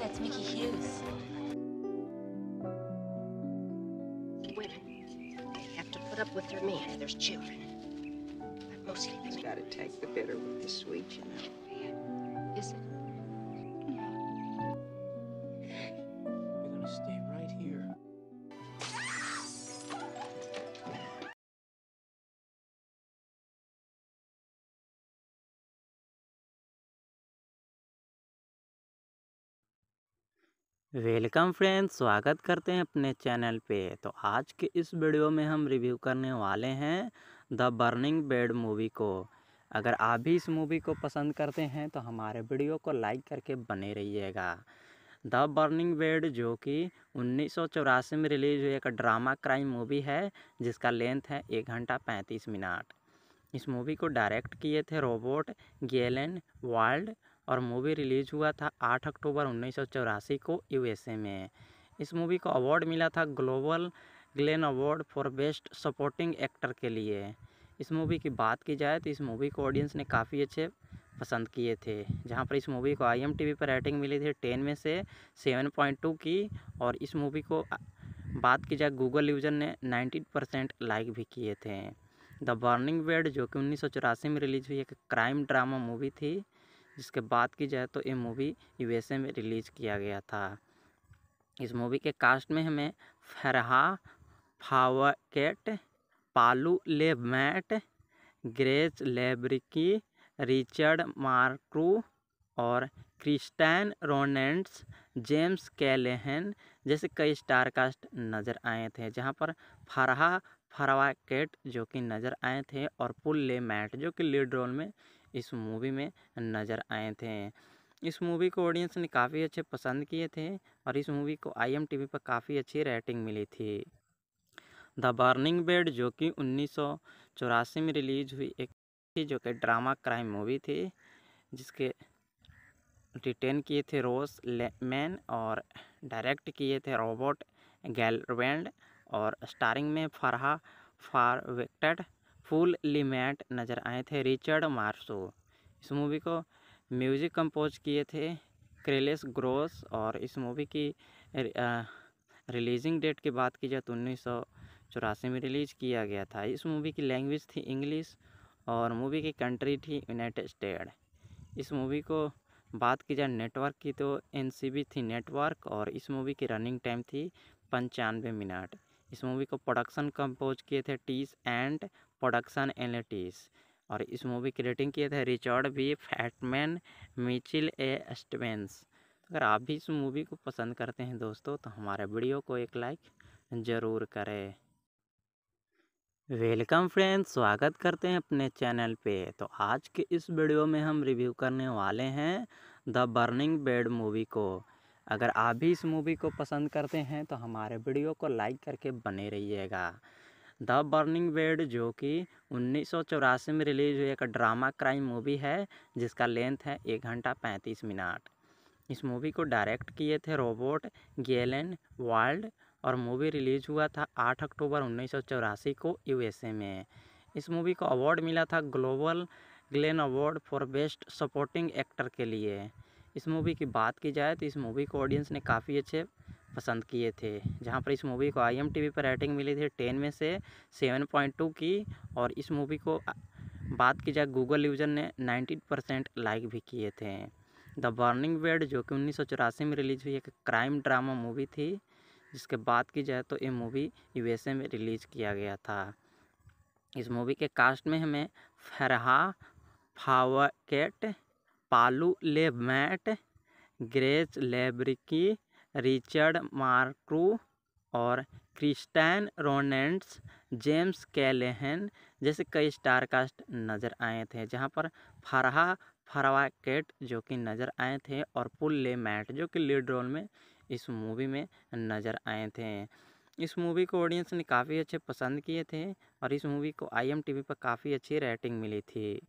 that's Mickey Hughes. Women, they have to put up with their men and their children. But mostly the Gotta take the bitter with the sweet, you know. Is it? Welcome friends स्वागत करते हैं अपने channel पे तो आज के इस video में हम रिव्यू करने वाले हैं द बर्निंग बेड मूवी को अगर आप भी इस मूवी को पसंद करते हैं तो हमारे वीडियो को लाइक करके बने रहिएगा द बर्निंग बेड जो कि उन्नीस में रिलीज़ हुई एक ड्रामा क्राइम मूवी है जिसका लेंथ है एक घंटा पैंतीस मिनट इस मूवी को डायरेक्ट किए थे रोबोट गेलन वर्ल्ड और मूवी रिलीज़ हुआ था आठ अक्टूबर उन्नीस को यूएसए में इस मूवी को अवार्ड मिला था global Glenn award for best supporting actor के लिए इस मूवी की बात की जाए तो इस मूवी को ऑडियंस ने काफ़ी अच्छे पसंद किए थे जहाँ पर इस मूवी को आई पर रेटिंग मिली थी टेन में से सेवन पॉइंट टू की और इस मूवी को बात की जाए गूगल यूज़र ने नाइन्टीन परसेंट लाइक भी किए थे द बर्निंग बेड जो कि उन्नीस में रिलीज़ हुई एक क्राइम ड्रामा मूवी थी इसके बात की जाए तो ये मूवी यूएसए में रिलीज़ किया गया था इस मूवी के कास्ट में हमें Farrah Fawcett Paul Le Mat Grace लेब्रिकी Richard मार्क्रू और क्रिस्टैन रोनेंट्स जेम्स कैलेहन जैसे कई स्टार कास्ट नज़र आए थे जहां पर फरहा फरवाकेट जो कि नज़र आए थे और पुल ले मैट जो कि लीड रोल में इस मूवी में नज़र आए थे इस मूवी को ऑडियंस ने काफ़ी अच्छे पसंद किए थे और इस मूवी को आईएमटीवी पर काफ़ी अच्छी रेटिंग मिली थी द बर्निंग बेड जो कि उन्नीस में रिलीज हुई एक थी जो कि ड्रामा क्राइम मूवी थी जिसके रिटेन किए थे रोस मैन और डायरेक्ट किए थे रॉबर्ट गैलवेंड और स्टारिंग में फरहा फार विक्टेड फुल लिमेट नज़र आए थे रिचर्ड मार्सो इस मूवी को म्यूज़िक कंपोज किए थे क्रेलेस ग्रोस और इस मूवी की रिलीजिंग डेट की बात की जाए तो उन्नीस चौरासी में रिलीज़ किया गया था इस मूवी की लैंग्वेज थी इंग्लिश और मूवी की कंट्री थी यूनाइटेड स्टेट इस मूवी को बात की जाए नेटवर्क की तो एन थी नेटवर्क और इस मूवी की रनिंग टाइम थी पंचानवे मिनट इस मूवी को प्रोडक्शन कंपोज किए थे टीस एंड प्रोडक्शन एनलिटिस और इस मूवी की रेटिंग किए थे Richard B fat man Mitchell A Stevens अगर आप भी इस मूवी को पसंद करते हैं दोस्तों तो हमारे वीडियो को एक लाइक ज़रूर करें वेलकम फ्रेंड्स स्वागत करते हैं अपने चैनल पे तो आज के इस वीडियो में हम रिव्यू करने वाले हैं द बर्निंग बेड मूवी को अगर आप भी इस मूवी को पसंद करते हैं तो हमारे वीडियो को लाइक करके बने रहिएगा द बर्निंग बेड जो कि उन्नीस में रिलीज हुई एक ड्रामा क्राइम मूवी है जिसका लेंथ है एक घंटा पैंतीस मिनट इस मूवी को डायरेक्ट किए थे रोबोट गेलन वर्ल्ड और मूवी रिलीज हुआ था आठ अक्टूबर उन्नीस को यूएसए में इस मूवी को अवार्ड मिला था global Glenn award for best supporting actor के लिए इस मूवी की बात की जाए तो इस मूवी को ऑडियंस ने काफ़ी अच्छे पसंद किए थे जहाँ पर इस मूवी को आईएमटीवी पर रेटिंग मिली थी टेन में से सेवन पॉइंट टू की और इस मूवी को बात की जाए गूगल यूजर ने नाइन्टीन परसेंट लाइक भी किए थे द बर्निंग बेड जो कि उन्नीस में रिलीज़ हुई एक क्राइम ड्रामा मूवी थी जिसके बात की जाए तो ये मूवी यू में रिलीज़ किया गया था इस मूवी के कास्ट में हमें Farrah Fawcett Paul लेबमैट Grace लेब्रिकी Richard मार्क्रू और क्रिस्टैन रोनेंट्स जेम्स कैलेहन जैसे कई स्टार कास्ट नज़र आए थे जहां पर फरहा फरवाकेट जो कि नज़र आए थे और पुल्ले मैट जो कि लीड रोल में इस मूवी में नज़र आए थे इस मूवी को ऑडियंस ने काफ़ी अच्छे पसंद किए थे और इस मूवी को आईएमटीवी पर काफ़ी अच्छी रेटिंग मिली थी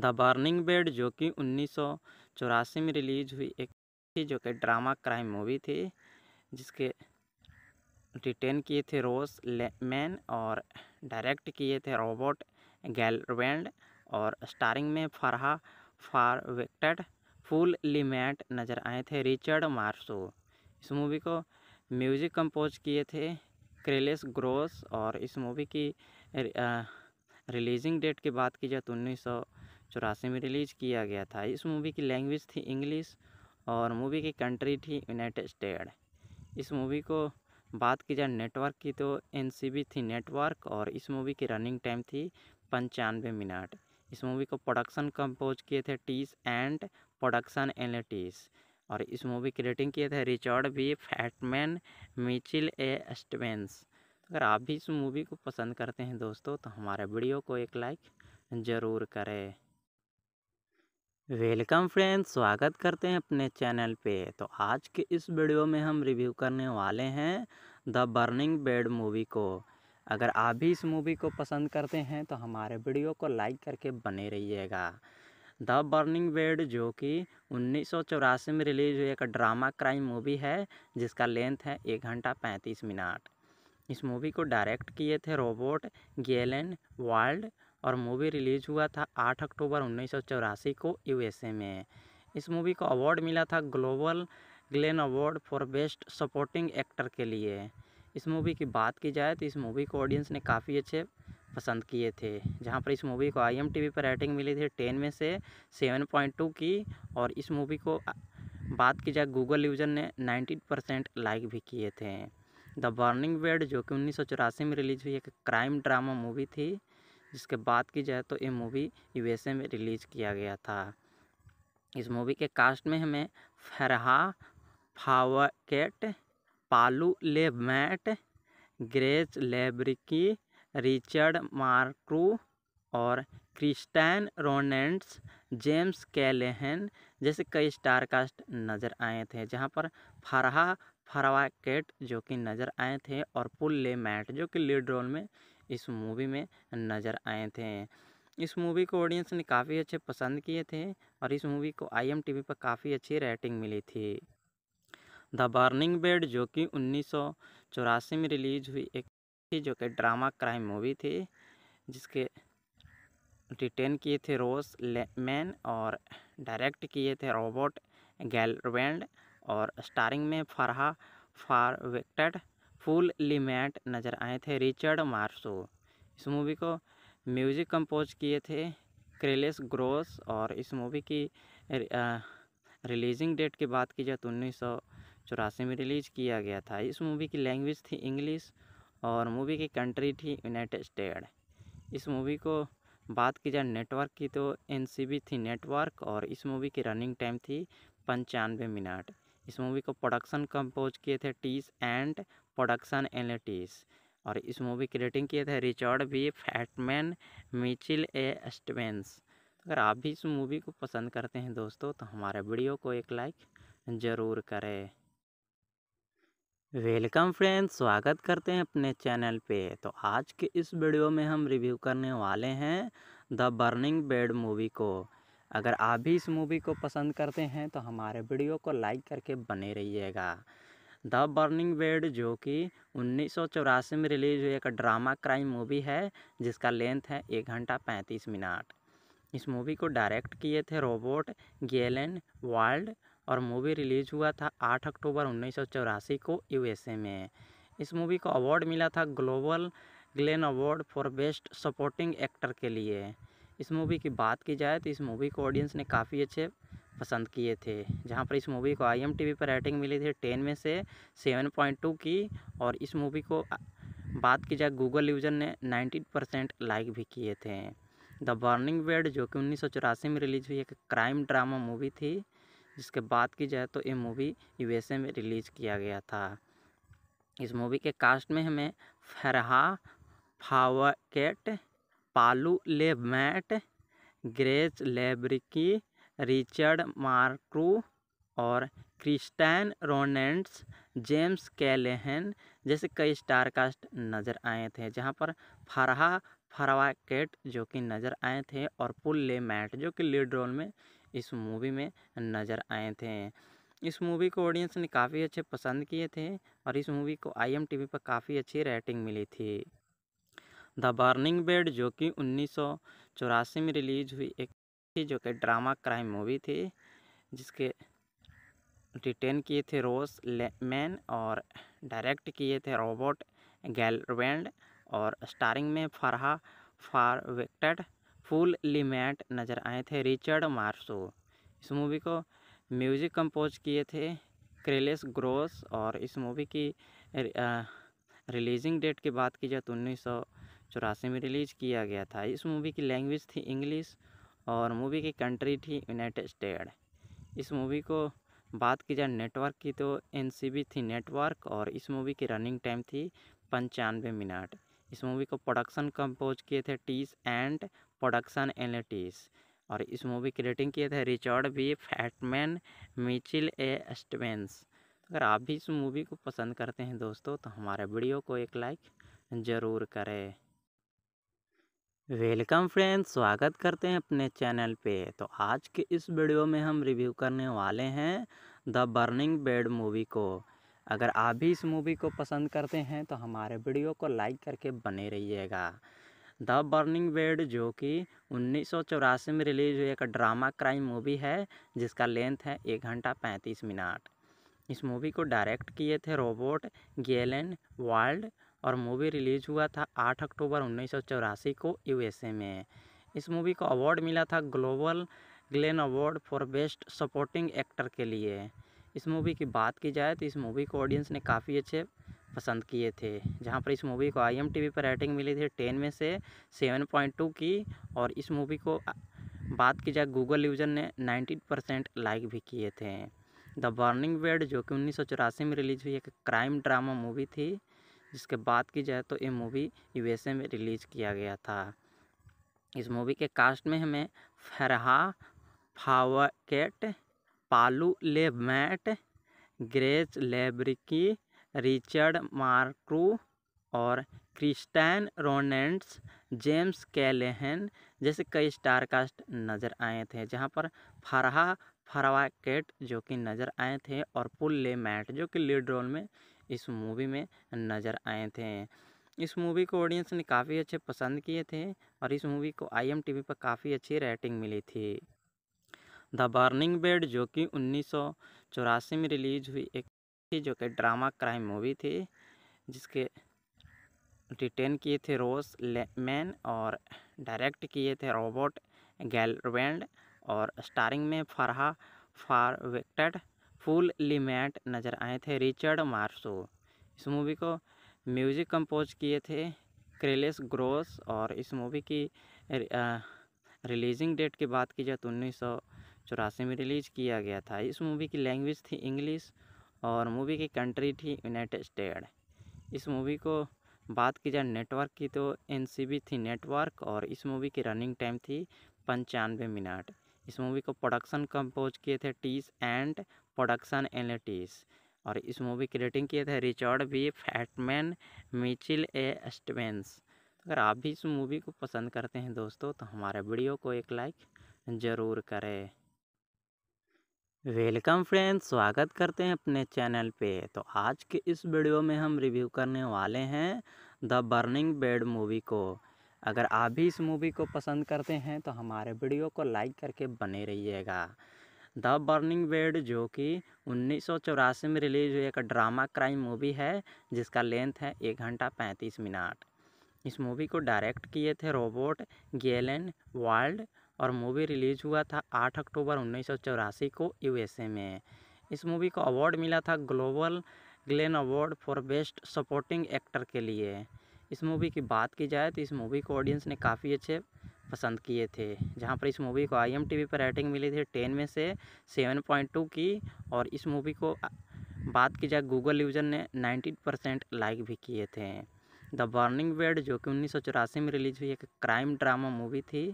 द बर्निंग बेड जो कि उन्नीस में रिलीज़ हुई एक थी जो कि ड्रामा क्राइम मूवी थी जिसके रिटेन किए थे रोस मैन और डायरेक्ट किए थे रॉबर्ट गैलवेंड और स्टारिंग में फरहा फारवेक्टेड फुल लिमैट नज़र आए थे रिचर्ड मार्सो इस मूवी को म्यूजिक कंपोज किए थे क्रेलेस ग्रोस और इस मूवी की रिलीजिंग डेट की बात की जाए तो उन्नीस में रिलीज़ किया गया था इस मूवी की लैंग्वेज थी इंग्लिश और मूवी की कंट्री थी यूनाइटेड स्टेट इस मूवी को बात की जाए नेटवर्क की तो एन थी नेटवर्क और इस मूवी की रनिंग टाइम थी पंचानवे मिनट इस मूवी को प्रोडक्शन कंपोज किए थे टीस एंड प्रोडक्शन एन टीस और इस मूवी की रेटिंग किए थे रिचर्ड भी फैटमैन मिचिल ए एस्टवेंस तो अगर आप भी इस मूवी को पसंद करते हैं दोस्तों तो हमारे वीडियो को एक लाइक ज़रूर करें वेलकम फ्रेंड्स स्वागत करते हैं अपने चैनल पे तो आज के इस वीडियो में हम रिव्यू करने वाले हैं द बर्निंग बेड मूवी को अगर आप भी इस मूवी को पसंद करते हैं तो हमारे वीडियो को लाइक करके बने रहिएगा द बर्निंग बेड जो कि उन्नीस में रिलीज़ हुई एक ड्रामा क्राइम मूवी है जिसका लेंथ है एक घंटा पैंतीस मिनट इस मूवी को डायरेक्ट किए थे रोबोट गेलन वाल्ड और मूवी रिलीज़ हुआ था आठ अक्टूबर उन्नीस को यूएसए में इस मूवी को अवार्ड मिला था global Glenn award for best supporting actor के लिए इस मूवी की बात की जाए तो इस मूवी को ऑडियंस ने काफ़ी अच्छे पसंद किए थे जहाँ पर इस मूवी को आई पर रेटिंग मिली थी टेन में से सेवन पॉइंट टू की और इस मूवी को बात की जाए गूगल यूज़र ने नाइन्टी परसेंट लाइक भी किए थे द बर्निंग बेड जो कि उन्नीस में रिलीज़ हुई एक क्राइम ड्रामा मूवी थी जिसके बात की जाए तो ये मूवी यूएसए में रिलीज़ किया गया था इस मूवी के कास्ट में हमें Farrah Fawcett Paul लेबमैट Grace लेब्रिकी Richard मार्क्रू और क्रिस्टैन रोनेंट्स जेम्स कैलेहन जैसे कई स्टार कास्ट नज़र आए थे जहां पर फरहा फरवाकेट जो कि नज़र आए थे और पुल ले मैट जो कि लीड रोल में इस मूवी में नज़र आए थे इस मूवी को ऑडियंस ने काफ़ी अच्छे पसंद किए थे और इस मूवी को आईएमटीवी पर काफ़ी अच्छी रेटिंग मिली थी द बर्निंग बेड जो कि उन्नीस में रिलीज हुई एक थी जो कि ड्रामा क्राइम मूवी थी जिसके रिटेन किए थे रोस मैन और डायरेक्ट किए थे रॉबर्ट गैलवेंड और स्टारिंग में फरहा फार विक्टेड फुल लिमेंट नज़र आए थे रिचर्ड मार्सो इस मूवी को म्यूजिक कंपोज किए थे क्रेलेस ग्रोस और इस मूवी की रिलीजिंग डेट की बात की जाए तो उन्नीस चौरासी में रिलीज़ किया गया था इस मूवी की लैंग्वेज थी इंग्लिश और मूवी की कंट्री थी यूनाइटेड स्टेट इस मूवी को बात की जाए नेटवर्क की तो एन थी नेटवर्क और इस मूवी की रनिंग टाइम थी पंचानवे मिनट इस मूवी को प्रोडक्शन कंपोज किए थे टीस एंड प्रोडक्शन एनलिटिस और इस मूवी की रेटिंग किए थे रिचर्ड भी फैटमैन मिचिल ए स्टवेंस अगर आप भी इस मूवी को पसंद करते हैं दोस्तों तो हमारे वीडियो को एक लाइक ज़रूर करें वेलकम फ्रेंड्स स्वागत करते हैं अपने चैनल पे तो आज के इस वीडियो में हम रिव्यू करने वाले हैं द बर्निंग बेड मूवी को अगर आप भी इस मूवी को पसंद करते हैं तो हमारे वीडियो को लाइक करके बने रहिएगा द बर्निंग बेड जो कि उन्नीस में रिलीज हुई एक ड्रामा क्राइम मूवी है जिसका लेंथ है एक घंटा पैंतीस मिनट इस मूवी को डायरेक्ट किए थे रोबोट गेलन वाल्ड और मूवी रिलीज हुआ था 8 अक्टूबर उन्नीस को यूएसए में इस मूवी को अवार्ड मिला था global Glenn award for best supporting actor के लिए इस मूवी की बात की जाए तो इस मूवी को ऑडियंस ने काफ़ी अच्छे पसंद किए थे जहाँ पर इस मूवी को आईएमटीवी पर रेटिंग मिली थी टेन में से सेवन पॉइंट टू की और इस मूवी को बात की जाए गूगल यूजर ने नाइन्टीन परसेंट लाइक भी किए थे द बर्निंग बेड जो कि उन्नीस में रिलीज़ हुई एक क्राइम ड्रामा मूवी थी जिसके बात की जाए तो ये मूवी यू में रिलीज़ किया गया था इस मूवी के कास्ट में हमें Farrah Fawcett Paul लेबमैट Grace लेब्रिकी Richard मार्क्रू और क्रिस्टैन रोनेंट्स जेम्स कैलेहन जैसे कई स्टार कास्ट नज़र आए थे जहां पर फरहा फरवाकेट जो कि नज़र आए थे और पुल्ले मैट जो कि लीड रोल में इस मूवी में नज़र आए थे इस मूवी को ऑडियंस ने काफ़ी अच्छे पसंद किए थे और इस मूवी को आईएमटीवी पर काफ़ी अच्छी रेटिंग मिली थी द बर्निंग बेड जो कि उन्नीस में रिलीज़ हुई एक थी जो कि ड्रामा क्राइम मूवी थी जिसके डिटेन किए थे रोस मैन और डायरेक्ट किए थे रॉबर्ट गैलवेंड और स्टारिंग में फरहा फारवेक्टेड फुल लिमेट नज़र आए थे रिचर्ड मार्सो इस मूवी को म्यूजिक कंपोज किए थे क्रेलेस ग्रोस और इस मूवी की रिलीजिंग डेट की बात की जाए तो उन्नीस में रिलीज़ किया गया था इस मूवी की लैंग्वेज थी इंग्लिश और मूवी की कंट्री थी यूनाइटेड स्टेट इस मूवी को बात की जाए नेटवर्क की तो एन थी नेटवर्क और इस मूवी की रनिंग टाइम थी पंचानवे मिनट इस मूवी को प्रोडक्शन कंपोज किए थे टीस एंड प्रोडक्शन एन टीस और इस मूवी की रेटिंग किए थे Richard B fat man Mitchell A Stevens तो अगर आप भी इस मूवी को पसंद करते हैं दोस्तों तो हमारे वीडियो को एक लाइक ज़रूर करें वेलकम फ्रेंड्स स्वागत करते हैं अपने चैनल पे तो आज के इस वीडियो में हम रिव्यू करने वाले हैं द बर्निंग बेड मूवी को अगर आप भी इस मूवी को पसंद करते हैं तो हमारे वीडियो को लाइक करके बने रहिएगा द बर्निंग बेड जो कि उन्नीस में रिलीज़ हुई एक ड्रामा क्राइम मूवी है जिसका लेंथ है एक घंटा पैंतीस मिनट इस मूवी को डायरेक्ट किए थे रोबोट गेलन वाल्ड और मूवी रिलीज़ हुआ था आठ अक्टूबर उन्नीस को यूएसए में इस मूवी को अवार्ड मिला था global Glenn award for best supporting actor के लिए इस मूवी की बात की जाए तो इस मूवी को ऑडियंस ने काफ़ी अच्छे पसंद किए थे जहाँ पर इस मूवी को आई पर रेटिंग मिली थी टेन में से सेवन पॉइंट टू की और इस मूवी को बात की जाए गूगल यूजर ने नाइन्टी परसेंट लाइक भी किए थे द बर्निंग बेड जो कि उन्नीस में रिलीज़ हुई एक क्राइम ड्रामा मूवी थी जिसके बात की जाए तो ये मूवी यूएसए में रिलीज़ किया गया था इस मूवी के कास्ट में हमें Farrah Fawcett Paul लेबमैट Grace लेब्रिकी Richard मार्क्रू और क्रिस्टैन रोनेंट्स जेम्स कैलेहन जैसे कई स्टार कास्ट नज़र आए थे जहां पर फरहा फरवाकेट जो कि नज़र आए थे और पुल ले मैट जो कि लीड रोल में इस मूवी में नज़र आए थे इस मूवी को ऑडियंस ने काफ़ी अच्छे पसंद किए थे और इस मूवी को आईएमटीवी पर काफ़ी अच्छी रेटिंग मिली थी द बर्निंग बेड जो कि उन्नीस में रिलीज हुई एक थी जो कि ड्रामा क्राइम मूवी थी जिसके रिटेन किए थे रोस लेमैन और डायरेक्ट किए थे रॉबर्ट गैलवेंड और स्टारिंग में फरहा फारवेक्टेड फुल लिमेंट नज़र आए थे रिचर्ड मार्सो इस मूवी को म्यूज़िक कंपोज किए थे क्रेलेस ग्रोस और इस मूवी की रिलीजिंग डेट की बात की जाए तो उन्नीस चौरासी में रिलीज़ किया गया था इस मूवी की लैंग्वेज थी इंग्लिश और मूवी की कंट्री थी यूनाइटेड स्टेट इस मूवी को बात की जाए नेटवर्क की तो एन थी नेटवर्क और इस मूवी की रनिंग टाइम थी पंचानवे मिनट इस मूवी को प्रोडक्शन कंपोज किए थे टीस एंड प्रोडक्शन एनलिटिस और इस मूवी की रेटिंग किए थे रिचर्ड भी फैटमैन मिचिल ए एस्टवेंस अगर आप भी इस मूवी को पसंद करते हैं दोस्तों तो हमारे वीडियो को एक लाइक ज़रूर करें वेलकम फ्रेंड्स स्वागत करते हैं अपने चैनल पे तो आज के इस वीडियो में हम रिव्यू करने वाले हैं द बर्निंग बेड मूवी को अगर आप भी इस मूवी को पसंद करते हैं तो हमारे वीडियो को लाइक करके बने रहिएगा द बर्निंग बेड जो कि उन्नीस में रिलीज़ हुई एक ड्रामा क्राइम मूवी है जिसका लेंथ है एक घंटा पैंतीस मिनट इस मूवी को डायरेक्ट किए थे रोबोट गेलन वर्ल्ड और मूवी रिलीज़ हुआ था आठ अक्टूबर उन्नीस को यूएसए में इस मूवी को अवार्ड मिला था global Glenn award for best supporting actor के लिए इस मूवी की बात की जाए तो इस मूवी को ऑडियंस ने काफ़ी अच्छे पसंद किए थे जहाँ पर इस मूवी को आईएमटीवी पर रेटिंग मिली थी टेन में से सेवन पॉइंट टू की और इस मूवी को बात की जाए गूगल यूज़र ने नाइन्टी परसेंट लाइक भी किए थे द बर्निंग बेड जो कि उन्नीस में रिलीज़ हुई एक क्राइम ड्रामा मूवी थी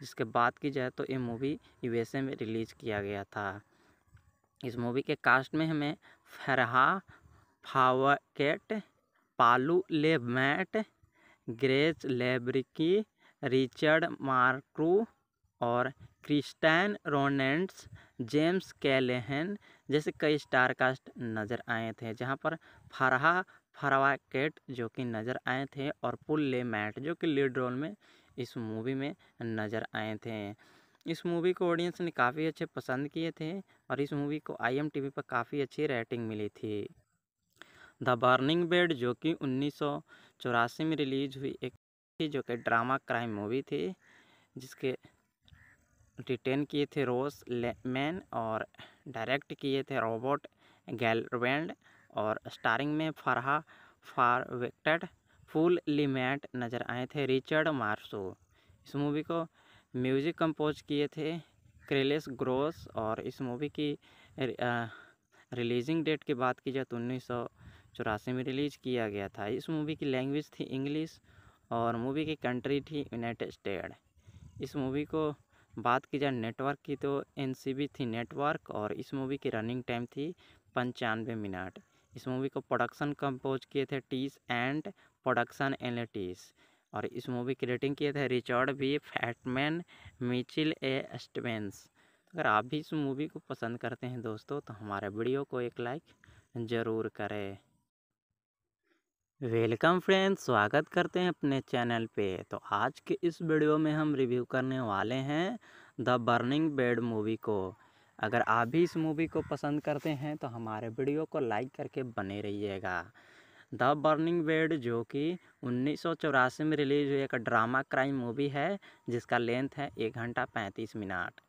जिसके बात की जाए तो ये मूवी यूएसए में रिलीज़ किया गया था इस मूवी के कास्ट में हमें Farrah Fawcett Paul लेबमैट Grace लेब्रिकी Richard मार्क्रू और क्रिस्टैन रोनेंट्स जेम्स कैलेहन जैसे कई स्टार कास्ट नज़र आए थे जहां पर फरहा फरवाकेट जो कि नज़र आए थे और पुल्ले मैट जो कि लीड रोल में इस मूवी में नज़र आए थे इस मूवी को ऑडियंस ने काफ़ी अच्छे पसंद किए थे और इस मूवी को आईएमटीवी पर काफ़ी अच्छी रेटिंग मिली थी द बर्निंग बेड जो कि उन्नीस में रिलीज़ हुई एक थी जो कि ड्रामा क्राइम मूवी थी जिसके रिटेन किए थे रोस मैन और डायरेक्ट किए थे रॉबर्ट गैलवेंड और स्टारिंग में फरहा फारवेक्टेड फुल लिमैट नज़र आए थे रिचर्ड मार्सो इस मूवी को म्यूजिक कंपोज किए थे क्रेलेस ग्रोस और इस मूवी की रिलीजिंग डेट की बात की जाए तो उन्नीस में रिलीज़ किया गया था इस मूवी की लैंग्वेज थी इंग्लिश और मूवी की कंट्री थी यूनाइटेड स्टेट इस मूवी को बात की जाए नेटवर्क की तो एन थी नेटवर्क और इस मूवी की रनिंग टाइम थी पंचानवे मिनट इस मूवी को प्रोडक्शन कंपोज किए थे टीस एंड प्रोडक्शन एनलिटिस और इस मूवी की रेटिंग किए थे Richard B fat man Mitchell A Stevens तो अगर आप भी इस मूवी को पसंद करते हैं दोस्तों तो हमारे वीडियो को एक लाइक ज़रूर करें वेलकम फ्रेंड्स स्वागत करते हैं अपने चैनल पे तो आज के इस वीडियो में हम रिव्यू करने वाले हैं द बर्निंग बेड मूवी को अगर आप भी इस मूवी को पसंद करते हैं तो हमारे वीडियो को लाइक करके बने रहिएगा द बर्निंग बेड जो कि उन्नीस में रिलीज़ हुई एक ड्रामा क्राइम मूवी है जिसका लेंथ है एक घंटा पैंतीस मिनट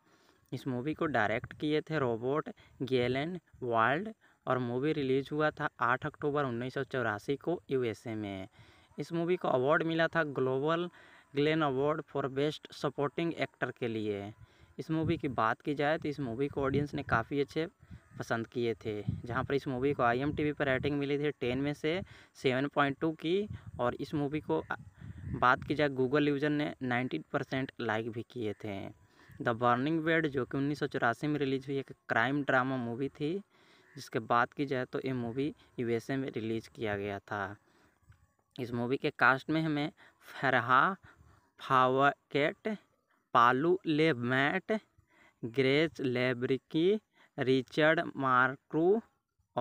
इस मूवी को डायरेक्ट किए थे रोबोट गेलन वाल्ड और मूवी रिलीज़ हुआ था आठ अक्टूबर उन्नीस को यूएसए में इस मूवी को अवार्ड मिला था global Glenn award for best supporting actor के लिए इस मूवी की बात की जाए तो इस मूवी को ऑडियंस ने काफ़ी अच्छे पसंद किए थे जहाँ पर इस मूवी को आई पर रेटिंग मिली थी टेन में से सेवन पॉइंट टू की और इस मूवी को बात की जाए गूगल यूज़र ने नाइन्टी परसेंट लाइक भी किए थे द बर्निंग बेड जो कि उन्नीस में रिलीज़ हुई एक क्राइम ड्रामा मूवी थी जिसके बात की जाए तो ये मूवी यूएसए में रिलीज़ किया गया था इस मूवी के कास्ट में हमें Farrah Fawcett Paul लेबमैट Grace लेब्रिकी Richard मार्क्रू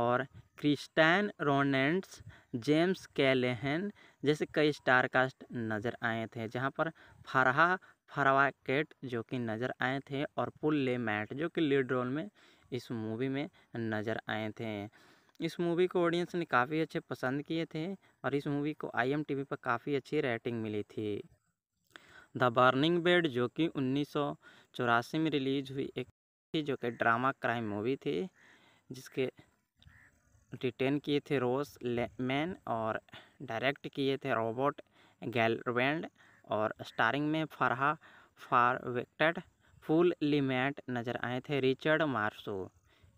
और क्रिस्टैन रोनेंट्स जेम्स कैलेहन जैसे कई स्टार कास्ट नज़र आए थे जहां पर फरहा फरवाकेट जो कि नज़र आए थे और पुल ले मैट जो कि लीड रोल में इस मूवी में नज़र आए थे इस मूवी को ऑडियंस ने काफ़ी अच्छे पसंद किए थे और इस मूवी को आईएमटीवी पर काफ़ी अच्छी रेटिंग मिली थी द बर्निंग बेड जो कि उन्नीस में रिलीज हुई एक थी जो कि ड्रामा क्राइम मूवी थी जिसके रिटेन किए थे रोस मैन और डायरेक्ट किए थे रॉबर्ट गैलवेंड और स्टारिंग में फरहा फारवेक्टेड फुल लिमेंट नज़र आए थे रिचर्ड मार्सो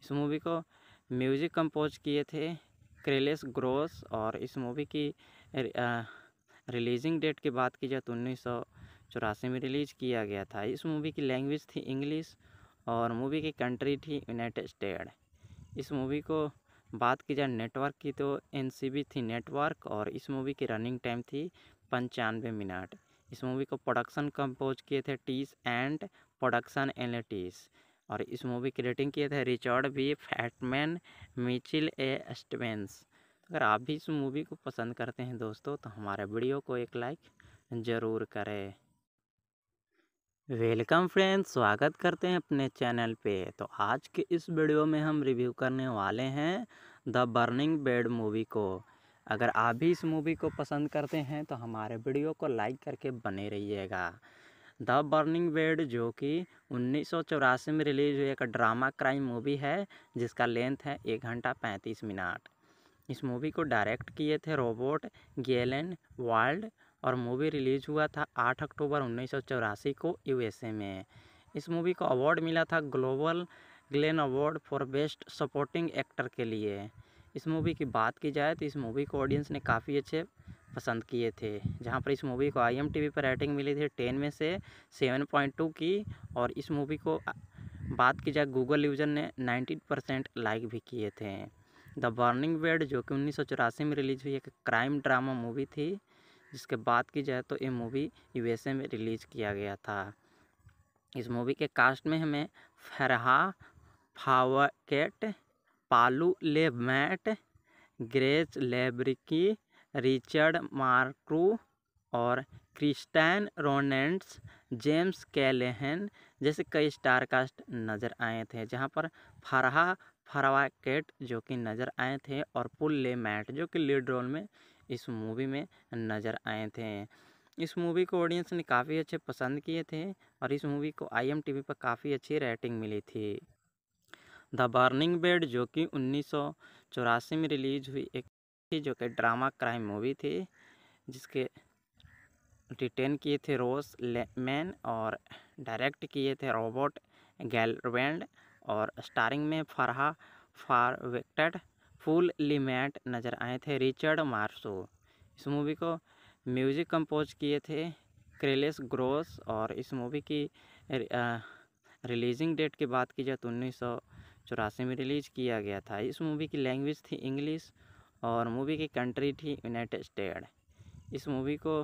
इस मूवी को म्यूजिक कंपोज किए थे क्रेलेस ग्रोस और इस मूवी की रिलीजिंग डेट की बात की जाए तो उन्नीस चौरासी में रिलीज़ किया गया था इस मूवी की लैंग्वेज थी इंग्लिश और मूवी की कंट्री थी यूनाइटेड स्टेट इस मूवी को बात की जाए नेटवर्क की तो एन थी नेटवर्क और इस मूवी की रनिंग टाइम थी पंचानवे मिनट इस मूवी को प्रोडक्शन कंपोज किए थे टीस एंड प्रोडक्शन एनलिटिस और इस मूवी की रेटिंग किए थे रिचर्ड भी फैटमैन मिचिल ए स्टवेंस अगर आप भी इस मूवी को पसंद करते हैं दोस्तों तो हमारे वीडियो को एक लाइक ज़रूर करें वेलकम फ्रेंड्स स्वागत करते हैं अपने चैनल पे तो आज के इस वीडियो में हम रिव्यू करने वाले हैं द बर्निंग बेड मूवी को अगर आप भी इस मूवी को पसंद करते हैं तो हमारे वीडियो को लाइक करके बने रहिएगा द बर्निंग बेड जो कि उन्नीस में रिलीज़ हुई एक ड्रामा क्राइम मूवी है जिसका लेंथ है एक घंटा पैंतीस मिनट इस मूवी को डायरेक्ट किए थे रोबोट गेलन वर्ल्ड और मूवी रिलीज़ हुआ था 8 अक्टूबर उन्नीस को यूएसए में इस मूवी को अवार्ड मिला था global Glenn award for best supporting actor के लिए इस मूवी की बात की जाए तो इस मूवी को ऑडियंस ने काफ़ी अच्छे पसंद किए थे जहाँ पर इस मूवी को आई पर रेटिंग मिली थी टेन में से सेवन पॉइंट टू की और इस मूवी को बात की जाए गूगल यूजर ने नाइन्टी परसेंट लाइक भी किए थे द बर्निंग बेड जो कि उन्नीस में रिलीज हुई एक क्राइम ड्रामा मूवी थी जिसके बात की जाए तो ये मूवी यूएसए में रिलीज़ किया गया था इस मूवी के कास्ट में हमें फरहा फावकेट पालू लेबमैट ग्रेच लेब्रिकी रिचर्ड मार्क्रू और क्रिस्टैन रोनेंट्स जेम्स कैलेहन जैसे कई स्टार कास्ट नज़र आए थे जहां पर फरहा फरवाकेट जो कि नज़र आए थे और पुल ले मैट जो कि लीड रोल में इस मूवी में नज़र आए थे इस मूवी को ऑडियंस ने काफ़ी अच्छे पसंद किए थे और इस मूवी को आईएमटीवी पर काफ़ी अच्छी रेटिंग मिली थी द बर्निंग बेड जो कि उन्नीस में रिलीज हुई एक थी जो कि ड्रामा क्राइम मूवी थी जिसके रिटेन किए थे रोस मैन और डायरेक्ट किए थे रॉबर्ट गैलवेंड और स्टारिंग में फरहा फारवेक्टेड फुल लिमेट नज़र आए थे रिचर्ड मार्सो इस मूवी को म्यूजिक कंपोज किए थे क्रेलेस ग्रोस और इस मूवी की रिलीजिंग डेट की बात की जाए तो उन्नीस सौ चौरासी में रिलीज़ किया गया था इस मूवी की लैंग्वेज थी इंग्लिश और मूवी की कंट्री थी यूनाइटेड स्टेट इस मूवी को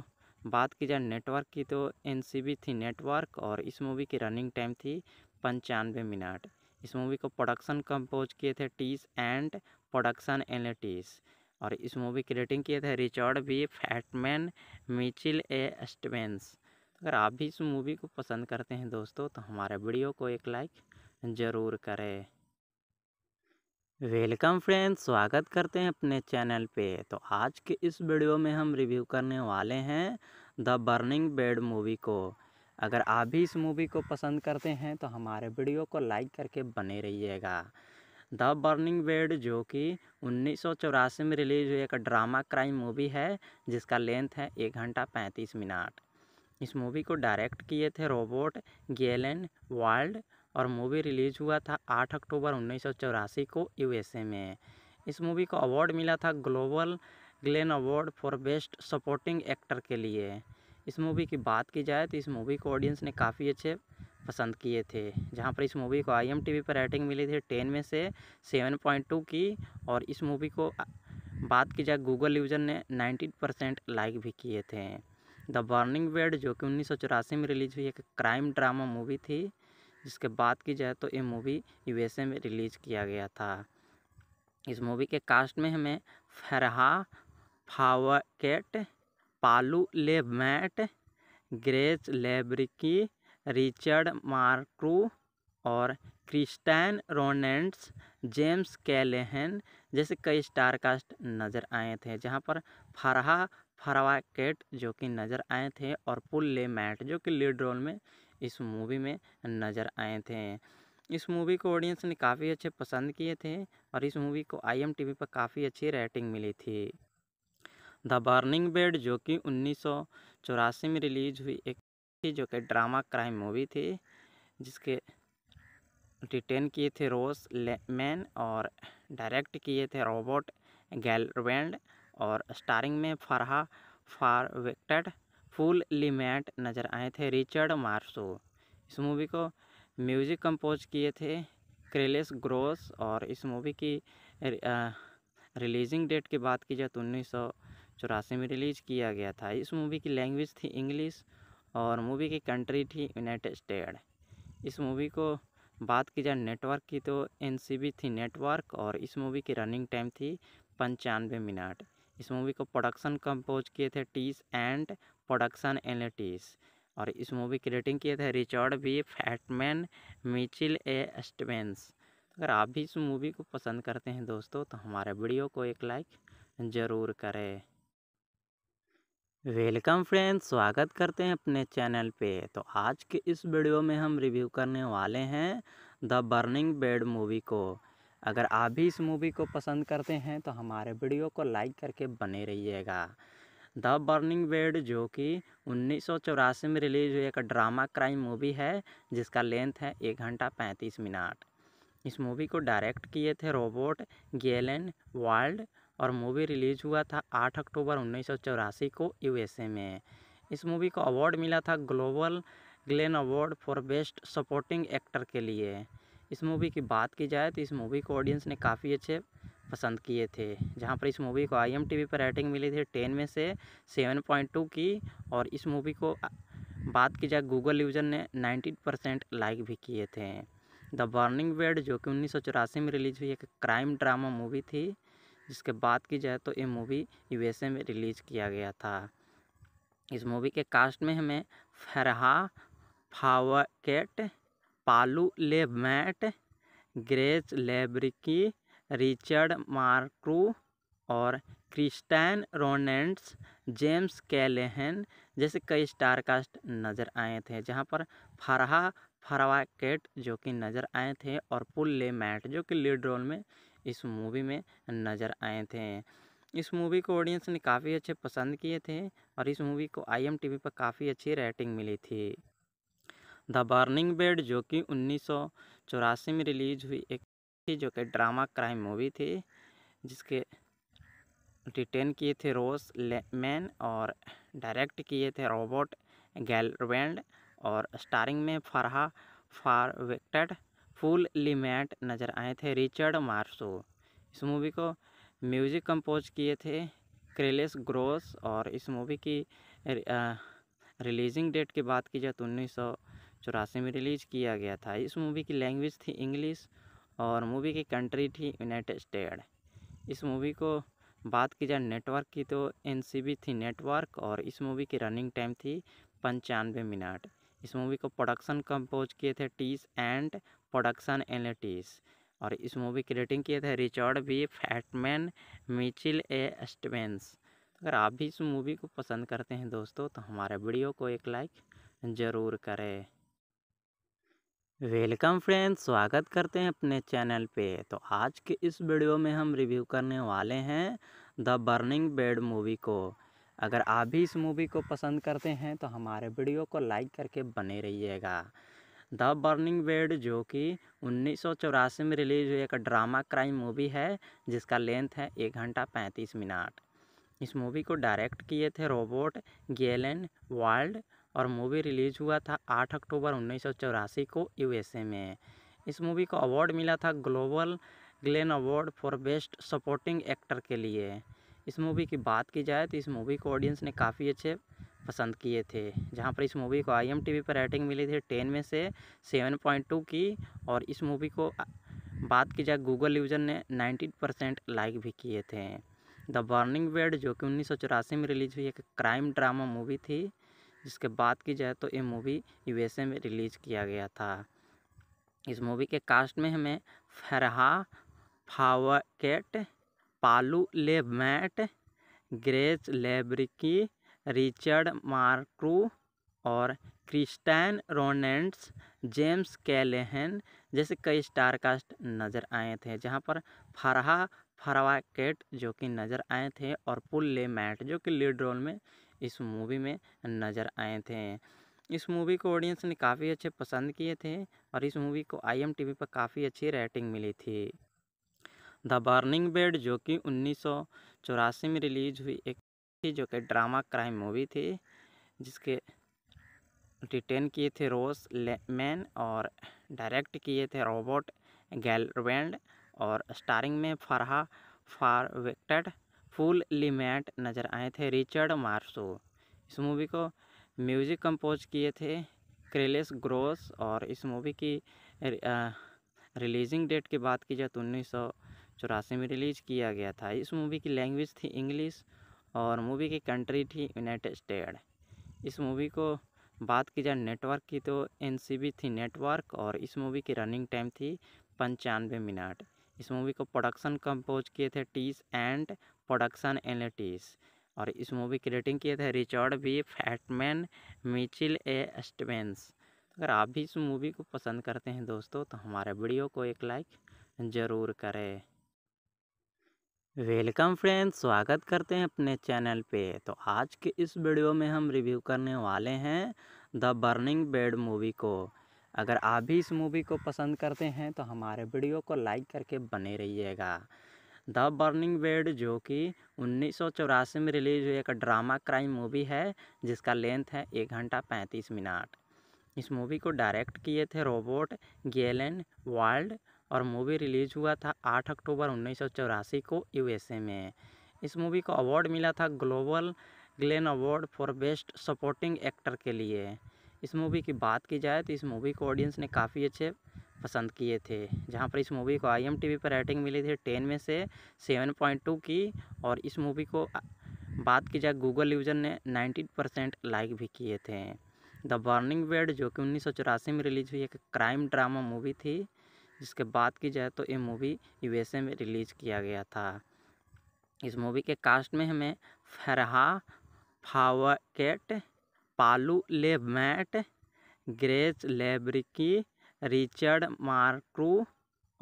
बात की जाए नेटवर्क की तो एन थी नेटवर्क और इस मूवी की रनिंग टाइम थी पंचानवे मिनट इस मूवी को प्रोडक्शन कंपोज किए थे टीस एंड प्रोडक्शन एनालिटिस और इस मूवी की रेटिंग किए थे Richard B fat man Mitchell A Stevens तो अगर आप भी इस मूवी को पसंद करते हैं दोस्तों तो हमारे वीडियो को एक लाइक ज़रूर करें वेलकम फ्रेंड्स स्वागत करते हैं अपने चैनल पे तो आज के इस वीडियो में हम रिव्यू करने वाले हैं द बर्निंग बेड मूवी को अगर आप भी इस मूवी को पसंद करते हैं तो हमारे वीडियो को लाइक करके बने रहिएगा द बर्निंग बेड जो कि उन्नीस में रिलीज़ हुई एक ड्रामा क्राइम मूवी है जिसका लेंथ है एक घंटा पैंतीस मिनट इस मूवी को डायरेक्ट किए थे रोबोट गेलन वाल्ड और मूवी रिलीज़ हुआ था आठ अक्टूबर उन्नीस को यूएसए में इस मूवी को अवार्ड मिला था global Glenn award for best supporting actor के लिए इस मूवी की बात की जाए तो इस मूवी को ऑडियंस ने काफ़ी अच्छे पसंद किए थे जहाँ पर इस मूवी को आईएमटीवी पर रेटिंग मिली थी टेन में से सेवन पॉइंट टू की और इस मूवी को बात की जाए गूगल यूजर ने नाइन्टी परसेंट लाइक भी किए थे द बर्निंग बेड जो कि उन्नीस में रिलीज़ हुई एक क्राइम ड्रामा मूवी थी जिसके बात की जाए तो ये मूवी यूएसए में रिलीज़ किया गया था इस मूवी के कास्ट में हमें Farrah Fawcett Paul लेबमैट Grace लेब्रिकी Richard मार्क्रू और क्रिस्टैन रोनेंट्स जेम्स कैलेहन जैसे कई स्टार कास्ट नज़र आए थे जहां पर फरहा फरवाकेट जो कि नज़र आए थे और पुल ले मैट जो कि लीड रोल में इस मूवी में नज़र आए थे इस मूवी को ऑडियंस ने काफ़ी अच्छे पसंद किए थे और इस मूवी को आईएमटीवी पर काफ़ी अच्छी रेटिंग मिली थी द बर्निंग बेड जो कि उन्नीस में रिलीज हुई एक थी जो कि ड्रामा क्राइम मूवी थी जिसके रिटेन किए थे रोस लेमैन और डायरेक्ट किए थे रॉबर्ट गैलवेंड और स्टारिंग में फरहा फारवेक्टेड फुल लिमेट नज़र आए थे रिचर्ड मार्सो इस मूवी को म्यूज़िक कंपोज किए थे क्रेलेस ग्रोस और इस मूवी की रिलीजिंग डेट की बात की जाए तो उन्नीस चौरासी में रिलीज़ किया गया था इस मूवी की लैंग्वेज थी इंग्लिश और मूवी की कंट्री थी यूनाइटेड स्टेट इस मूवी को बात की जाए नेटवर्क की तो एन थी नेटवर्क और इस मूवी की रनिंग टाइम थी पंचानवे मिनट इस मूवी को प्रोडक्शन कंपोज किए थे टीस एंड प्रोडक्शन एनलिटिस और इस मूवी की रेटिंग थे रिचर्ड भी फैटमैन मिचिल ए स्टवेंस तो अगर आप भी इस मूवी को पसंद करते हैं दोस्तों तो हमारे वीडियो को एक लाइक ज़रूर करें वेलकम फ्रेंड्स स्वागत करते हैं अपने चैनल पे तो आज के इस वीडियो में हम रिव्यू करने वाले हैं द बर्निंग बेड मूवी को अगर आप भी इस मूवी को पसंद करते हैं तो हमारे वीडियो को लाइक करके बने रहिएगा द बर्निंग बेड जो कि उन्नीस में रिलीज़ हुई एक ड्रामा क्राइम मूवी है जिसका लेंथ है एक घंटा पैंतीस मिनट इस मूवी को डायरेक्ट किए थे रोबोट गेलन वर्ल्ड और मूवी रिलीज़ हुआ था 8 अक्टूबर उन्नीस को यूएसए में इस मूवी को अवार्ड मिला था global Glenn award for best supporting actor के लिए इस मूवी की बात की जाए तो इस मूवी को ऑडियंस ने काफ़ी अच्छे पसंद किए थे जहाँ पर इस मूवी को आईएमटीवी पर रेटिंग मिली थी टेन में से सेवन पॉइंट टू की और इस मूवी को बात की जाए गूगल यूज़र ने नाइन्टी परसेंट लाइक भी किए थे द बर्निंग बेड जो कि उन्नीस में रिलीज़ हुई एक क्राइम ड्रामा मूवी थी जिसके बात की जाए तो ये मूवी यूएसए में रिलीज़ किया गया था इस मूवी के कास्ट में हमें Farrah Fawcett Paul लेबमैट Grace लेब्रिकी Richard मार्क्रू और क्रिस्टैन रोनेंट्स जेम्स कैलेहन जैसे कई स्टार कास्ट नज़र आए थे जहां पर फरहा फरवाकेट जो कि नज़र आए थे और पुल्ले मैट जो कि लीड रोल में इस मूवी में नज़र आए थे इस मूवी को ऑडियंस ने काफ़ी अच्छे पसंद किए थे और इस मूवी को आईएमटीवी पर काफ़ी अच्छी रेटिंग मिली थी द बर्निंग बेड जो कि उन्नीस में रिलीज़ हुई एक थी जो कि ड्रामा क्राइम मूवी थी जिसके रिटेन किए थे रोस मैन और डायरेक्ट किए थे रॉबर्ट गैलवेंड और स्टारिंग में फरहा फारवेक्टेड फुल लिमेट नज़र आए थे रिचर्ड मार्सो इस मूवी को म्यूजिक कंपोज किए थे क्रेलेस ग्रोस और इस मूवी की रिलीजिंग डेट की बात की जाए तो उन्नीस में रिलीज़ किया गया था इस मूवी की लैंग्वेज थी इंग्लिश और मूवी की कंट्री थी यूनाइटेड स्टेट इस मूवी को बात की जाए नेटवर्क की तो एन थी नेटवर्क और इस मूवी की रनिंग टाइम थी पंचानवे मिनट इस मूवी को प्रोडक्शन कंपोज किए थे टीस एंड प्रोडक्शन एनलिटिस और इस मूवी की रेटिंग किए थे Richard B fat man Mitchell A Stevens तो अगर आप भी इस मूवी को पसंद करते हैं दोस्तों तो हमारे वीडियो को एक लाइक ज़रूर करें वेलकम फ्रेंड्स स्वागत करते हैं अपने चैनल पे तो आज के इस वीडियो में हम रिव्यू करने वाले हैं द बर्निंग बेड मूवी को अगर आप भी इस मूवी को पसंद करते हैं तो हमारे वीडियो को लाइक करके बने रहिएगा द बर्निंग बेड जो कि उन्नीस में रिलीज़ हुई एक ड्रामा क्राइम मूवी है जिसका लेंथ है एक घंटा पैंतीस मिनट इस मूवी को डायरेक्ट किए थे रोबोट गेलन वाल्ड और मूवी रिलीज़ हुआ था 8 अक्टूबर उन्नीस को यूएसए में इस मूवी को अवार्ड मिला था global Glenn award for best supporting actor के लिए इस मूवी की बात की जाए तो इस मूवी को ऑडियंस ने काफ़ी अच्छे पसंद किए थे जहाँ पर इस मूवी को आईएमटीवी पर रेटिंग मिली थी टेन में से सेवन पॉइंट टू की और इस मूवी को बात की जाए गूगल यूजर ने नाइन्टी परसेंट लाइक भी किए थे द बर्निंग बेड जो कि उन्नीस में रिलीज़ हुई एक क्राइम ड्रामा मूवी थी जिसके बात की जाए तो ये मूवी यूएसए में रिलीज़ किया गया था इस मूवी के कास्ट में हमें Farrah Fawcett Paul लेबमैट Grace लेब्रिकी Richard मार्क्रू और क्रिस्टैन रोनेंट्स जेम्स कैलेहन जैसे कई स्टार कास्ट नज़र आए थे जहां पर फरहा फरवाकेट जो कि नज़र आए थे और पुल ले मैट जो कि लीड रोल में इस मूवी में नज़र आए थे इस मूवी को ऑडियंस ने काफ़ी अच्छे पसंद किए थे और इस मूवी को आईएमटीवी पर काफ़ी अच्छी रेटिंग मिली थी द बर्निंग बेड जो कि उन्नीस में रिलीज हुई एक थी जो कि ड्रामा क्राइम मूवी थी जिसके रिटेन किए थे रोस मैन और डायरेक्ट किए थे रॉबर्ट गैलवेंड और स्टारिंग में फरहा फारवेक्टेड फुल लिमेट नज़र आए थे रिचर्ड मार्सो इस मूवी को म्यूज़िक कंपोज किए थे क्रेलेस ग्रोस और इस मूवी की रिलीजिंग डेट की बात की जाए तो उन्नीस चौरासी में रिलीज़ किया गया था इस मूवी की लैंग्वेज थी इंग्लिश और मूवी की कंट्री थी यूनाइटेड स्टेट इस मूवी को बात की जाए नेटवर्क की तो एन थी नेटवर्क और इस मूवी की रनिंग टाइम थी पंचानवे मिनट इस मूवी को प्रोडक्शन कंपोज किए थे टीस एंड प्रोडक्शन एन टीस और इस मूवी की रेटिंग किए थे रिचर्ड भी फैटमैन मिचिल ए स्टवेंस अगर आप भी इस मूवी को पसंद करते हैं दोस्तों तो हमारे वीडियो को एक लाइक ज़रूर करें वेलकम फ्रेंड्स स्वागत करते हैं अपने चैनल पे तो आज के इस वीडियो में हम रिव्यू करने वाले हैं द बर्निंग बेड मूवी को अगर आप भी इस मूवी को पसंद करते हैं तो हमारे वीडियो को लाइक करके बने रहिएगा द बर्निंग बेड जो कि उन्नीस में रिलीज़ हुई एक ड्रामा क्राइम मूवी है जिसका लेंथ है एक घंटा पैंतीस मिनट इस मूवी को डायरेक्ट किए थे रोबोट गेलन वर्ल्ड और मूवी रिलीज़ हुआ था 8 अक्टूबर उन्नीस को यूएसए में इस मूवी को अवार्ड मिला था global Glenn award for best supporting actor के लिए इस मूवी की बात की जाए तो इस मूवी को ऑडियंस ने काफ़ी अच्छे पसंद किए थे जहाँ पर इस मूवी को आई एम टी वी पर रेटिंग मिली थी टेन में से सेवन पॉइंट टू की और इस मूवी को बात की जाए गूगल यूज़र ने नाइन्टी परसेंट लाइक भी किए थे द बर्निंग बेड जो कि उन्नीस में रिलीज़ हुई एक क्राइम ड्रामा मूवी थी जिसके बात की जाए तो ये मूवी यू में रिलीज़ किया गया था इस मूवी के कास्ट में हमें फरहा फावकेट पालू लेबमैट ग्रेच लेब्रिकी रिचर्ड मार्क्रू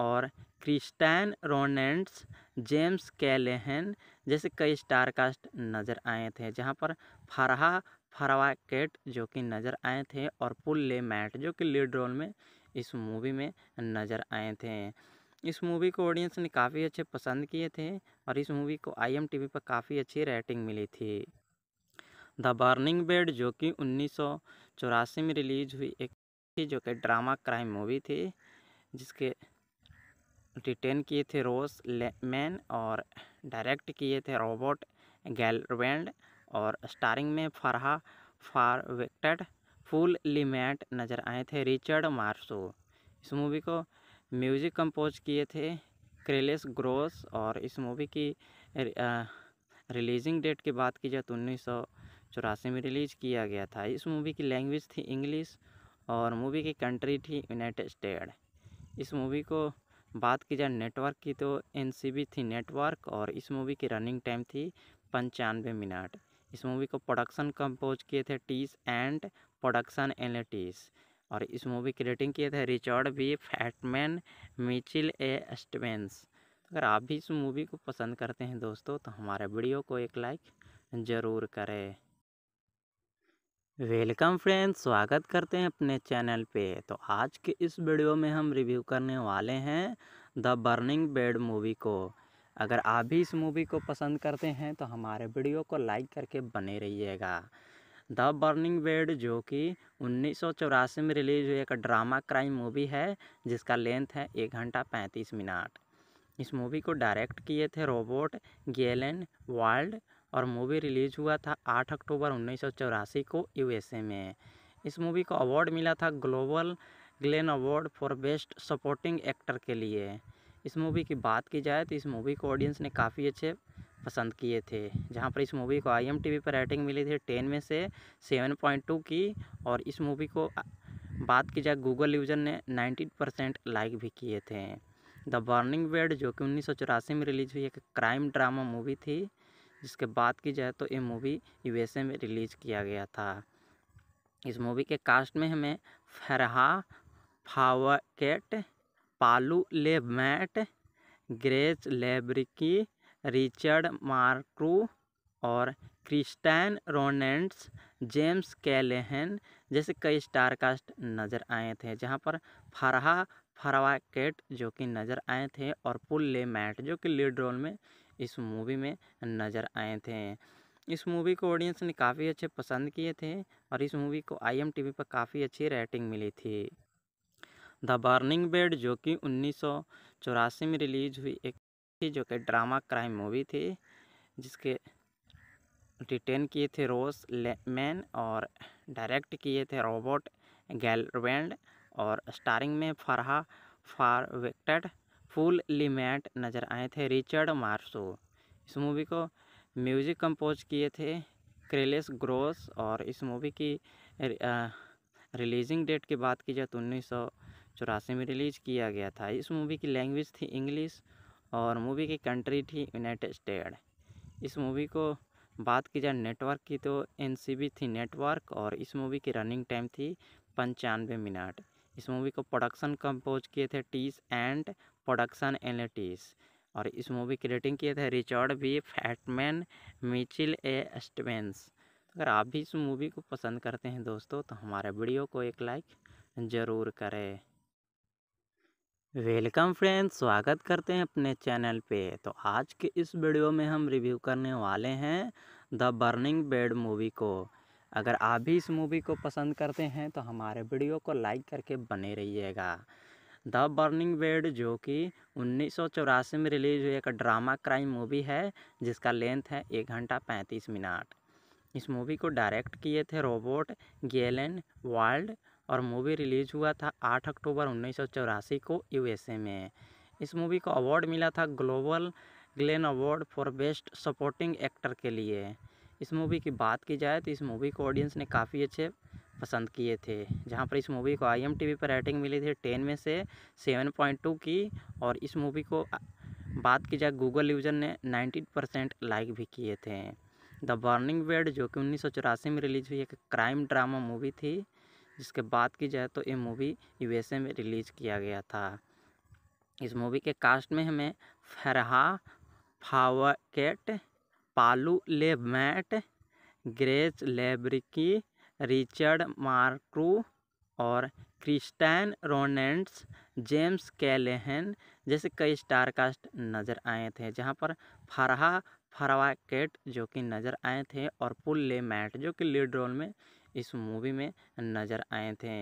और क्रिस्टैन रोनेंट्स जेम्स कैलेहन जैसे कई स्टार कास्ट नज़र आए थे जहां पर फरहा फरवाकेट जो कि नज़र आए थे और पुल ले मैट जो कि लीड रोल में इस मूवी में नज़र आए थे इस मूवी को ऑडियंस ने काफ़ी अच्छे पसंद किए थे और इस मूवी को आईएमटीवी पर काफ़ी अच्छी रेटिंग मिली थी द बर्निंग बेड जो कि उन्नीस में रिलीज हुई एक थी जो कि ड्रामा क्राइम मूवी थी जिसके रिटेन किए थे रोस लेमैन और डायरेक्ट किए थे रॉबर्ट गैलवेंड और स्टारिंग में फरहा फारवेक्टेड फुल लिमेट नज़र आए थे रिचर्ड मार्सो इस मूवी को म्यूजिक कंपोज किए थे क्रेलेस ग्रोस और इस मूवी की रिलीजिंग डेट की बात की जाए तो उन्नीस सौ चौरासी में रिलीज़ किया गया था इस मूवी की लैंग्वेज थी इंग्लिश और मूवी की कंट्री थी यूनाइटेड स्टेट इस मूवी को बात की जाए नेटवर्क की तो एन थी नेटवर्क और इस मूवी की रनिंग टाइम थी पंचानवे मिनट इस मूवी को प्रोडक्शन कंपोज किए थे टीस एंड प्रोडक्शन एन टीस और इस मूवी की रेटिंग किए थे Richard B fat man Mitchell A Stevens अगर आप भी इस मूवी को पसंद करते हैं दोस्तों तो हमारे वीडियो को एक लाइक ज़रूर करें वेलकम फ्रेंड्स स्वागत करते हैं अपने चैनल पे तो आज के इस वीडियो में हम रिव्यू करने वाले हैं द बर्निंग बेड मूवी को अगर आप भी इस मूवी को पसंद करते हैं तो हमारे वीडियो को लाइक करके बने रहिएगा द बर्निंग बेड जो कि उन्नीस में रिलीज़ हुई एक ड्रामा क्राइम मूवी है जिसका लेंथ है एक घंटा पैंतीस मिनट इस मूवी को डायरेक्ट किए थे रोबोट गेलन वाल्ड और मूवी रिलीज़ हुआ था आठ अक्टूबर उन्नीस को यूएसए में इस मूवी को अवार्ड मिला था global Glenn award for best supporting actor के लिए इस मूवी की बात की जाए तो इस मूवी को ऑडियंस ने काफ़ी अच्छे पसंद किए थे जहाँ पर इस मूवी को आईएमटीवी पर रेटिंग मिली थी टेन में से सेवन पॉइंट टू की और इस मूवी को बात की जाए गूगल यूजर ने नाइन्टी परसेंट लाइक भी किए थे द बर्निंग बेड जो कि उन्नीस में रिलीज़ हुई एक क्राइम ड्रामा मूवी थी जिसके बाद की जाए तो ये मूवी यूएसए में रिलीज़ किया गया था इस मूवी के कास्ट में हमें Farrah Fawcett Paul लेबमैट Grace लेब्रिकी Richard मार्क्रू और क्रिस्टैन रोनेंट्स जेम्स कैलेहन जैसे कई स्टार कास्ट नज़र आए थे जहां पर फरहा फरवाकेट जो कि नज़र आए थे और पुल ले मैट जो कि लीड रोल में इस मूवी में नज़र आए थे इस मूवी को ऑडियंस ने काफ़ी अच्छे पसंद किए थे और इस मूवी को आईएमटीवी पर काफ़ी अच्छी रेटिंग मिली थी द बर्निंग बेड जो कि उन्नीस में रिलीज हुई एक थी जो कि ड्रामा क्राइम मूवी थी जिसके रिटेन किए थे रोस लेमैन और डायरेक्ट किए थे रॉबर्ट गैलवेंड और स्टारिंग में फरहा फारवेक्टेड फुल लिमेट नज़र आए थे रिचर्ड मार्सो इस मूवी को म्यूज़िक कंपोज किए थे क्रेलेस ग्रोस और इस मूवी की रिलीजिंग डेट की बात की जाए तो उन्नीस चौरासी में रिलीज़ किया गया था इस मूवी की लैंग्वेज थी इंग्लिश और मूवी की कंट्री थी यूनाइटेड स्टेट इस मूवी को बात की जाए नेटवर्क की तो एन थी नेटवर्क और इस मूवी की रनिंग टाइम थी पंचानवे मिनट इस मूवी को प्रोडक्शन कंपोज किए थे टीस एंड प्रोडक्शन एनलिटिस और इस मूवी की रेटिंग थे रिचर्ड भी फैटमैन मिचिल ए स्टवेंस तो अगर आप भी इस मूवी को पसंद करते हैं दोस्तों तो हमारे वीडियो को एक लाइक ज़रूर करें वेलकम फ्रेंड्स स्वागत करते हैं अपने चैनल पे तो आज के इस वीडियो में हम रिव्यू करने वाले हैं द बर्निंग बेड मूवी को अगर आप भी इस मूवी को पसंद करते हैं तो हमारे वीडियो को लाइक करके बने रहिएगा द बर्निंग बेड जो कि उन्नीस में रिलीज हुई एक ड्रामा क्राइम मूवी है जिसका लेंथ है एक घंटा पैंतीस मिनट इस मूवी को डायरेक्ट किए थे रोबोट गेलन वर्ल्ड और मूवी रिलीज हुआ था 8 अक्टूबर उन्नीस को यूएसए में इस मूवी को अवार्ड मिला था global Glenn award for best supporting actor के लिए इस मूवी की बात की जाए तो इस मूवी को ऑडियंस ने काफ़ी अच्छे पसंद किए थे जहाँ पर इस मूवी को आई एम पर रेटिंग मिली थी टेन में से सेवन पॉइंट टू की और इस मूवी को बात की जाए गूगल यूज़र ने नाइन्टीन परसेंट लाइक भी किए थे द बर्निंग बेड जो कि उन्नीस में रिलीज़ हुई एक क्राइम ड्रामा मूवी थी जिसके बात की जाए तो ये मूवी यू में रिलीज़ किया गया था इस मूवी के कास्ट में हमें Farrah Fawcett Paul लेबमैट Grace लेब्रिकी Richard मार्क्रू और क्रिस्टैन रोनेंट्स जेम्स कैलेहन जैसे कई स्टार कास्ट नज़र आए थे जहां पर फरहा फरवाकेट जो कि नज़र आए थे और पुल ले मैट जो कि लीड रोल में इस मूवी में नज़र आए थे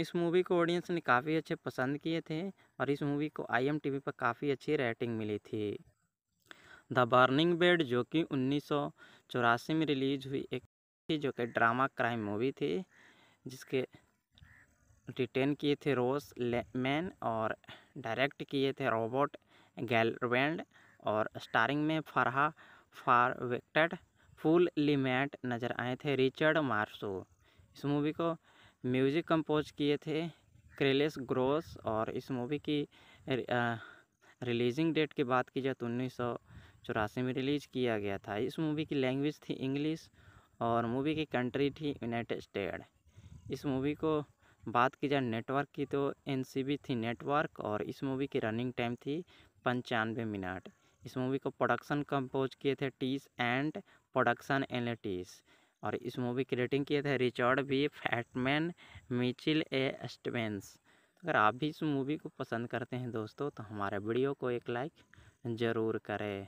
इस मूवी को ऑडियंस ने काफ़ी अच्छे पसंद किए थे और इस मूवी को आईएमटीवी पर काफ़ी अच्छी रेटिंग मिली थी द बर्निंग बेड जो कि उन्नीस में रिलीज़ हुई एक थी जो कि ड्रामा क्राइम मूवी थी जिसके रिटेन किए थे रोस मैन और डायरेक्ट किए थे रॉबर्ट गैलवेंड और स्टारिंग में फरहा फारवेक्टेड फुल लिमेट नज़र आए थे रिचर्ड मार्सो इस मूवी को म्यूजिक कंपोज किए थे क्रेलेस ग्रोस और इस मूवी की रिलीजिंग डेट की बात की जाए तो उन्नीस में रिलीज़ किया गया था इस मूवी की लैंग्वेज थी इंग्लिश और मूवी की कंट्री थी यूनाइटेड स्टेट इस मूवी को बात की जाए नेटवर्क की तो एन थी नेटवर्क और इस मूवी की रनिंग टाइम थी पंचानवे मिनट इस मूवी को प्रोडक्शन कंपोज किए थे टीस एंड प्रोडक्शन एन और इस मूवी की रेटिंग किए थे Richard B fat man Mitchell A Stevens अगर आप भी इस मूवी को पसंद करते हैं दोस्तों तो हमारे वीडियो को एक लाइक ज़रूर करें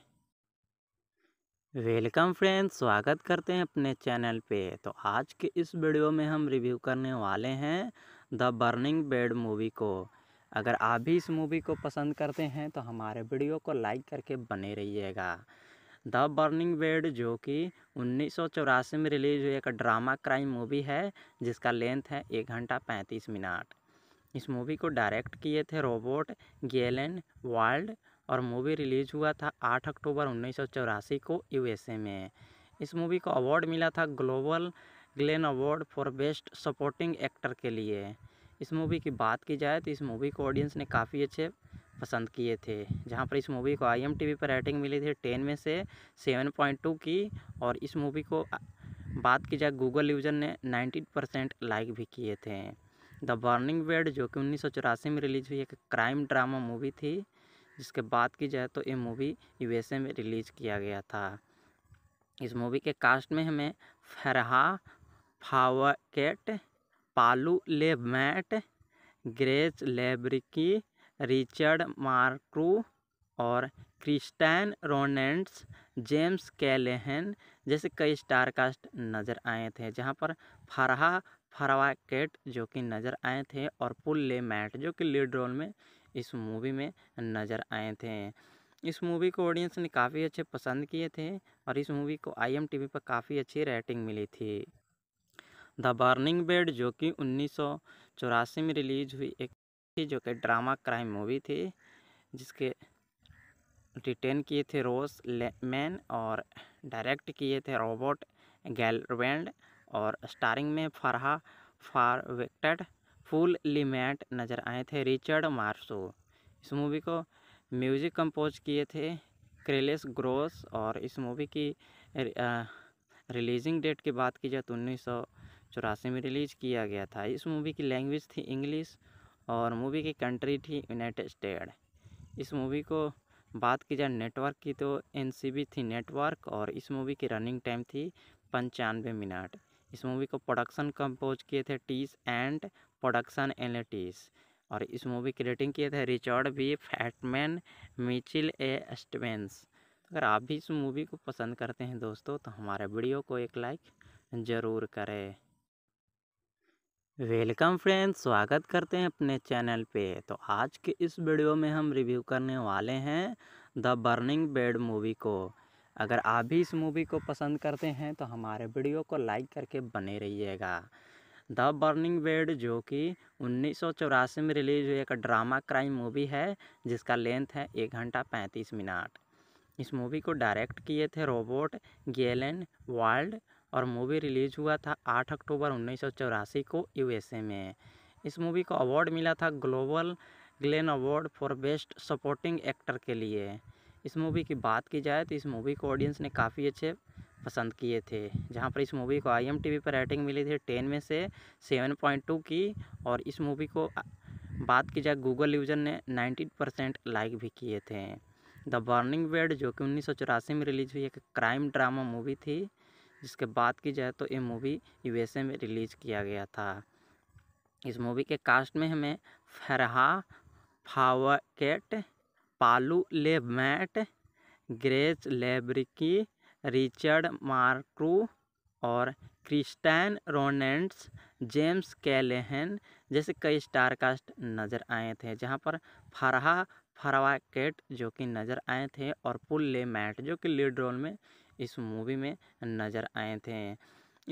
वेलकम फ्रेंड्स स्वागत करते हैं अपने चैनल पे तो आज के इस वीडियो में हम रिव्यू करने वाले हैं द बर्निंग बेड मूवी को अगर आप भी इस मूवी को पसंद करते हैं तो हमारे वीडियो को लाइक करके बने रहिएगा द बर्निंग बेड जो कि उन्नीस में रिलीज़ हुई एक ड्रामा क्राइम मूवी है जिसका लेंथ है एक घंटा पैंतीस मिनट इस मूवी को डायरेक्ट किए थे रोबोट गेलन वाल्ड और मूवी रिलीज़ हुआ था आठ अक्टूबर उन्नीस को यूएसए में इस मूवी को अवार्ड मिला था global Glenn award for best supporting actor के लिए इस मूवी की बात की जाए तो इस मूवी को ऑडियंस ने काफ़ी अच्छे पसंद किए थे जहाँ पर इस मूवी को आईएमटीवी पर रेटिंग मिली थी टेन में से सेवन पॉइंट टू की और इस मूवी को बात की जाए गूगल यूजर ने नाइन्टीन परसेंट लाइक भी किए थे द बर्निंग बेड जो कि उन्नीस में रिलीज़ हुई एक क्राइम ड्रामा मूवी थी जिसके बात की जाए तो ये मूवी यूएसए में रिलीज़ किया गया था इस मूवी के कास्ट में हमें Farrah Fawcett Paul Le Mat Grace लेब्रिकी Richard मार्क्रू और क्रिस्टैन रोनेंट्स जेम्स कैलेहन जैसे कई स्टार कास्ट नज़र आए थे जहां पर फरहा फरवाकेट जो कि नज़र आए थे और पुल ले मैट जो कि लीड रोल में इस मूवी में नज़र आए थे इस मूवी को ऑडियंस ने काफ़ी अच्छे पसंद किए थे और इस मूवी को आईएमटीवी पर काफ़ी अच्छी रेटिंग मिली थी द बर्निंग बेड जो कि उन्नीस में रिलीज हुई एक थी जो कि ड्रामा क्राइम मूवी थी जिसके रिटेन किए थे रोस मैन और डायरेक्ट किए थे रॉबर्ट गैलवेंड और स्टारिंग में फरहा फारवेक्टेड फुल लिमेट नज़र आए थे रिचर्ड मार्सो इस मूवी को म्यूज़िक कंपोज किए थे क्रेलेस ग्रोस और इस मूवी की रिलीजिंग डेट की बात की जाए तो उन्नीस चौरासी में रिलीज़ किया गया था इस मूवी की लैंग्वेज थी इंग्लिश और मूवी की कंट्री थी यूनाइटेड स्टेट इस मूवी को बात की जाए नेटवर्क की तो एन थी नेटवर्क और इस मूवी की रनिंग टाइम थी पंचानवे मिनट इस मूवी को प्रोडक्शन कंपोज किए थे टीस एंड प्रोडक्शन एनलिटिस और इस मूवी की रेटिंग किए थे Richard B fat man Mitchell A Stevens तो अगर आप भी इस मूवी को पसंद करते हैं दोस्तों तो हमारे वीडियो को एक लाइक ज़रूर करें वेलकम फ्रेंड्स स्वागत करते हैं अपने चैनल पे तो आज के इस वीडियो में हम रिव्यू करने वाले हैं द बर्निंग बेड मूवी को अगर आप भी इस मूवी को पसंद करते हैं तो हमारे वीडियो को लाइक करके बने रहिएगा द बर्निंग बेड जो कि उन्नीस में रिलीज हुई एक ड्रामा क्राइम मूवी है जिसका लेंथ है एक घंटा पैंतीस मिनट इस मूवी को डायरेक्ट किए थे रोबोट गेलन वर्ल्ड और मूवी रिलीज हुआ था 8 अक्टूबर उन्नीस को यूएसए में इस मूवी को अवार्ड मिला था global Glenn award for best supporting actor के लिए इस मूवी की बात की जाए तो इस मूवी को ऑडियंस ने काफ़ी अच्छे पसंद किए थे जहाँ पर इस मूवी को आई एम पर रेटिंग मिली थी टेन में से सेवन पॉइंट टू की और इस मूवी को बात की जाए गूगल यूज़र ने नाइन्टीन परसेंट लाइक भी किए थे द बर्निंग बेड जो कि उन्नीस सौ चौरासी में रिलीज़ हुई एक क्राइम ड्रामा मूवी थी जिसके बात की जाए तो ये मूवी यूएसए में रिलीज़ किया गया था इस मूवी के कास्ट में हमें Farrah Fawcett Paul लेबमैट Grace लेब्रिकी Richard मार्क्रू और क्रिस्टैन रोनेंट्स जेम्स कैलेहन जैसे कई स्टार कास्ट नज़र आए थे जहां पर फरहा फरवाकेट जो कि नज़र आए थे और पुल ले मैट जो कि लीड रोल में इस मूवी में नज़र आए थे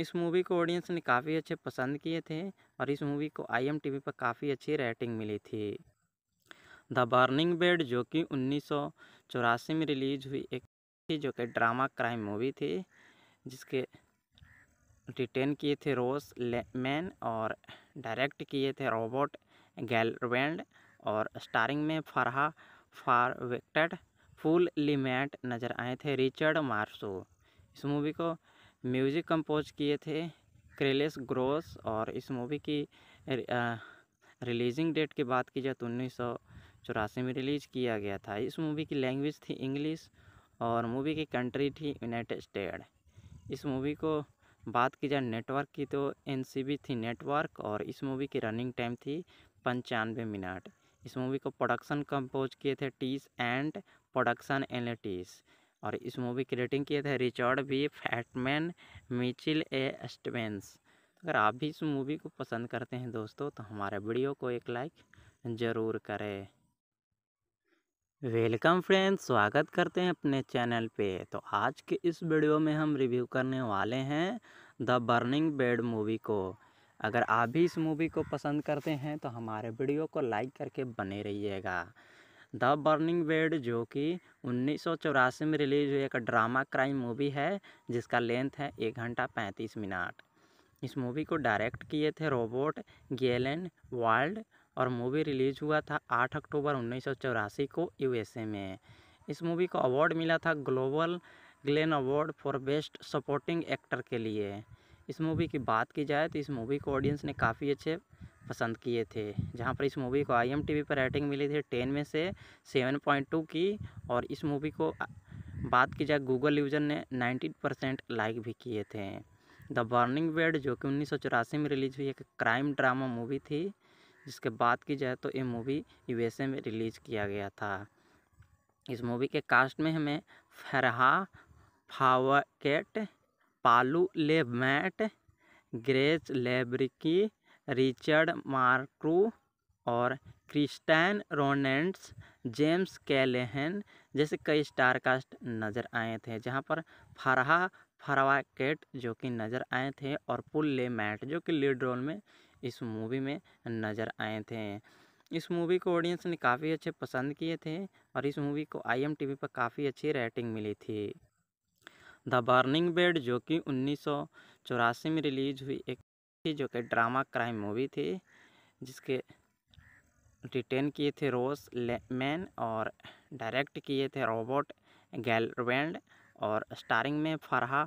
इस मूवी को ऑडियंस ने काफ़ी अच्छे पसंद किए थे और इस मूवी को आईएमटीवी पर काफ़ी अच्छी रेटिंग मिली थी द बर्निंग बेड जो कि उन्नीस में रिलीज़ हुई एक थी जो कि ड्रामा क्राइम मूवी थी जिसके रिटेन किए थे रोस मैन और डायरेक्ट किए थे रॉबर्ट गैलवेंड और स्टारिंग में फरहा फारवेक्टेड फुल लिमेट नज़र आए थे रिचर्ड मार्सो इस मूवी को म्यूजिक कंपोज किए थे क्रेलेस ग्रोस और इस मूवी की रिलीजिंग डेट की बात की जाए तो उन्नीस में रिलीज़ किया गया था इस मूवी की लैंग्वेज थी इंग्लिश और मूवी की कंट्री थी यूनाइटेड स्टेट इस मूवी को बात की जाए नेटवर्क की तो एन थी नेटवर्क और इस मूवी की रनिंग टाइम थी पंचानवे मिनट इस मूवी को प्रोडक्शन कंपोज किए थे टीस एंड प्रोडक्शन एन टीस और इस मूवी की रेटिंग किए थे Richard B fat man Mitchell A Stevens अगर आप भी इस मूवी को पसंद करते हैं दोस्तों तो हमारे वीडियो को एक लाइक ज़रूर करें वेलकम फ्रेंड्स स्वागत करते हैं अपने चैनल पे तो आज के इस वीडियो में हम रिव्यू करने वाले हैं द बर्निंग बेड मूवी को अगर आप भी इस मूवी को पसंद करते हैं तो हमारे वीडियो को लाइक करके बने रहिएगा द बर्निंग बेड जो कि उन्नीस में रिलीज़ हुई एक ड्रामा क्राइम मूवी है जिसका लेंथ है एक घंटा पैंतीस मिनट इस मूवी को डायरेक्ट किए थे रोबोट गेलन वाल्ड और मूवी रिलीज़ हुआ था 8 अक्टूबर उन्नीस को यूएसए में इस मूवी को अवार्ड मिला था global Glenn award for best supporting actor के लिए इस मूवी की बात की जाए तो इस मूवी को ऑडियंस ने काफ़ी अच्छे पसंद किए थे जहाँ पर इस मूवी को आईएमटीवी पर रेटिंग मिली थी टेन में से सेवन पॉइंट टू की और इस मूवी को बात की जाए गूगल यूजर ने नाइन्टीन परसेंट लाइक भी किए थे द बर्निंग बेड जो कि उन्नीस में रिलीज़ हुई एक क्राइम ड्रामा मूवी थी जिसके बात की जाए तो ये मूवी यूएसए में रिलीज़ किया गया था इस मूवी के कास्ट में हमें Farrah Fawcett Paul लेबमैट Grace लेब्रिकी Richard मार्क्रू और क्रिस्टैन रोनेंट्स जेम्स कैलेहन जैसे कई स्टार कास्ट नज़र आए थे जहां पर फरहा फरवाकेट जो कि नज़र आए थे और पुल ले मैट जो कि लीड रोल में इस मूवी में नज़र आए थे इस मूवी को ऑडियंस ने काफ़ी अच्छे पसंद किए थे और इस मूवी को आईएमटीवी पर काफ़ी अच्छी रेटिंग मिली थी द बर्निंग बेड जो कि उन्नीस में रिलीज हुई एक थी जो कि ड्रामा क्राइम मूवी थी जिसके रिटेन किए थे रोस मैन और डायरेक्ट किए थे रॉबर्ट गैलवेंड और स्टारिंग में फरहा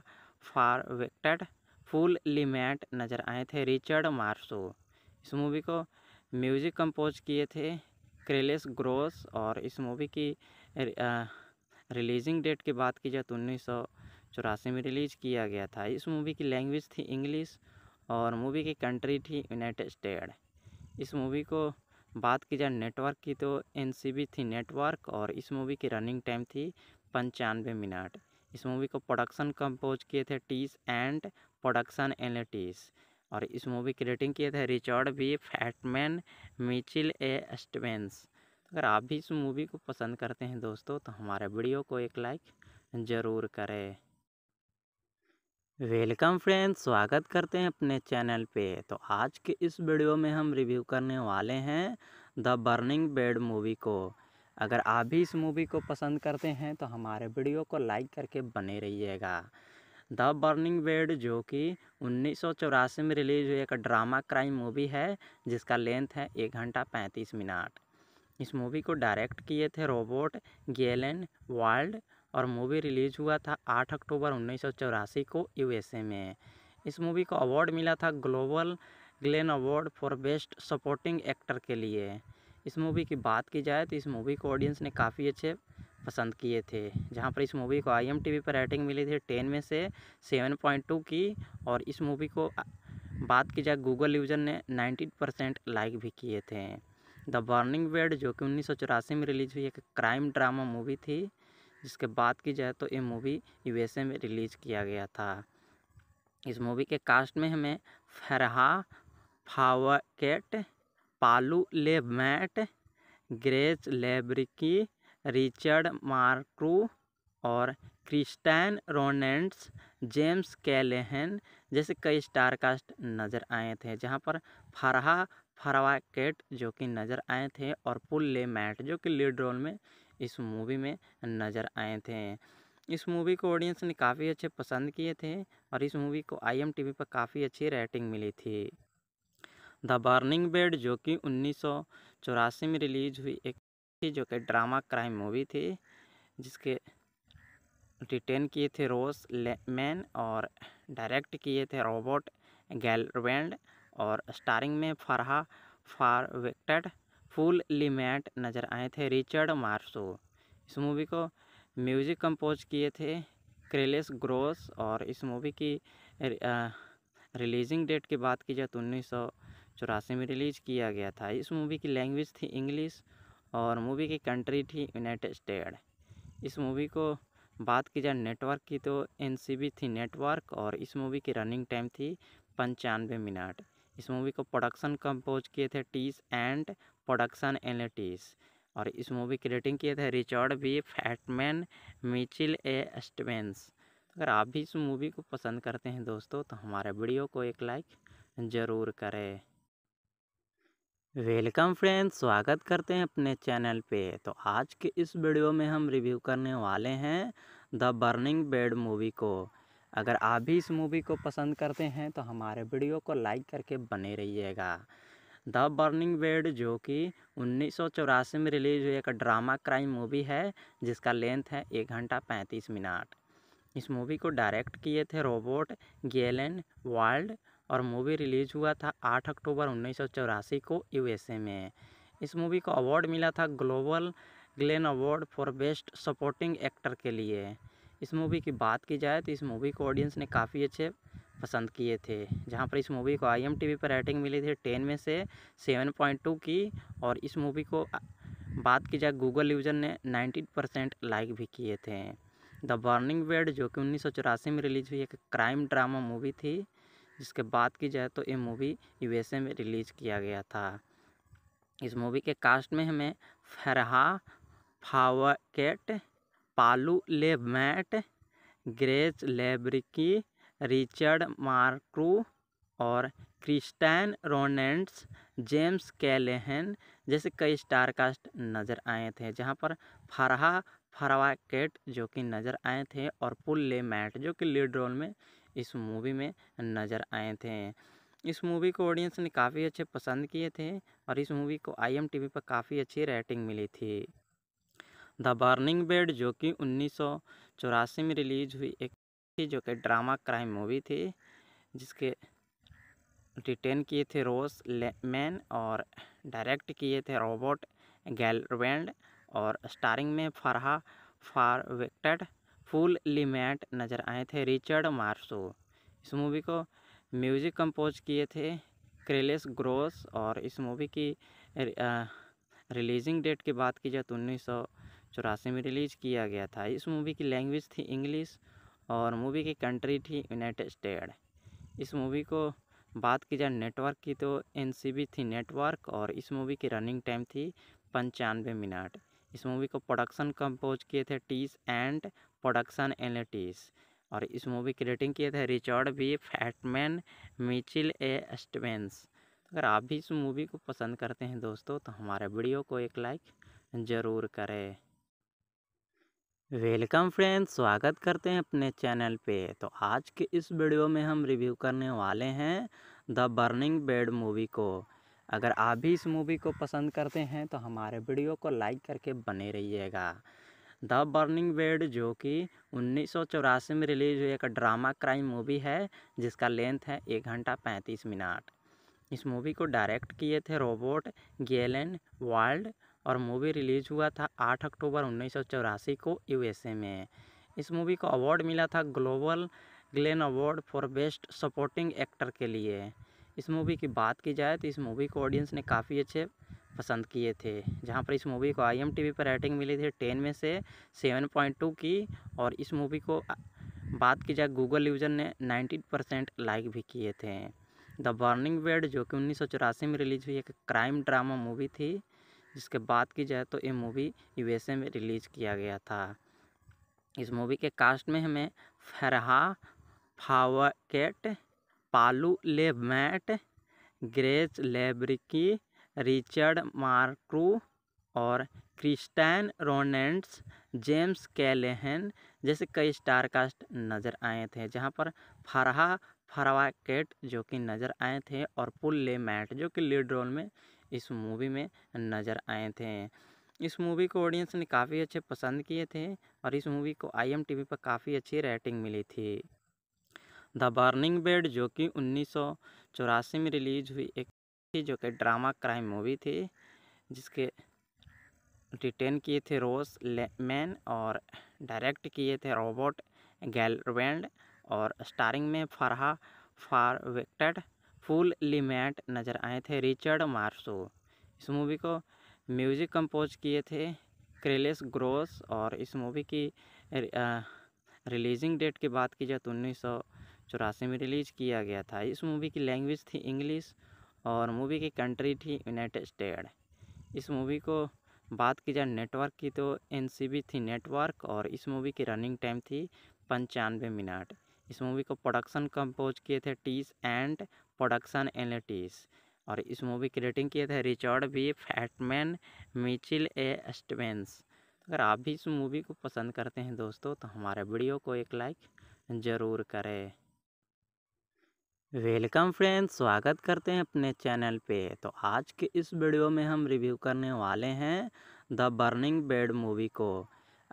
फारवेक्टेड फुल लिमेट नज़र आए थे रिचर्ड मार्सो इस मूवी को म्यूज़िक कंपोज किए थे क्रेलेस ग्रोस और इस मूवी की रिलीजिंग डेट की बात की जाए तो उन्नीस चौरासी में रिलीज़ किया गया था इस मूवी की लैंग्वेज थी इंग्लिश और मूवी की कंट्री थी यूनाइटेड स्टेट इस मूवी को बात की जाए नेटवर्क की तो एन थी नेटवर्क और इस मूवी की रनिंग टाइम थी पंचानवे मिनट इस मूवी को प्रोडक्शन कंपोज किए थे टीस एंड प्रोडक्शन एल टीस और इस मूवी की रेटिंग किए थे रिचर्ड भी फैटमैन मिचिल ए एस्टवेंस अगर आप भी इस मूवी को पसंद करते हैं दोस्तों तो हमारे वीडियो को एक लाइक ज़रूर करें वेलकम फ्रेंड्स स्वागत करते हैं अपने चैनल पे तो आज के इस वीडियो में हम रिव्यू करने वाले हैं द बर्निंग बेड मूवी को अगर आप भी इस मूवी को पसंद करते हैं तो हमारे वीडियो को लाइक करके बने रहिएगा द बर्निंग बेड जो कि उन्नीस में रिलीज़ हुई एक ड्रामा क्राइम मूवी है जिसका लेंथ है एक घंटा पैंतीस मिनट इस मूवी को डायरेक्ट किए थे रोबोट गेलन वर्ल्ड और मूवी रिलीज़ हुआ था 8 अक्टूबर उन्नीस को यूएसए में इस मूवी को अवार्ड मिला था global Glenn award for best supporting actor के लिए इस मूवी की बात की जाए तो इस मूवी को ऑडियंस ने काफ़ी अच्छे पसंद किए थे जहाँ पर इस मूवी को आई एम टी वी पर रेटिंग मिली थी टेन में से सेवन पॉइंट टू की और इस मूवी को बात की जाए गूगल यूज़र ने नाइन्टीन परसेंट लाइक भी किए थे द बर्निंग बेड जो कि उन्नीस में रिलीज़ हुई एक क्राइम ड्रामा मूवी थी जिसके बात की जाए तो ये मूवी यू में रिलीज़ किया गया था इस मूवी के कास्ट में हमें फरहा फावकेट पालू लेबमैट ग्रेच लेब्रिकी रिचर्ड मार्क्रू और क्रिस्टैन रोनेंट्स जेम्स कैलेहन जैसे कई स्टार कास्ट नज़र आए थे जहां पर फरहा फरवाकेट जो कि नज़र आए थे और पुल ले मैट जो कि लीड रोल में इस मूवी में नज़र आए थे इस मूवी को ऑडियंस ने काफ़ी अच्छे पसंद किए थे और इस मूवी को आईएमटीवी पर काफ़ी अच्छी रेटिंग मिली थी द बर्निंग बेड जो कि उन्नीस में रिलीज हुई एक थी जो कि ड्रामा क्राइम मूवी थी जिसके रिटेन किए थे रोस मैन और डायरेक्ट किए थे रॉबर्ट गैलवेंड और स्टारिंग में फरहा फारवेक्टेड फुल लिमेट नज़र आए थे रिचर्ड मार्सो इस मूवी को म्यूज़िक कंपोज किए थे क्रेलेस ग्रोस और इस मूवी की रिलीजिंग डेट की बात की जाए तो उन्नीस सौ चौरासी में रिलीज़ किया गया था इस मूवी की लैंग्वेज थी इंग्लिश और मूवी की कंट्री थी यूनाइटेड स्टेट इस मूवी को बात की जाए नेटवर्क की तो एन थी नेटवर्क और इस मूवी की रनिंग टाइम थी पंचानवे मिनट इस मूवी को प्रोडक्शन कंपोज किए थे टीस एंड प्रोडक्शन एन और इस मूवी की रेटिंग किए थे Richard B fat man Mitchell A Stevens अगर आप भी इस मूवी को पसंद करते हैं दोस्तों तो हमारे वीडियो को एक लाइक ज़रूर करें वेलकम फ्रेंड्स स्वागत करते हैं अपने चैनल पे तो आज के इस वीडियो में हम रिव्यू करने वाले हैं द बर्निंग बेड मूवी को अगर आप भी इस मूवी को पसंद करते हैं तो हमारे वीडियो को लाइक करके बने रहिएगा द बर्निंग बेड जो कि उन्नीस में रिलीज़ हुई एक ड्रामा क्राइम मूवी है जिसका लेंथ है एक घंटा पैंतीस मिनट इस मूवी को डायरेक्ट किए थे रोबोट गेलन वाल्ड और मूवी रिलीज़ हुआ था आठ अक्टूबर उन्नीस को यूएसए में इस मूवी को अवार्ड मिला था global Glenn award for best supporting actor के लिए इस मूवी की बात की जाए तो इस मूवी को ऑडियंस ने काफ़ी अच्छे पसंद किए थे जहाँ पर इस मूवी को आईएमटीवी पर रेटिंग मिली थी टेन में से सेवन पॉइंट टू की और इस मूवी को बात की जाए गूगल यूजर ने नाइन्टीन परसेंट लाइक भी किए थे द बर्निंग बेड जो कि उन्नीस में रिलीज़ हुई एक क्राइम ड्रामा मूवी थी जिसके बात की जाए तो ये मूवी यूएसए में रिलीज़ किया गया था इस मूवी के कास्ट में हमें Farrah Fawcett Paul Le Mat Grace लेब्रिकी Richard मार्क्रू और क्रिस्टैन रोनेंट्स जेम्स कैलेहन जैसे कई स्टार कास्ट नज़र आए थे जहां पर फरहा फरवाकेट जो कि नज़र आए थे और पुल ले मैट जो कि लीड रोल में इस मूवी में नज़र आए थे इस मूवी को ऑडियंस ने काफ़ी अच्छे पसंद किए थे और इस मूवी को आईएमटीवी पर काफ़ी अच्छी रेटिंग मिली थी द बर्निंग बेड जो कि उन्नीस में रिलीज हुई एक थी जो कि ड्रामा क्राइम मूवी थी जिसके रिटेन किए थे रोस मैन और डायरेक्ट किए थे रॉबर्ट गैलवेंड और स्टारिंग में फरहा फारवेक्टेड फुल लिमेट नज़र आए थे रिचर्ड मार्सो इस मूवी को म्यूज़िक कंपोज किए थे क्रेलेस ग्रोस और इस मूवी की रिलीजिंग डेट की बात की जाए तो उन्नीस सौ चौरासी में रिलीज़ किया गया था इस मूवी की लैंग्वेज थी इंग्लिश और मूवी की कंट्री थी यूनाइटेड स्टेट इस मूवी को बात की जाए नेटवर्क की तो एन थी नेटवर्क और इस मूवी की रनिंग टाइम थी पंचानवे मिनट इस मूवी को प्रोडक्शन कंपोज किए थे टीस एंड प्रोडक्शन एनलिटिस और इस मूवी की रेटिंग किए थे Richard B fat man Mitchell A Stevens तो अगर आप भी इस मूवी को पसंद करते हैं दोस्तों तो हमारे वीडियो को एक लाइक ज़रूर करें वेलकम फ्रेंड्स स्वागत करते हैं अपने चैनल पे तो आज के इस वीडियो में हम रिव्यू करने वाले हैं द बर्निंग बेड मूवी को अगर आप भी इस मूवी को पसंद करते हैं तो हमारे वीडियो को लाइक करके बने रहिएगा द बर्निंग बेड जो कि उन्नीस में रिलीज हुई एक ड्रामा क्राइम मूवी है जिसका लेंथ है एक घंटा पैंतीस मिनट इस मूवी को डायरेक्ट किए थे रोबोट गेलन वर्ल्ड और मूवी रिलीज हुआ था आठ अक्टूबर उन्नीस को यूएसए में इस मूवी को अवार्ड मिला था global Glenn award for best supporting actor के लिए इस मूवी की बात की जाए तो इस मूवी को ऑडियंस ने काफ़ी अच्छे पसंद किए थे जहाँ पर इस मूवी को आई एम पर रेटिंग मिली थी टेन में से सेवन पॉइंट टू की और इस मूवी को बात की जाए गूगल यूज़र ने नाइन्टी परसेंट लाइक भी किए थे द बर्निंग बेड जो कि उन्नीस सौ चौरासी में रिलीज़ हुई एक क्राइम ड्रामा मूवी थी जिसके बात की जाए तो ये मूवी यूएसए में रिलीज़ किया गया था इस मूवी के कास्ट में हमें Farrah Fawcett Paul लेबमैट Grace लेब्रिकी Richard मार्क्रू और क्रिस्टैन रोनेंट्स जेम्स कैलेहन जैसे कई स्टार कास्ट नज़र आए थे जहां पर फरहा फरवाकेट जो कि नज़र आए थे और पुल्ले मैट जो कि लीड रोल में इस मूवी में नज़र आए थे इस मूवी को ऑडियंस ने काफ़ी अच्छे पसंद किए थे और इस मूवी को आईएमटीवी पर काफ़ी अच्छी रेटिंग मिली थी द बर्निंग बेड जो कि उन्नीस में रिलीज़ हुई एक थी जो कि ड्रामा क्राइम मूवी थी जिसके रिटेन किए थे रोस मैन और डायरेक्ट किए थे रॉबर्ट गैलवेंड और स्टारिंग में फरहा फारवेक्टेड फुल लिमेट नज़र आए थे रिचर्ड मार्सो इस मूवी को म्यूजिक कंपोज किए थे क्रेलेस ग्रोस और इस मूवी की रिलीजिंग डेट की बात की जाए तो उन्नीस में रिलीज़ किया गया था इस मूवी की लैंग्वेज थी इंग्लिश और मूवी की कंट्री थी यूनाइटेड स्टेट इस मूवी को बात की जाए नेटवर्क की तो एन थी नेटवर्क और इस मूवी की रनिंग टाइम थी पंचानवे मिनट इस मूवी को प्रोडक्शन कंपोज किए थे टीस एंड प्रोडक्शन एन टीस और इस मूवी की रेटिंग किए थे Richard B fat man Mitchell A Stevens अगर आप भी इस मूवी को पसंद करते हैं दोस्तों तो हमारे वीडियो को एक लाइक ज़रूर करें वेलकम फ्रेंड्स स्वागत करते हैं अपने चैनल पे तो आज के इस वीडियो में हम रिव्यू करने वाले हैं द बर्निंग बेड मूवी को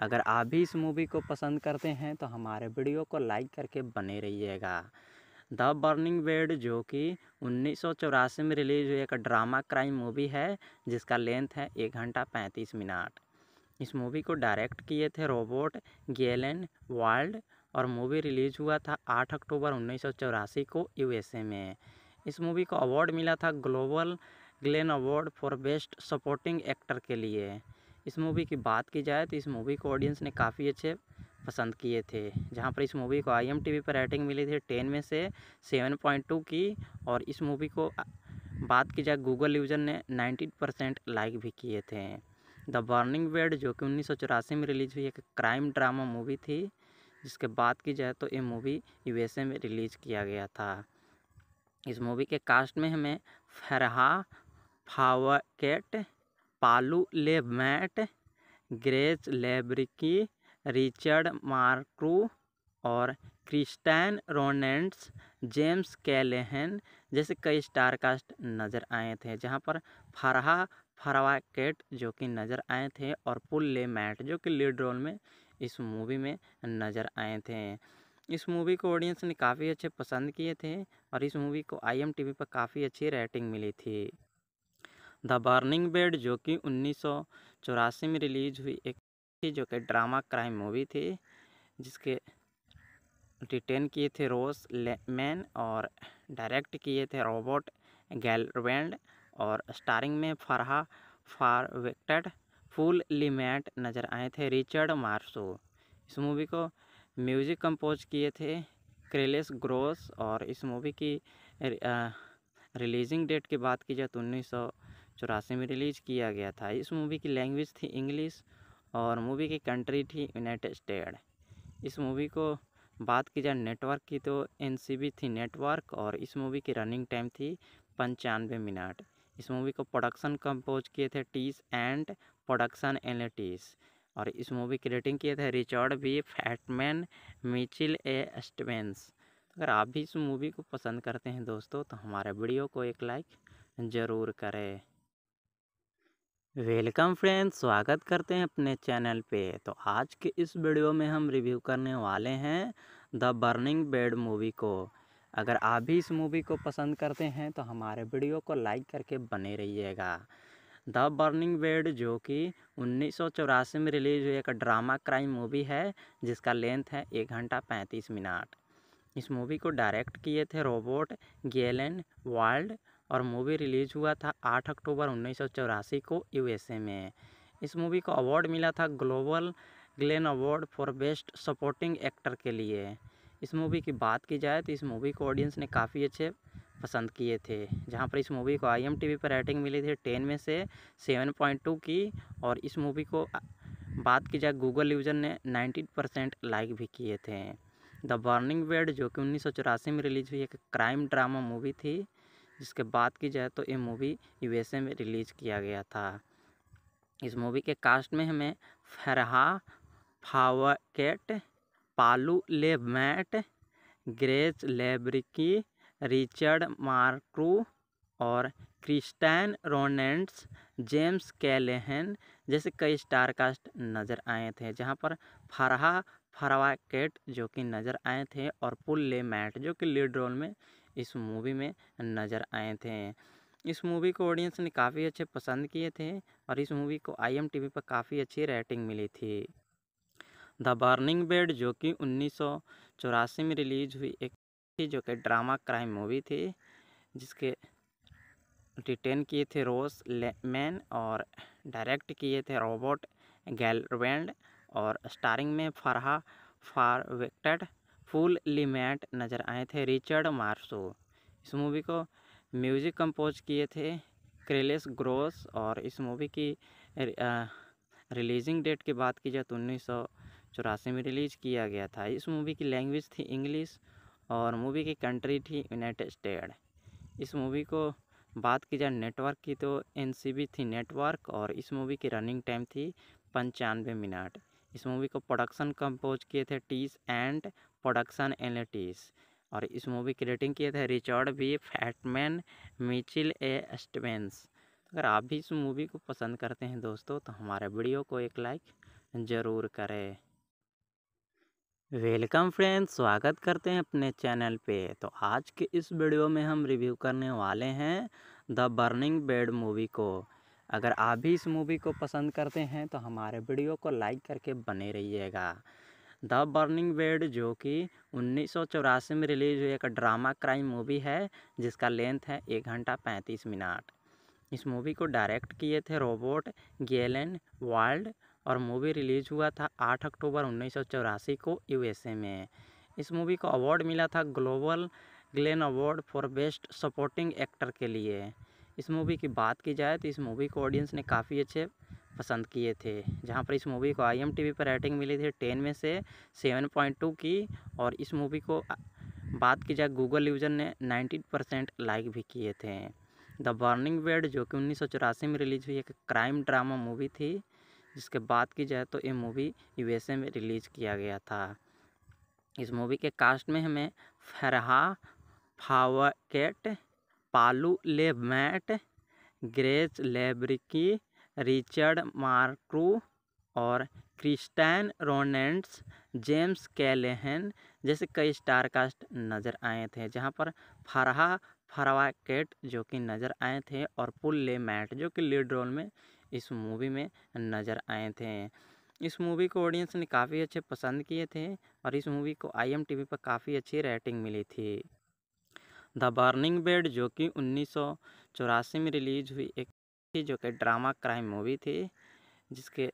अगर आप भी इस मूवी को पसंद करते हैं तो हमारे वीडियो को लाइक करके बने रहिएगा द बर्निंग बेड जो कि उन्नीस में रिलीज़ हुई एक ड्रामा क्राइम मूवी है जिसका लेंथ है एक घंटा पैंतीस मिनट इस मूवी को डायरेक्ट किए थे रोबोट गेलन वाल्ड और मूवी रिलीज़ हुआ था आठ अक्टूबर उन्नीस को यूएसए में इस मूवी को अवार्ड मिला था global Glenn award for best supporting actor के लिए इस मूवी की बात की जाए तो इस मूवी को ऑडियंस ने काफ़ी अच्छे पसंद किए थे जहाँ पर इस मूवी को आईएमटीवी पर रेटिंग मिली थी टेन में से सेवन पॉइंट टू की और इस मूवी को बात की जाए गूगल यूजर ने नाइन्टी परसेंट लाइक भी किए थे द बर्निंग बेड जो कि उन्नीस में रिलीज़ हुई एक क्राइम ड्रामा मूवी थी जिसके बात की जाए तो ये मूवी यूएसए में रिलीज़ किया गया था इस मूवी के कास्ट में हमें Farrah Fawcett Paul लेबमैट Grace लेब्रिकी Richard मार्क्रू और क्रिस्टैन रोनेंट्स जेम्स कैलेहन जैसे कई स्टार कास्ट नज़र आए थे जहां पर फरहा फरवाकेट जो कि नज़र आए थे और पुल ले मैट जो कि लीड रोल में इस मूवी में नज़र आए थे इस मूवी को ऑडियंस ने काफ़ी अच्छे पसंद किए थे और इस मूवी को आईएमटीवी पर काफ़ी अच्छी रेटिंग मिली थी द बर्निंग बेड जो कि उन्नीस में रिलीज हुई एक थी जो कि ड्रामा क्राइम मूवी थी जिसके रिटेन किए थे रोस मैन और डायरेक्ट किए थे रॉबर्ट गैलवेंड और स्टारिंग में फरहा फारवेक्टेड फुल लिमेंट नज़र आए थे रिचर्ड मार्सो इस मूवी को म्यूज़िक कंपोज किए थे क्रेलेस ग्रोस और इस मूवी की रिलीजिंग डेट की बात की जाए तो उन्नीस चौरासी में रिलीज़ किया गया था इस मूवी की लैंग्वेज थी इंग्लिश और मूवी की कंट्री थी यूनाइटेड स्टेट इस मूवी को बात की जाए नेटवर्क की तो एन थी नेटवर्क और इस मूवी की रनिंग टाइम थी पंचानवे मिनट इस मूवी को प्रोडक्शन कंपोज किए थे टीस एंड प्रोडक्शन एनलिटिस और इस मूवी की रेटिंग थे रिचर्ड भी फैटमैन मिचिल ए स्टवेंस तो अगर आप भी इस मूवी को पसंद करते हैं दोस्तों तो हमारे वीडियो को एक लाइक ज़रूर करें वेलकम फ्रेंड्स स्वागत करते हैं अपने चैनल पे तो आज के इस वीडियो में हम रिव्यू करने वाले हैं द बर्निंग बेड मूवी को अगर आप भी इस मूवी को पसंद करते हैं तो हमारे वीडियो को लाइक करके बने रहिएगा द बर्निंग बेड जो कि उन्नीस में रिलीज हुई एक ड्रामा क्राइम मूवी है जिसका लेंथ है एक घंटा पैंतीस मिनट इस मूवी को डायरेक्ट किए थे रोबोट गेलन वर्ल्ड और मूवी रिलीज हुआ था 8 अक्टूबर उन्नीस को यूएसए में इस मूवी को अवार्ड मिला था global Glenn award for best supporting actor के लिए इस मूवी की बात की जाए तो इस मूवी को ऑडियंस ने काफ़ी अच्छे पसंद किए थे जहाँ पर इस मूवी को आई पर रेटिंग मिली थी टेन में से सेवन पॉइंट टू की और इस मूवी को बात की जाए गूगल यूज़र ने नाइन्टी परसेंट लाइक भी किए थे द बर्निंग बेड जो कि उन्नीस में रिलीज़ हुई एक क्राइम ड्रामा मूवी थी जिसके बात की जाए तो ये मूवी यूएसए में रिलीज़ किया गया था इस मूवी के कास्ट में हमें Farrah Fawcett Paul लेबमैट Grace लेब्रिकी Richard मार्क्रू और क्रिस्टैन रोनेंट्स जेम्स कैलेहन जैसे कई स्टार कास्ट नज़र आए थे जहां पर फरहा फरवाकेट जो कि नज़र आए थे और पुल्ले मैट जो कि लीड रोल में इस मूवी में नज़र आए थे इस मूवी को ऑडियंस ने काफ़ी अच्छे पसंद किए थे और इस मूवी को आईएमटीबी पर काफ़ी अच्छी रेटिंग मिली थी द बर्निंग बेड जो कि उन्नीस में रिलीज़ हुई एक थी जो कि ड्रामा क्राइम मूवी थी जिसके रिटेन किए थे रोस मैन और डायरेक्ट किए थे रॉबर्ट गैलवेंड और स्टारिंग में फरहा फारवेक्टेड फुल लिमेट नज़र आए थे रिचर्ड मार्सो इस मूवी को म्यूजिक कंपोज किए थे क्रेलेस ग्रोस और इस मूवी की रिलीजिंग डेट की बात की जाए तो उन्नीस में रिलीज़ किया गया था इस मूवी की लैंग्वेज थी इंग्लिश और मूवी की कंट्री थी यूनाइटेड स्टेट इस मूवी को बात की जाए नेटवर्क की तो एन थी नेटवर्क और इस मूवी की रनिंग टाइम थी पंचानवे मिनट इस मूवी को प्रोडक्शन कंपोज किए थे टीस एंड प्रोडक्शन एनलिटिस और इस मूवी की रेटिंग किए थे Richard B fat man Mitchell A Stevens तो अगर आप भी इस मूवी को पसंद करते हैं दोस्तों तो हमारे वीडियो को एक लाइक ज़रूर करें वेलकम फ्रेंड्स स्वागत करते हैं अपने चैनल पे तो आज के इस वीडियो में हम रिव्यू करने वाले हैं द बर्निंग बेड मूवी को अगर आप भी इस मूवी को पसंद करते हैं तो हमारे वीडियो को लाइक करके बने रहिएगा द बर्निंग बेड जो कि उन्नीस में रिलीज़ हुई एक ड्रामा क्राइम मूवी है जिसका लेंथ है एक घंटा पैंतीस मिनट इस मूवी को डायरेक्ट किए थे रोबोट गेलन वाल्ड और मूवी रिलीज़ हुआ था आठ अक्टूबर उन्नीस को यूएसए में इस मूवी को अवार्ड मिला था global Glenn award for best supporting actor के लिए इस मूवी की बात की जाए तो इस मूवी को ऑडियंस ने काफ़ी अच्छे पसंद किए थे जहाँ पर इस मूवी को आईएमटीवी पर रेटिंग मिली थी टेन में से सेवन पॉइंट टू की और इस मूवी को बात की जाए गूगल यूजर ने नाइन्टी परसेंट लाइक भी किए थे द बर्निंग बेड जो कि उन्नीस में रिलीज़ हुई एक क्राइम ड्रामा मूवी थी जिसके बात की जाए तो ये मूवी यूएसए में रिलीज़ किया गया था इस मूवी के कास्ट में हमें Farrah Fawcett Paul लेबमैट Grace लेब्रिकी Richard मार्क्रू और क्रिस्टैन रोनेंट्स जेम्स कैलेहन जैसे कई स्टार कास्ट नज़र आए थे जहां पर फरहा फरवाकेट जो कि नज़र आए थे और पुल ले मैट जो कि लीड रोल में इस मूवी में नज़र आए थे इस मूवी को ऑडियंस ने काफ़ी अच्छे पसंद किए थे और इस मूवी को आईएमटीवी पर काफ़ी अच्छी रेटिंग मिली थी द बर्निंग बेड जो कि उन्नीस में रिलीज हुई एक थी जो कि ड्रामा क्राइम मूवी थी जिसके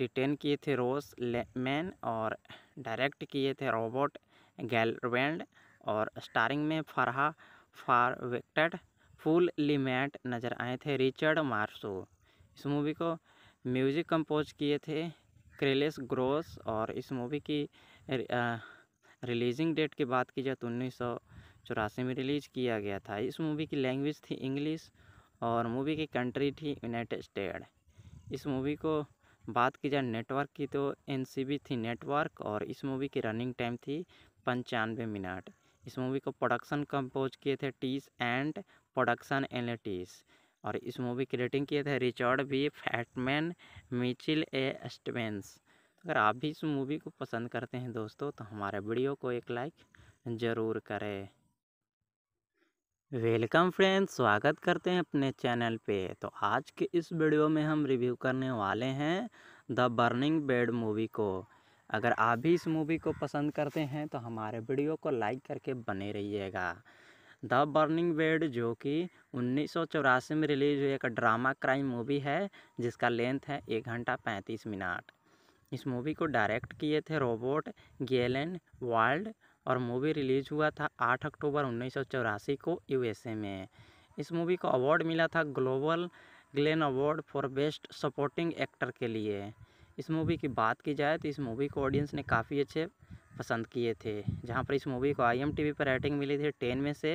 रिटेन किए थे रोस लेमैन और डायरेक्ट किए थे रॉबर्ट गैलवेंड और स्टारिंग में फरहा फारवेक्टेड फुल लिमेट नज़र आए थे रिचर्ड मार्सो इस मूवी को म्यूज़िक कंपोज किए थे क्रेलेस ग्रोस और इस मूवी की रिलीजिंग डेट की बात की जाए तो उन्नीस सौ चौरासी में रिलीज़ किया गया था इस मूवी की लैंग्वेज थी इंग्लिश और मूवी की कंट्री थी यूनाइटेड स्टेट इस मूवी को बात की जाए नेटवर्क की तो एन थी नेटवर्क और इस मूवी की रनिंग टाइम थी पंचानवे मिनट इस मूवी को प्रोडक्शन कंपोज किए थे टीस एंड प्रोडक्शन एल टीस और इस मूवी की रेटिंग किए थे Richard B fat man Mitchell A Stevens अगर आप भी इस मूवी को पसंद करते हैं दोस्तों तो हमारे वीडियो को एक लाइक ज़रूर करें वेलकम फ्रेंड्स स्वागत करते हैं अपने चैनल पे तो आज के इस वीडियो में हम रिव्यू करने वाले हैं द बर्निंग बेड मूवी को अगर आप भी इस मूवी को पसंद करते हैं तो हमारे वीडियो को लाइक करके बने रहिएगा द बर्निंग बेड जो कि उन्नीस में रिलीज़ हुई एक ड्रामा क्राइम मूवी है जिसका लेंथ है एक घंटा पैंतीस मिनट इस मूवी को डायरेक्ट किए थे रोबोट गेलन वर्ल्ड और मूवी रिलीज़ हुआ था 8 अक्टूबर उन्नीस को यूएसए में इस मूवी को अवार्ड मिला था global Glenn award for best supporting actor के लिए इस मूवी की बात की जाए तो इस मूवी को ऑडियंस ने काफ़ी अच्छे पसंद किए थे जहाँ पर इस मूवी को आई एम टी वी पर रेटिंग मिली थी टेन में से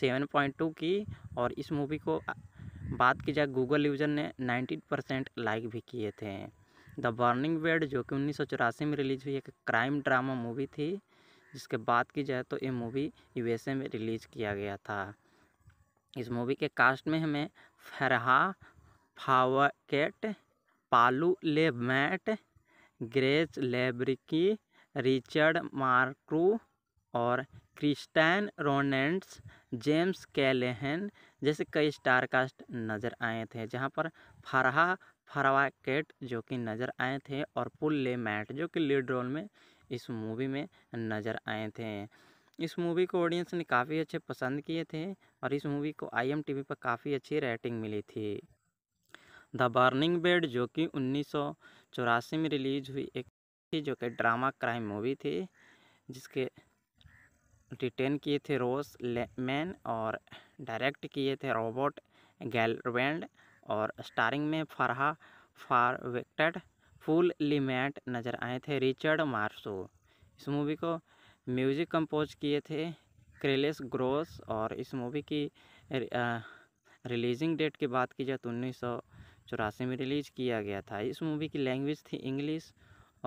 सेवन पॉइंट टू की और इस मूवी को बात की जाए गूगल यूजर ने नाइन्टी परसेंट लाइक भी किए थे द बर्निंग बेड जो कि उन्नीस में रिलीज़ हुई एक क्राइम ड्रामा मूवी थी जिसके बात की जाए तो ये मूवी यू में रिलीज़ किया गया था इस मूवी के कास्ट में हमें फरहा फावकेट पालू लेबमैट ग्रेच लेब्रिकी रिचर्ड मार्क्रू और क्रिस्टैन रोनेंट्स जेम्स कैलेहन जैसे कई स्टार कास्ट नज़र आए थे जहां पर फरहा फरवाकेट जो कि नज़र आए थे और पुल ले मैट जो कि लीड रोल में इस मूवी में नज़र आए थे इस मूवी को ऑडियंस ने काफ़ी अच्छे पसंद किए थे और इस मूवी को आईएमटीवी पर काफ़ी अच्छी रेटिंग मिली थी द बर्निंग बेड जो कि उन्नीस में रिलीज हुई एक थी जो कि ड्रामा क्राइम मूवी थी जिसके डिटेन किए थे रोस लेमैन और डायरेक्ट किए थे रॉबर्ट गैलवेंड और स्टारिंग में फरहा फारवेक्टेड फुल लिमेट नज़र आए थे रिचर्ड मार्सो इस मूवी को म्यूजिक कंपोज किए थे क्रेलेस ग्रोस और इस मूवी की रिलीजिंग डेट की बात की जाए तो उन्नीस सौ चौरासी में रिलीज़ किया गया था इस मूवी की लैंग्वेज थी इंग्लिश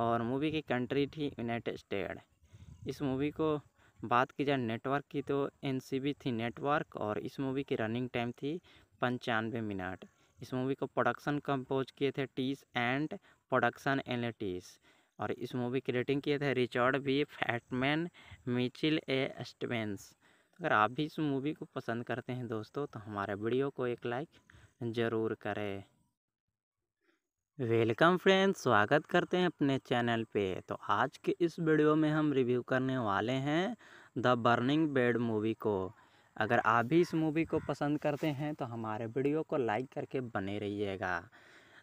और मूवी की कंट्री थी यूनाइटेड स्टेट इस मूवी को बात की जाए नेटवर्क की तो एन थी नेटवर्क और इस मूवी की रनिंग टाइम थी पंचानवे मिनट इस मूवी को प्रोडक्शन कंपोज किए थे टीस एंड प्रोडक्शन एन टीस और इस मूवी की रेटिंग किए थे Richard B fat man Mitchell A Stevens तो अगर आप भी इस मूवी को पसंद करते हैं दोस्तों तो हमारे वीडियो को एक लाइक ज़रूर करें वेलकम फ्रेंड्स स्वागत करते हैं अपने चैनल पे तो आज के इस वीडियो में हम रिव्यू करने वाले हैं द बर्निंग बेड मूवी को अगर आप भी इस मूवी को पसंद करते हैं तो हमारे वीडियो को लाइक करके बने रहिएगा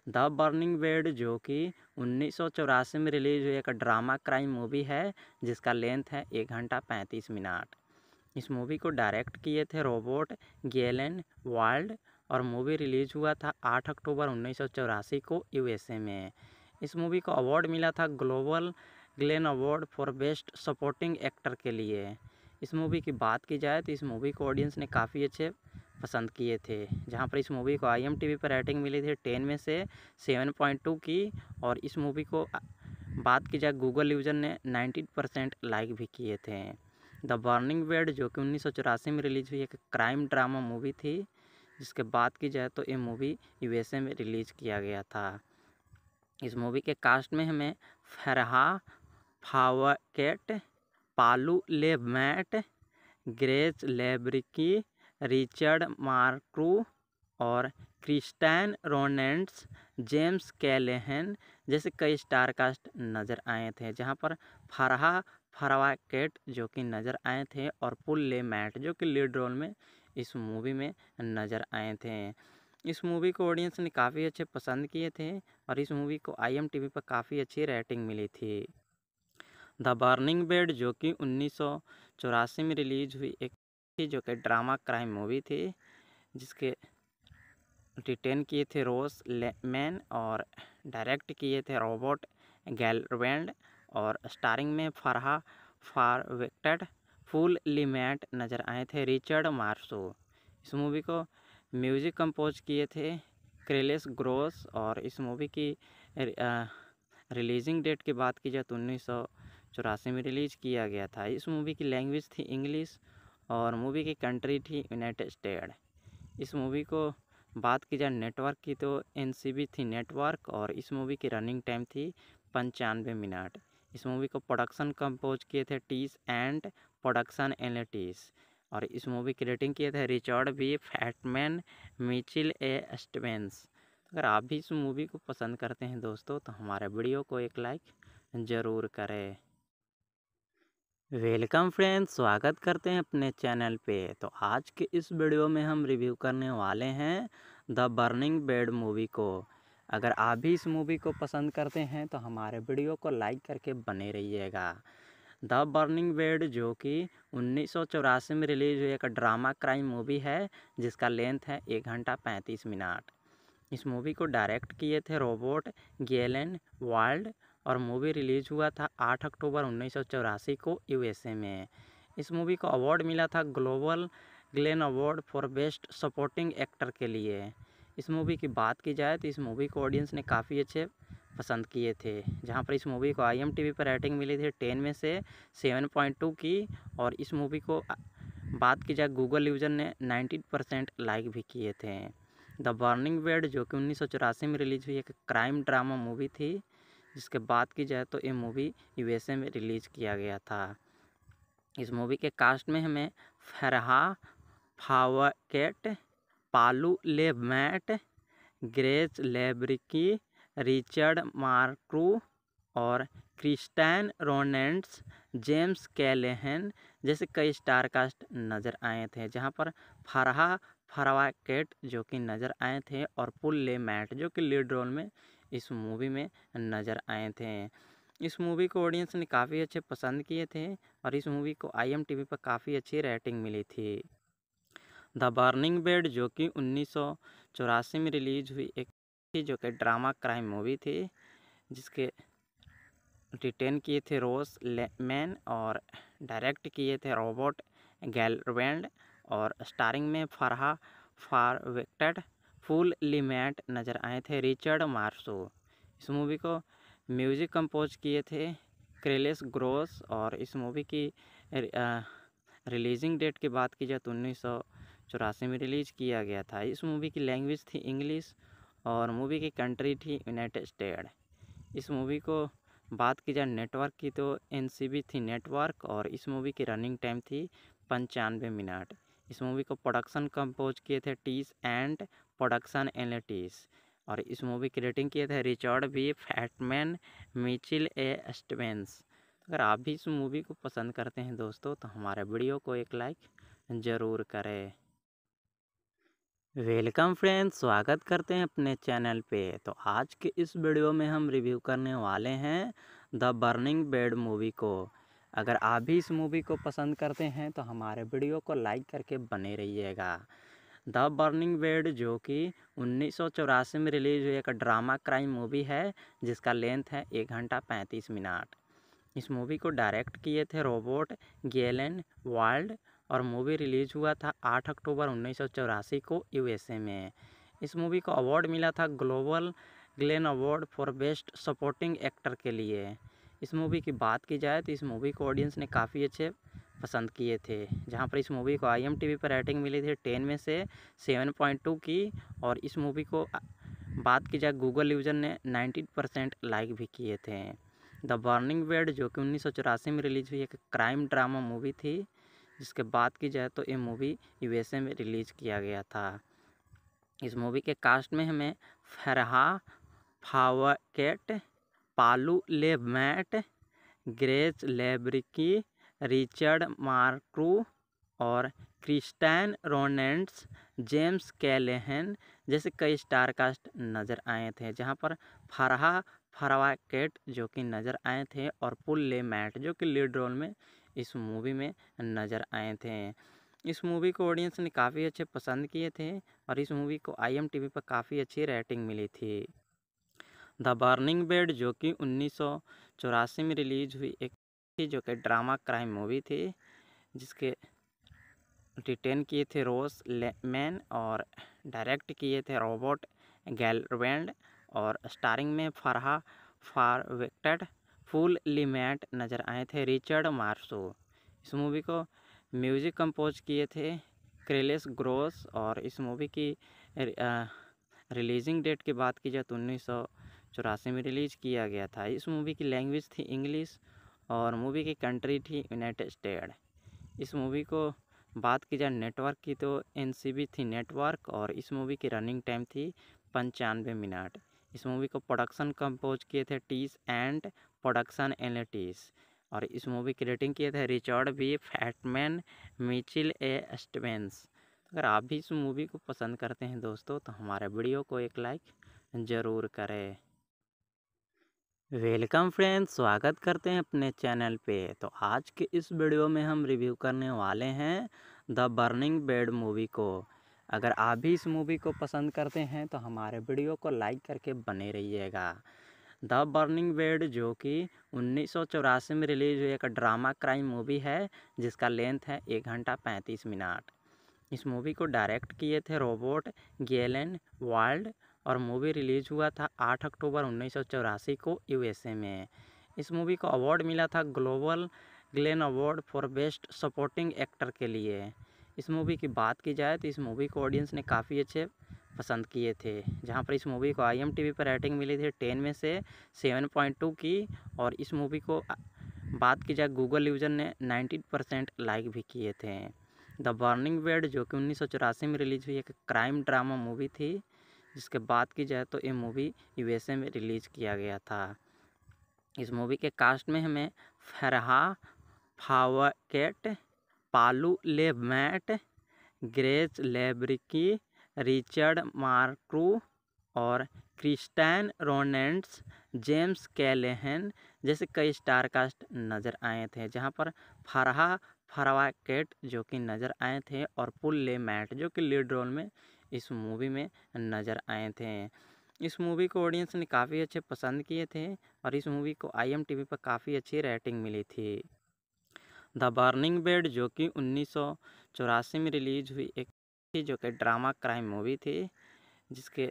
द बर्निंग बेड जो कि उन्नीस में रिलीज़ हुई एक ड्रामा क्राइम मूवी है जिसका लेंथ है एक घंटा पैंतीस मिनट इस मूवी को डायरेक्ट किए थे रोबोट गेलन वाल्ड और मूवी रिलीज़ हुआ था आठ अक्टूबर उन्नीस को यूएसए में इस मूवी को अवार्ड मिला था global Glenn award for best supporting actor के लिए इस मूवी की बात की जाए तो इस मूवी को ऑडियंस ने काफ़ी अच्छे पसंद किए थे जहाँ पर इस मूवी को आईएमटीवी पर रेटिंग मिली थी टेन में से सेवन पॉइंट टू की और इस मूवी को बात की जाए गूगल यूजर ने नाइन्टी परसेंट लाइक भी किए थे द बर्निंग बेड जो कि उन्नीस में रिलीज़ हुई एक क्राइम ड्रामा मूवी थी जिसके बात की जाए तो ये मूवी यूएसए में रिलीज़ किया गया था इस मूवी के कास्ट में हमें Farrah Fawcett Paul लेबमैट Grace लेब्रिकी Richard मार्क्रू और क्रिस्टैन रोनेंट्स जेम्स कैलेहन जैसे कई स्टार कास्ट नज़र आए थे जहां पर फरहा फरवाकेट जो कि नज़र आए थे और पुल ले मैट जो कि लीड रोल में इस मूवी में नज़र आए थे इस मूवी को ऑडियंस ने काफ़ी अच्छे पसंद किए थे और इस मूवी को आईएमटीवी पर काफ़ी अच्छी रेटिंग मिली थी द बर्निंग बेड जो कि उन्नीस में रिलीज हुई एक थी जो कि ड्रामा क्राइम मूवी थी जिसके रिटेन किए थे रोस लेमैन और डायरेक्ट किए थे रॉबर्ट गैलवेंड और स्टारिंग में फरहा फारवेक्टेड फुल लिमेट नज़र आए थे रिचर्ड मार्सो इस मूवी को म्यूज़िक कंपोज किए थे क्रेलेस ग्रोस और इस मूवी की रिलीजिंग डेट की बात की जाए तो उन्नीस सौ चौरासी में रिलीज़ किया गया था इस मूवी की लैंग्वेज थी इंग्लिश और मूवी की कंट्री थी यूनाइटेड स्टेट इस मूवी को बात की जाए नेटवर्क की तो एन थी नेटवर्क और इस मूवी की रनिंग टाइम थी पंचानवे मिनट इस मूवी को प्रोडक्शन कंपोज किए थे टीस एंड प्रोडक्शन एनलिटिस और इस मूवी की रेटिंग किए थे रिचर्ड भी फैटमैन मिचिल ए स्टवेंस तो अगर आप भी इस मूवी को पसंद करते हैं दोस्तों तो हमारे वीडियो को एक लाइक ज़रूर करें वेलकम फ्रेंड्स स्वागत करते हैं अपने चैनल पे तो आज के इस वीडियो में हम रिव्यू करने वाले हैं द बर्निंग बेड मूवी को अगर आप भी इस मूवी को पसंद करते हैं तो हमारे वीडियो को लाइक करके बने रहिएगा द बर्निंग बेड जो कि उन्नीस में रिलीज हुई एक ड्रामा क्राइम मूवी है जिसका लेंथ है एक घंटा पैंतीस मिनट इस मूवी को डायरेक्ट किए थे रोबोट गेलन वर्ल्ड और मूवी रिलीज हुआ था आठ अक्टूबर उन्नीस को यूएसए में इस मूवी को अवार्ड मिला था global Glenn award for best supporting actor के लिए इस मूवी की बात की जाए तो इस मूवी को ऑडियंस ने काफ़ी अच्छे पसंद किए थे जहाँ पर इस मूवी को आई एम टी वी पर रेटिंग मिली थी टेन में से सेवन पॉइंट टू की और इस मूवी को बात की जाए गूगल यूज़र ने नाइन्टी परसेंट लाइक भी किए थे द बर्निंग बेड जो कि उन्नीस सौ चौरासी में रिलीज़ हुई एक क्राइम ड्रामा मूवी थी जिसके बात की जाए तो ये मूवी यू में रिलीज़ किया गया था इस मूवी के कास्ट में हमें Farrah Fawcett Paul लेबमैट Grace लेब्रिकी Richard मार्क्रू और क्रिस्टैन रोनेंट्स जेम्स कैलेहन जैसे कई स्टार कास्ट नज़र आए थे जहां पर फरहा फरवाकेट जो कि नज़र आए थे और पुल ले मैट जो कि लीड रोल में इस मूवी में नज़र आए थे इस मूवी को ऑडियंस ने काफ़ी अच्छे पसंद किए थे और इस मूवी को आईएमटीवी पर काफ़ी अच्छी रेटिंग मिली थी द बर्निंग बेड जो कि उन्नीस में रिलीज हुई एक थी जो कि ड्रामा क्राइम मूवी थी जिसके रिटेन किए थे रोस मैन और डायरेक्ट किए थे रॉबर्ट गैलवेंड और स्टारिंग में फरहा फारवेक्टेड फुल लिमेट नज़र आए थे रिचर्ड मार्सो इस मूवी को म्यूजिक कंपोज किए थे क्रेलेस ग्रोस और इस मूवी की रिलीजिंग डेट की बात की जाए तो उन्नीस सौ चौरासी में रिलीज़ किया गया था इस मूवी की लैंग्वेज थी इंग्लिश और मूवी की कंट्री थी यूनाइटेड स्टेट इस मूवी को बात की जाए नेटवर्क की तो एन थी नेटवर्क और इस मूवी की रनिंग टाइम थी पंचानवे मिनट इस मूवी को प्रोडक्शन कंपोज किए थे टीस एंड प्रोडक्शन एन और इस मूवी की रेटिंग किए थे Richard B fat man Mitchell A Stevens अगर आप भी इस मूवी को पसंद करते हैं दोस्तों तो हमारे वीडियो को एक लाइक ज़रूर करें वेलकम फ्रेंड्स स्वागत करते हैं अपने चैनल पे तो आज के इस वीडियो में हम रिव्यू करने वाले हैं द बर्निंग बेड मूवी को अगर आप भी इस मूवी को पसंद करते हैं तो हमारे वीडियो को लाइक करके बने रहिएगा द बर्निंग बेड जो कि उन्नीस में रिलीज़ हुई एक ड्रामा क्राइम मूवी है जिसका लेंथ है एक घंटा पैंतीस मिनट इस मूवी को डायरेक्ट किए थे रोबोट गेलन वाल्ड और मूवी रिलीज़ हुआ था आठ अक्टूबर उन्नीस को यूएसए में इस मूवी को अवार्ड मिला था global Glenn award for best supporting actor के लिए इस मूवी की बात की जाए तो इस मूवी को ऑडियंस ने काफ़ी अच्छे पसंद किए थे जहाँ पर इस मूवी को आईएमटीवी पर रेटिंग मिली थी टेन में से सेवन पॉइंट टू की और इस मूवी को बात की जाए गूगल यूजर ने नाइन्टी परसेंट लाइक भी किए थे द बर्निंग बेड जो कि उन्नीस में रिलीज़ हुई एक क्राइम ड्रामा मूवी थी जिसके बात की जाए तो ये मूवी यूएसए में रिलीज़ किया गया था इस मूवी के कास्ट में हमें Farrah Fawcett Paul लेबमैट Grace लेब्रिकी Richard मार्क्रू और क्रिस्टैन रोनेंट्स जेम्स कैलेहन जैसे कई स्टार कास्ट नज़र आए थे जहां पर फरहा फरवाकेट जो कि नज़र आए थे और पुल ले मैट जो कि लीड रोल में इस मूवी में नज़र आए थे इस मूवी को ऑडियंस ने काफ़ी अच्छे पसंद किए थे और इस मूवी को आईएमटीवी पर काफ़ी अच्छी रेटिंग मिली थी द बर्निंग बेड जो कि उन्नीस में रिलीज हुई एक थी जो कि ड्रामा क्राइम मूवी थी जिसके रिटेन किए थे रोस लेमैन और डायरेक्ट किए थे रॉबर्ट गैलवेंड और स्टारिंग में फरहा फारवेक्टेड फुल लिमेट नज़र आए थे रिचर्ड मार्सो इस मूवी को म्यूज़िक कंपोज किए थे क्रेलेस ग्रोस और इस मूवी की रिलीजिंग डेट की बात की जाए तो उन्नीस सौ चौरासी में रिलीज़ किया गया था इस मूवी की लैंग्वेज थी इंग्लिश और मूवी की कंट्री थी यूनाइटेड स्टेट इस मूवी को बात की जाए नेटवर्क की तो एन थी नेटवर्क और इस मूवी की रनिंग टाइम थी पंचानवे मिनट इस मूवी को प्रोडक्शन कंपोज किए थे टीस एंड प्रोडक्शन एन टीस और इस मूवी की रेटिंग किए थे Richard B fat man Mitchell A Stevens अगर आप भी इस मूवी को पसंद करते हैं दोस्तों तो हमारे वीडियो को एक लाइक ज़रूर करें वेलकम फ्रेंड्स स्वागत करते हैं अपने चैनल पे तो आज के इस वीडियो में हम रिव्यू करने वाले हैं द बर्निंग बेड मूवी को अगर आप भी इस मूवी को पसंद करते हैं तो हमारे वीडियो को लाइक करके बने रहिएगा द बर्निंग बेड जो कि उन्नीस में रिलीज हुई एक ड्रामा क्राइम मूवी है जिसका लेंथ है एक घंटा पैंतीस मिनट इस मूवी को डायरेक्ट किए थे रोबोट गेलन वर्ल्ड और मूवी रिलीज हुआ था 8 अक्टूबर उन्नीस को यूएसए में इस मूवी को अवार्ड मिला था global Glenn award for best supporting actor के लिए इस मूवी की बात की जाए तो इस मूवी को ऑडियंस ने काफ़ी अच्छे पसंद किए थे जहाँ पर इस मूवी को आई एम टी वी पर रेटिंग मिली थी टेन में से सेवन पॉइंट टू की और इस मूवी को बात की जाए गूगल यूज़र ने नाइन्टी परसेंट लाइक भी किए थे द बर्निंग बेड जो कि उन्नीस सौ चौरासी में रिलीज़ हुई एक क्राइम ड्रामा मूवी थी जिसके बात की जाए तो ये मूवी यू में रिलीज़ किया गया था इस मूवी के कास्ट में हमें Farrah Fawcett Paul लेबमैट Grace लेब्रिकी Richard मार्क्रू और क्रिस्टैन रोनेंट्स जेम्स कैलेहन जैसे कई स्टार कास्ट नज़र आए थे जहां पर फरहा फरवाकेट जो कि नज़र आए थे और पुल ले मैट जो कि लीड रोल में इस मूवी में नज़र आए थे इस मूवी को ऑडियंस ने काफ़ी अच्छे पसंद किए थे और इस मूवी को आईएमटीवी पर काफ़ी अच्छी रेटिंग मिली थी द बर्निंग बेड जो कि उन्नीस में रिलीज हुई एक थी जो कि ड्रामा क्राइम मूवी थी जिसके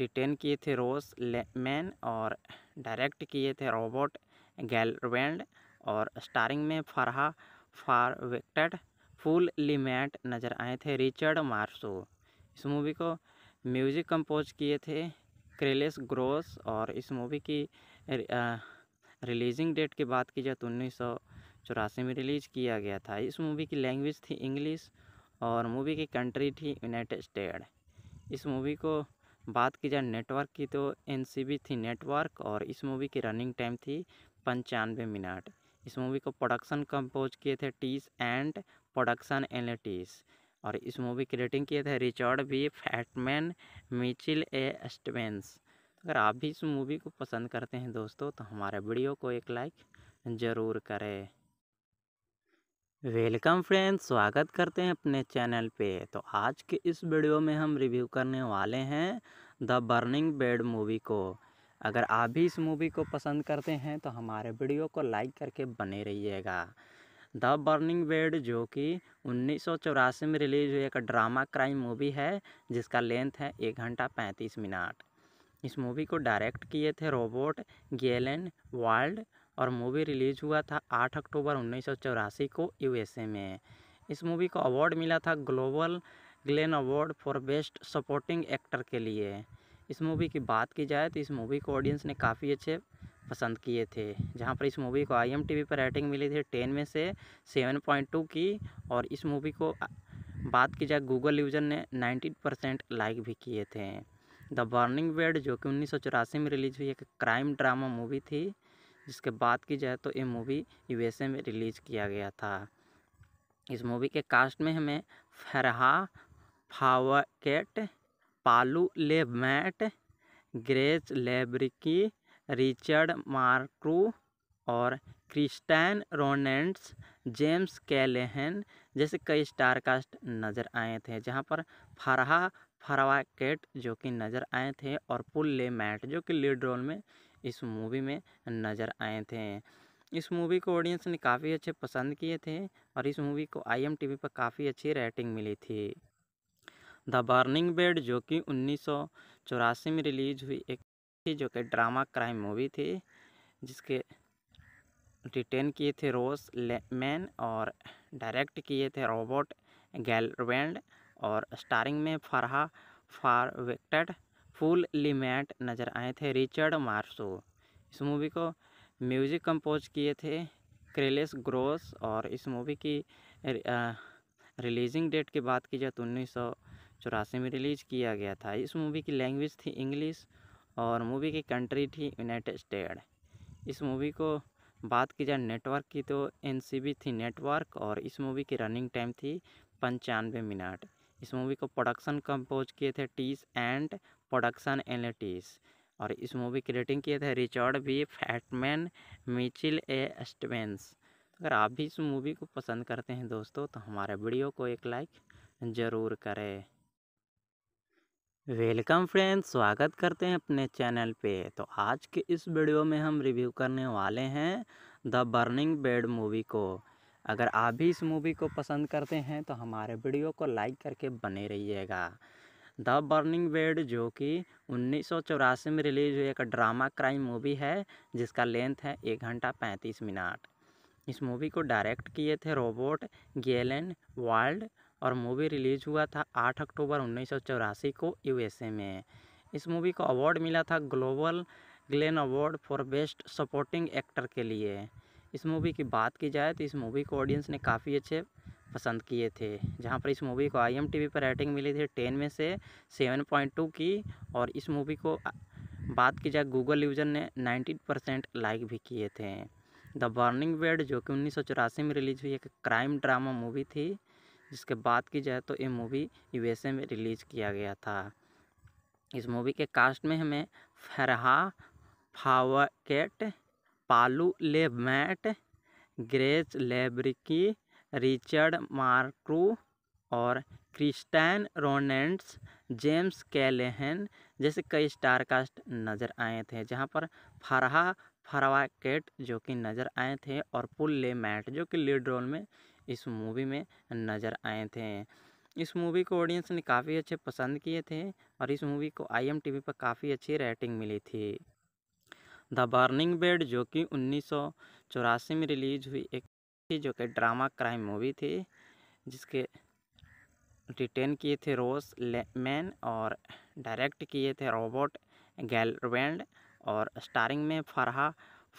रिटेन किए थे रोस मैन और डायरेक्ट किए थे रॉबर्ट गैलवेंड और स्टारिंग में फरहा फारवेक्टेड फुल लिमेट नज़र आए थे रिचर्ड मार्सो इस मूवी को म्यूजिक कंपोज किए थे क्रेलेस ग्रोस और इस मूवी की रिलीजिंग डेट की बात की जाए तो उन्नीस सौ चौरासी में रिलीज़ किया गया था इस मूवी की लैंग्वेज थी इंग्लिश और मूवी की कंट्री थी यूनाइटेड स्टेट इस मूवी को बात की जाए नेटवर्क की तो एन थी नेटवर्क और इस मूवी की रनिंग टाइम थी पंचानवे मिनट इस मूवी को प्रोडक्शन कंपोज किए थे टीस एंड प्रोडक्शन एन और इस मूवी की रेटिंग किए थे Richard B fat man Mitchell A Stevens अगर आप भी इस मूवी को पसंद करते हैं दोस्तों तो हमारे वीडियो को एक लाइक ज़रूर करें वेलकम फ्रेंड्स स्वागत करते हैं अपने चैनल पे तो आज के इस वीडियो में हम रिव्यू करने वाले हैं द बर्निंग बेड मूवी को अगर आप भी इस मूवी को पसंद करते हैं तो हमारे वीडियो को लाइक करके बने रहिएगा द बर्निंग बेड जो कि उन्नीस में रिलीज़ हुई एक ड्रामा क्राइम मूवी है जिसका लेंथ है एक घंटा पैंतीस मिनट इस मूवी को डायरेक्ट किए थे रोबोट गेलन वाल्ड और मूवी रिलीज़ हुआ था आठ अक्टूबर उन्नीस को यूएसए में इस मूवी को अवार्ड मिला था global Glenn award for best supporting actor के लिए इस मूवी की बात की जाए तो इस मूवी को ऑडियंस ने काफ़ी अच्छे पसंद किए थे जहाँ पर इस मूवी को आईएमटीबी पर रेटिंग मिली थी टेन में से सेवन पॉइंट टू की और इस मूवी को बात की जाए गूगल यूजर ने नाइन्टीन परसेंट लाइक भी किए थे द बर्निंग बेड जो कि उन्नीस में रिलीज हुई एक क्राइम ड्रामा मूवी थी जिसके बाद की जाए तो ये मूवी यूएसए में रिलीज़ किया गया था इस मूवी के कास्ट में हमें Farrah Fawcett Paul Le Mat Grace लेब्रिकी Richard मार्क्रू और क्रिस्टैन रोनेंट्स जेम्स कैलेहन जैसे कई स्टार कास्ट नज़र आए थे जहां पर फरहा फरवाकेट जो कि नज़र आए थे और पुल ले मैट जो कि लीड रोल में इस मूवी में नज़र आए थे इस मूवी को ऑडियंस ने काफ़ी अच्छे पसंद किए थे और इस मूवी को आईएमटीवी पर काफ़ी अच्छी रेटिंग मिली थी द बर्निंग बेड जो कि उन्नीस में रिलीज हुई एक थी जो कि ड्रामा क्राइम मूवी थी जिसके रिटेन किए थे रोस मैन और डायरेक्ट किए थे रॉबर्ट गैलवेंड और स्टारिंग में फरहा फारवेक्टेड फुल लिमैट नज़र आए थे रिचर्ड मार्सो इस मूवी को म्यूज़िक कंपोज किए थे क्रेलेस ग्रोस और इस मूवी की रिलीजिंग डेट की बात की जाए तो उन्नीस चौरासी में रिलीज़ किया गया था इस मूवी की लैंग्वेज थी इंग्लिश और मूवी की कंट्री थी यूनाइटेड स्टेट इस मूवी को बात की जाए नेटवर्क की तो एन थी नेटवर्क और इस मूवी की रनिंग टाइम थी पंचानवे मिनट इस मूवी को प्रोडक्शन कंपोज किए थे टीस एंड प्रोडक्शन एनलिटिस और इस मूवी की रेटिंग किए थे तो रिचर्ड भी फैटमैन मिचिल ए एस्टवेंस तो अगर आप भी इस मूवी को पसंद करते हैं दोस्तों तो हमारे वीडियो को एक लाइक ज़रूर करें वेलकम फ्रेंड्स स्वागत करते हैं अपने चैनल पे तो आज के इस वीडियो में हम रिव्यू करने वाले हैं द बर्निंग बेड मूवी को अगर आप भी इस मूवी को पसंद करते हैं तो हमारे वीडियो को लाइक करके बने रहिएगा द बर्निंग बेड जो कि उन्नीस में रिलीज हुई एक ड्रामा क्राइम मूवी है जिसका लेंथ है एक घंटा पैंतीस मिनट इस मूवी को डायरेक्ट किए थे रोबोट गेलन वर्ल्ड और मूवी रिलीज हुआ था आठ अक्टूबर उन्नीस को यूएसए में इस मूवी को अवार्ड मिला था global Glenn award for best supporting actor के लिए इस मूवी की बात की जाए तो इस मूवी को ऑडियंस ने काफ़ी अच्छे पसंद किए थे जहाँ पर इस मूवी को आई एम टी वी पर रेटिंग मिली थी टेन में से सेवन पॉइंट टू की और इस मूवी को बात की जाए गूगल यूज़र ने नाइन्टी परसेंट लाइक भी किए थे द बर्निंग बेड जो कि उन्नीस सौ चौरासी में रिलीज़ हुई एक क्राइम ड्रामा मूवी थी जिसके बात की जाए तो ये मूवी यू में रिलीज़ किया गया था इस मूवी के कास्ट में हमें Farrah Fawcett Paul लेबमैट Grace लेब्रिकी Richard मार्क्रू और क्रिस्टैन रोनेंट्स जेम्स कैलेहन जैसे कई स्टार कास्ट नज़र आए थे जहां पर फरहा फरवाकेट जो कि नज़र आए थे और पुल ले मैट जो कि लीड रोल में इस मूवी में नज़र आए थे इस मूवी को ऑडियंस ने काफ़ी अच्छे पसंद किए थे और इस मूवी को आईएमटीवी पर काफ़ी अच्छी रेटिंग मिली थी द बर्निंग बेड जो कि उन्नीस में रिलीज़ हुई एक थी जो कि ड्रामा क्राइम मूवी थी जिसके रिटेन किए थे रोस मैन और डायरेक्ट किए थे रॉबर्ट गैलवेंड और स्टारिंग में फरहा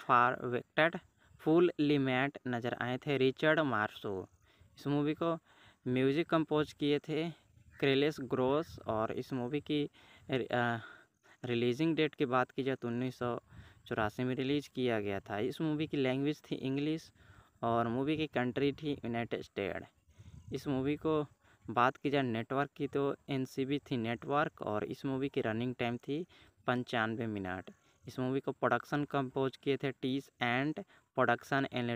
फारवेक्टेड फुल लिमेट नज़र आए थे रिचर्ड मार्सो इस मूवी को म्यूजिक कंपोज किए थे क्रेलेस ग्रोस और इस मूवी की रिलीजिंग डेट की बात की जाए तो उन्नीस में रिलीज़ किया गया था इस मूवी की लैंग्वेज थी इंग्लिश और मूवी की कंट्री थी यूनाइटेड स्टेट इस मूवी को बात की जाए नेटवर्क की तो एन थी नेटवर्क और इस मूवी की रनिंग टाइम थी पंचानवे मिनट इस मूवी को प्रोडक्शन कंपोज किए थे टीस एंड प्रोडक्शन एन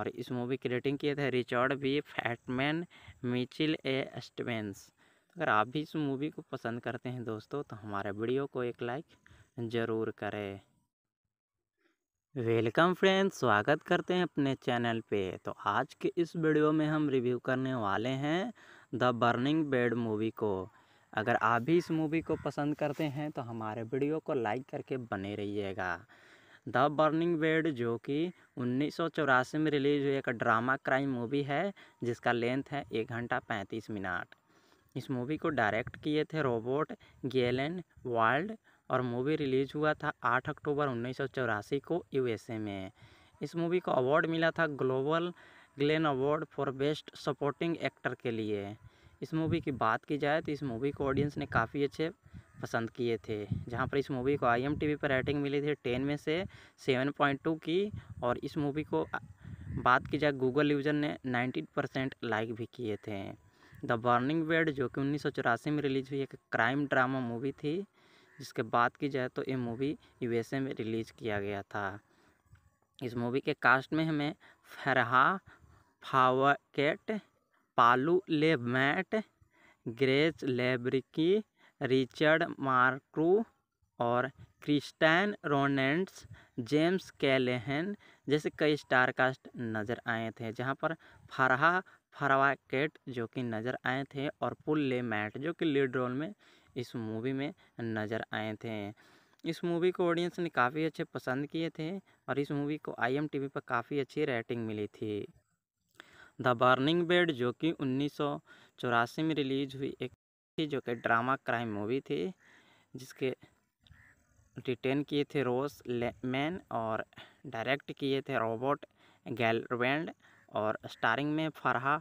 और इस मूवी की रेटिंग किए थे Richard B fat man Mitchell A Stevens अगर आप भी इस मूवी को पसंद करते हैं दोस्तों तो हमारे वीडियो को एक लाइक ज़रूर करें वेलकम फ्रेंड्स स्वागत करते हैं अपने चैनल पे तो आज के इस वीडियो में हम रिव्यू करने वाले हैं द बर्निंग बेड मूवी को अगर आप भी इस मूवी को पसंद करते हैं तो हमारे वीडियो को लाइक करके बने रहिएगा द बर्निंग बेड जो कि उन्नीस में रिलीज़ हुई एक ड्रामा क्राइम मूवी है जिसका लेंथ है एक घंटा पैंतीस मिनट इस मूवी को डायरेक्ट किए थे रोबोट गेलन वाल्ड और मूवी रिलीज़ हुआ था आठ अक्टूबर उन्नीस को यूएसए में इस मूवी को अवार्ड मिला था global Glenn award for best supporting actor के लिए इस मूवी की बात की जाए तो इस मूवी को ऑडियंस ने काफ़ी अच्छे पसंद किए थे जहाँ पर इस मूवी को आईएमटीबी पर रेटिंग मिली थी टेन में से सेवन पॉइंट टू की और इस मूवी को बात की जाए गूगल यूजर ने नाइन्टीन परसेंट लाइक भी किए थे द बर्निंग बेड जो कि उन्नीस में रिलीज हुई एक क्राइम ड्रामा मूवी थी जिसके बाद की जाए तो ये मूवी यूएसए में रिलीज़ किया गया था इस मूवी के कास्ट में हमें Farrah Fawcett Paul Le Mat Grace लेब्रिकी Richard मार्क्रू और क्रिस्टैन रोनेंट्स जेम्स कैलेहन जैसे कई स्टार कास्ट नज़र आए थे जहां पर फरहा फरवाकेट जो कि नज़र आए थे और पुल ले मैट जो कि लीड रोल में इस मूवी में नज़र आए थे इस मूवी को ऑडियंस ने काफ़ी अच्छे पसंद किए थे और इस मूवी को आईएमटीबी पर काफ़ी अच्छी रेटिंग मिली थी द बर्निंग बेड जो कि उन्नीस में रिलीज हुई एक थी जो कि ड्रामा क्राइम मूवी थी जिसके रिटेन किए थे रोस मैन और डायरेक्ट किए थे रॉबर्ट गैलवेंड और स्टारिंग में फरहा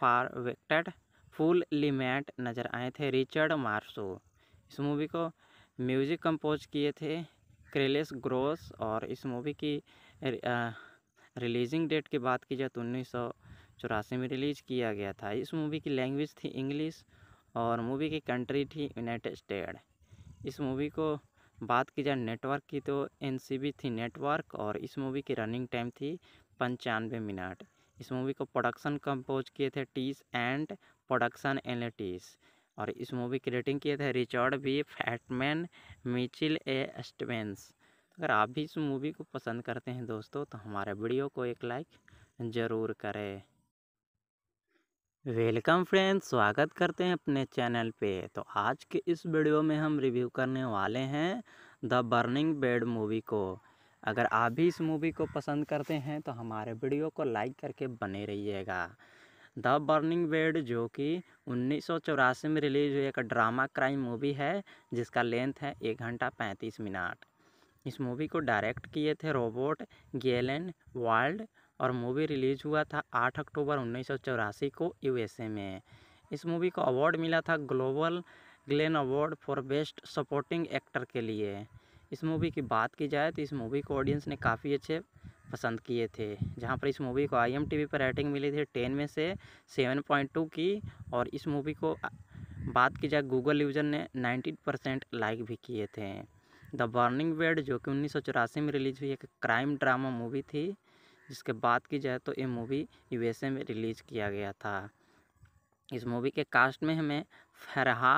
फारवेक्टेड फुल लिमेट नज़र आए थे रिचर्ड मार्सो इस मूवी को म्यूज़िक कंपोज किए थे क्रेलेस ग्रोस और इस मूवी की रिलीजिंग डेट की बात की जाए तो उन्नीस चौरासी में रिलीज़ किया गया था इस मूवी की लैंग्वेज थी इंग्लिश और मूवी की कंट्री थी यूनाइटेड स्टेट इस मूवी को बात की जाए नेटवर्क की तो एन थी नेटवर्क और इस मूवी की रनिंग टाइम थी पंचानवे मिनट इस मूवी को प्रोडक्शन कंपोज किए थे टीस एंड प्रोडक्शन एनलिटिस और इस मूवी की रेटिंग किए थे Richard B fat man Mitchell A Stevens तो अगर आप भी इस मूवी को पसंद करते हैं दोस्तों तो हमारे वीडियो को एक लाइक ज़रूर करें वेलकम फ्रेंड्स स्वागत करते हैं अपने चैनल पे तो आज के इस वीडियो में हम रिव्यू करने वाले हैं द बर्निंग बेड मूवी को अगर आप भी इस मूवी को पसंद करते हैं तो हमारे वीडियो को लाइक करके बने रहिएगा द बर्निंग बेड जो कि उन्नीस में रिलीज हुई एक ड्रामा क्राइम मूवी है जिसका लेंथ है एक घंटा पैंतीस मिनट इस मूवी को डायरेक्ट किए थे रोबोट गेलन वर्ल्ड और मूवी रिलीज हुआ था आठ अक्टूबर उन्नीस को यूएसए में इस मूवी को अवार्ड मिला था global Glenn award for best supporting actor के लिए इस मूवी की बात की जाए तो इस मूवी को ऑडियंस ने काफ़ी अच्छे पसंद किए थे जहाँ पर इस मूवी को आई एम टी वी पर रेटिंग मिली थी टेन में से सेवन पॉइंट टू की और इस मूवी को बात की जाए गूगल यूज़र ने नाइन्टीन परसेंट लाइक भी किए थे द बर्निंग बेड जो कि उन्नीस सौ चौरासी में रिलीज़ हुई एक क्राइम ड्रामा मूवी थी जिसके बात की जाए तो ये मूवी यू में रिलीज़ किया गया था इस मूवी के कास्ट में हमें Farrah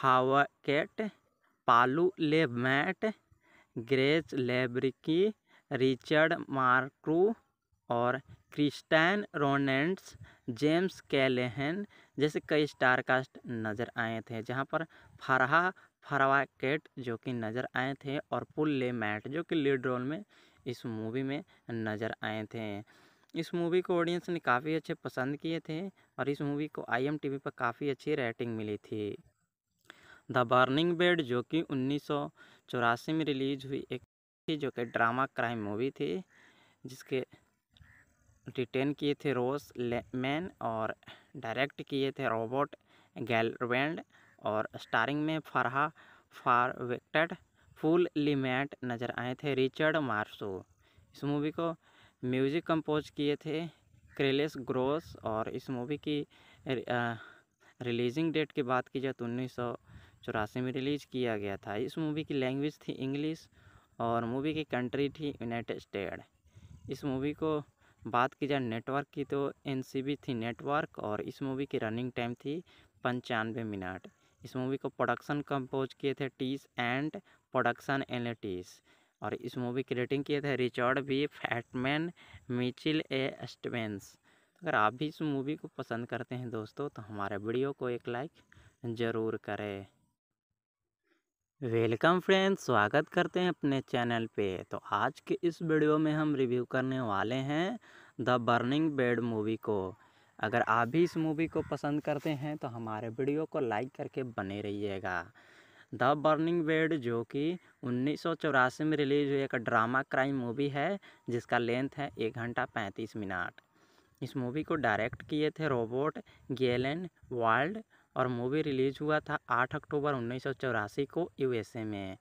Fawcett Paul लेबमैट Grace लेब्रिकी Richard मार्क्रू और क्रिस्टैन रोनेंट्स जेम्स कैलेहन जैसे कई स्टार कास्ट नज़र आए थे जहां पर फरहा फरवाकेट जो कि नज़र आए थे और पुल्ले मैट जो कि लीड रोल में इस मूवी में नज़र आए थे इस मूवी को ऑडियंस ने काफ़ी अच्छे पसंद किए थे और इस मूवी को आईएमटीवी पर काफ़ी अच्छी रेटिंग मिली थी द बर्निंग बेड जो कि उन्नीस में रिलीज़ हुई एक थी जो कि ड्रामा क्राइम मूवी थी जिसके रिटेन किए थे रोस मैन और डायरेक्ट किए थे रॉबर्ट गैलवेंड और स्टारिंग में फरहा फारवेक्टेड फुल लिमेट नज़र आए थे रिचर्ड मार्सो इस मूवी को म्यूजिक कंपोज किए थे क्रेलेस ग्रोस और इस मूवी की रिलीजिंग डेट की बात की जाए तो उन्नीस में रिलीज़ किया गया था इस मूवी की लैंग्वेज थी इंग्लिश और मूवी की कंट्री थी यूनाइटेड स्टेट इस मूवी को बात की जाए नेटवर्क की तो एन थी नेटवर्क और इस मूवी की रनिंग टाइम थी पंचानवे मिनट इस मूवी को प्रोडक्शन कंपोज किए थे टीस एंड प्रोडक्शन एन और इस मूवी की रेटिंग किए थे Richard B fat man Mitchell A Stevens अगर आप भी इस मूवी को पसंद करते हैं दोस्तों तो हमारे वीडियो को एक लाइक ज़रूर करें वेलकम फ्रेंड्स स्वागत करते हैं अपने चैनल पे तो आज के इस वीडियो में हम रिव्यू करने वाले हैं द बर्निंग बेड मूवी को अगर आप भी इस मूवी को पसंद करते हैं तो हमारे वीडियो को लाइक करके बने रहिएगा द बर्निंग बेड जो कि उन्नीस में रिलीज़ हुई एक ड्रामा क्राइम मूवी है जिसका लेंथ है एक घंटा पैंतीस मिनट इस मूवी को डायरेक्ट किए थे रोबोट गेलन वाल्ड और मूवी रिलीज़ हुआ था आठ अक्टूबर उन्नीस को यूएसए में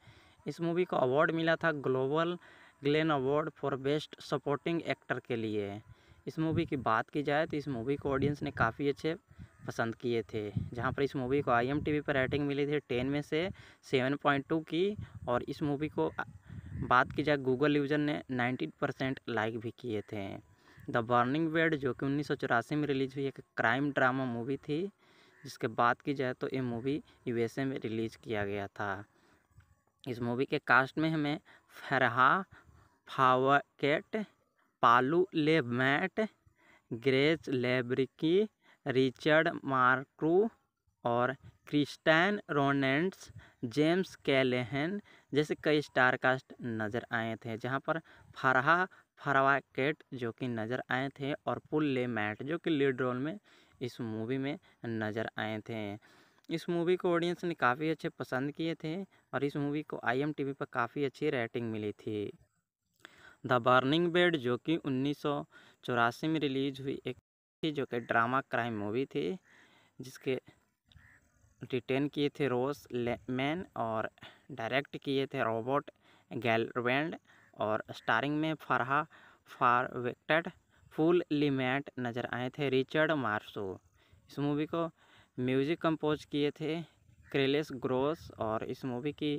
इस मूवी को अवार्ड मिला था global Glenn award for best supporting actor के लिए इस मूवी की बात की जाए तो इस मूवी को ऑडियंस ने काफ़ी अच्छे पसंद किए थे जहाँ पर इस मूवी को आईएमटीबी पर रेटिंग मिली थी टेन में से सेवन पॉइंट टू की और इस मूवी को बात की जाए गूगल यूजर ने नाइन्टीन परसेंट लाइक भी किए थे द बर्निंग बेड जो कि उन्नीस में रिलीज हुई एक क्राइम ड्रामा मूवी थी जिसके बाद की जाए तो ये मूवी यूएसए में रिलीज़ किया गया था इस मूवी के कास्ट में हमें Farrah Fawcett Paul Le Mat Grace लेब्रिकी Richard मार्क्रू और क्रिस्टैन रोनेंट्स जेम्स कैलेहन जैसे कई स्टार कास्ट नज़र आए थे जहां पर फरहा फरवाकेट जो कि नज़र आए थे और पुल ले मैट जो कि लीड रोल में इस मूवी में नज़र आए थे इस मूवी को ऑडियंस ने काफ़ी अच्छे पसंद किए थे और इस मूवी को आईएमटीबी पर काफ़ी अच्छी रेटिंग मिली थी द बर्निंग बेड जो कि उन्नीस में रिलीज हुई एक थी जो कि ड्रामा क्राइम मूवी थी जिसके रिटेन किए थे रोस मैन और डायरेक्ट किए थे रॉबर्ट गैलवेंड और स्टारिंग में फरहा फारवेक्टेड फुल लिमैट नज़र आए थे रिचर्ड मार्सो इस मूवी को म्यूज़िक कंपोज किए थे क्रेलेस ग्रोस और इस मूवी की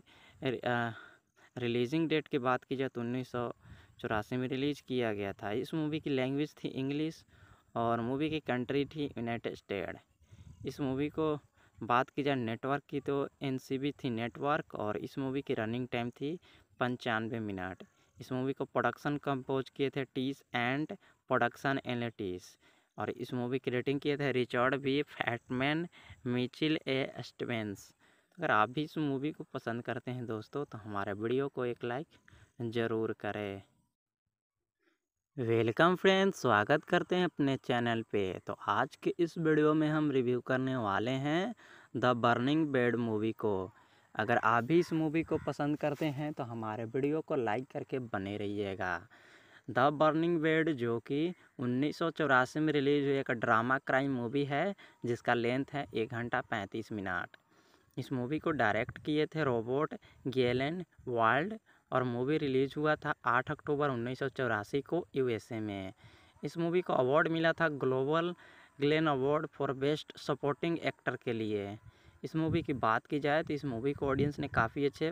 रिलीजिंग डेट की बात की जाए तो उन्नीस चौरासी में रिलीज़ किया गया था इस मूवी की लैंग्वेज थी इंग्लिश और मूवी की कंट्री थी यूनाइटेड स्टेट इस मूवी को बात की जाए नेटवर्क की तो एनसीबी थी नेटवर्क और इस मूवी की रनिंग टाइम थी पंचानवे मिनट इस मूवी को प्रोडक्शन कंपोज किए थे टीस एंड प्रोडक्शन एल टीस और इस मूवी की रेटिंग किए थे Richard B fat man Mitchell A Stevens तो अगर आप भी इस मूवी को पसंद करते हैं दोस्तों तो हमारे वीडियो को एक लाइक ज़रूर करें वेलकम फ्रेंड्स स्वागत करते हैं अपने चैनल पे तो आज के इस वीडियो में हम रिव्यू करने वाले हैं द बर्निंग बेड मूवी को अगर आप भी इस मूवी को पसंद करते हैं तो हमारे वीडियो को लाइक करके बने रहिएगा द बर्निंग बेड जो कि उन्नीस में रिलीज हुई एक ड्रामा क्राइम मूवी है जिसका लेंथ है एक घंटा पैंतीस मिनट इस मूवी को डायरेक्ट किए थे रोबोट गेलन वर्ल्ड और मूवी रिलीज हुआ था 8 अक्टूबर उन्नीस को यूएसए में इस मूवी को अवार्ड मिला था global Glenn award for best supporting actor के लिए इस मूवी की बात की जाए तो इस मूवी को ऑडियंस ने काफ़ी अच्छे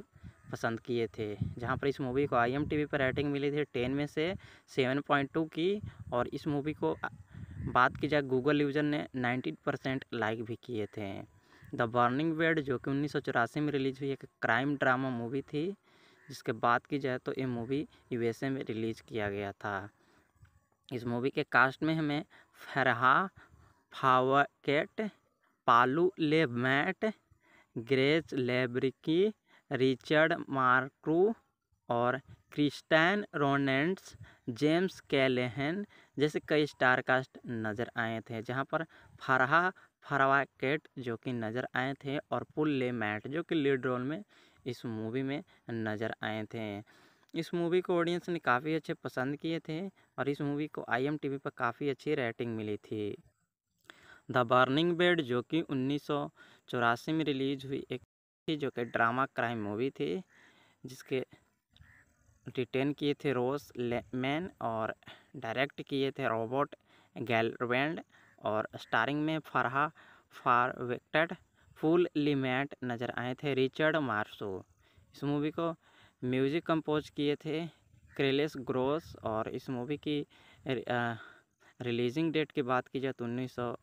पसंद किए थे जहाँ पर इस मूवी को आई पर रेटिंग मिली थी टेन में से सेवन पॉइंट टू की और इस मूवी को बात की जाए गूगल यूज़र ने नाइन्टी परसेंट लाइक भी किए थे द बर्निंग बेड जो कि उन्नीस सौ चौरासी में रिलीज़ हुई एक क्राइम ड्रामा मूवी थी जिसके बात की जाए तो ये मूवी यू में रिलीज़ किया गया था इस मूवी के कास्ट में हमें Farrah Fawcett Paul लेबमैट Grace लेब्रिकी Richard मार्क्रू और क्रिस्टैन रोनेंट्स जेम्स कैलेहन जैसे कई स्टार कास्ट नज़र आए थे जहां पर फरहा फरवाकेट जो कि नज़र आए थे और पुल ले मैट जो कि लीड रोल में इस मूवी में नज़र आए थे इस मूवी को ऑडियंस ने काफ़ी अच्छे पसंद किए थे और इस मूवी को आईएमटीवी पर काफ़ी अच्छी रेटिंग मिली थी द बर्निंग बेड जो कि उन्नीस चौरासी में रिलीज हुई एक थी जो कि ड्रामा क्राइम मूवी थी जिसके रिटेन किए थे रोस मैन और डायरेक्ट किए थे रॉबर्ट गैलवेंड और स्टारिंग में फरहा फारवेक्टेड फुल लिमेट नज़र आए थे रिचर्ड मार्सो इस मूवी को म्यूजिक कंपोज किए थे क्रेलेस ग्रोस और इस मूवी की रिलीजिंग डेट की बात की जाए तो उन्नीस सौ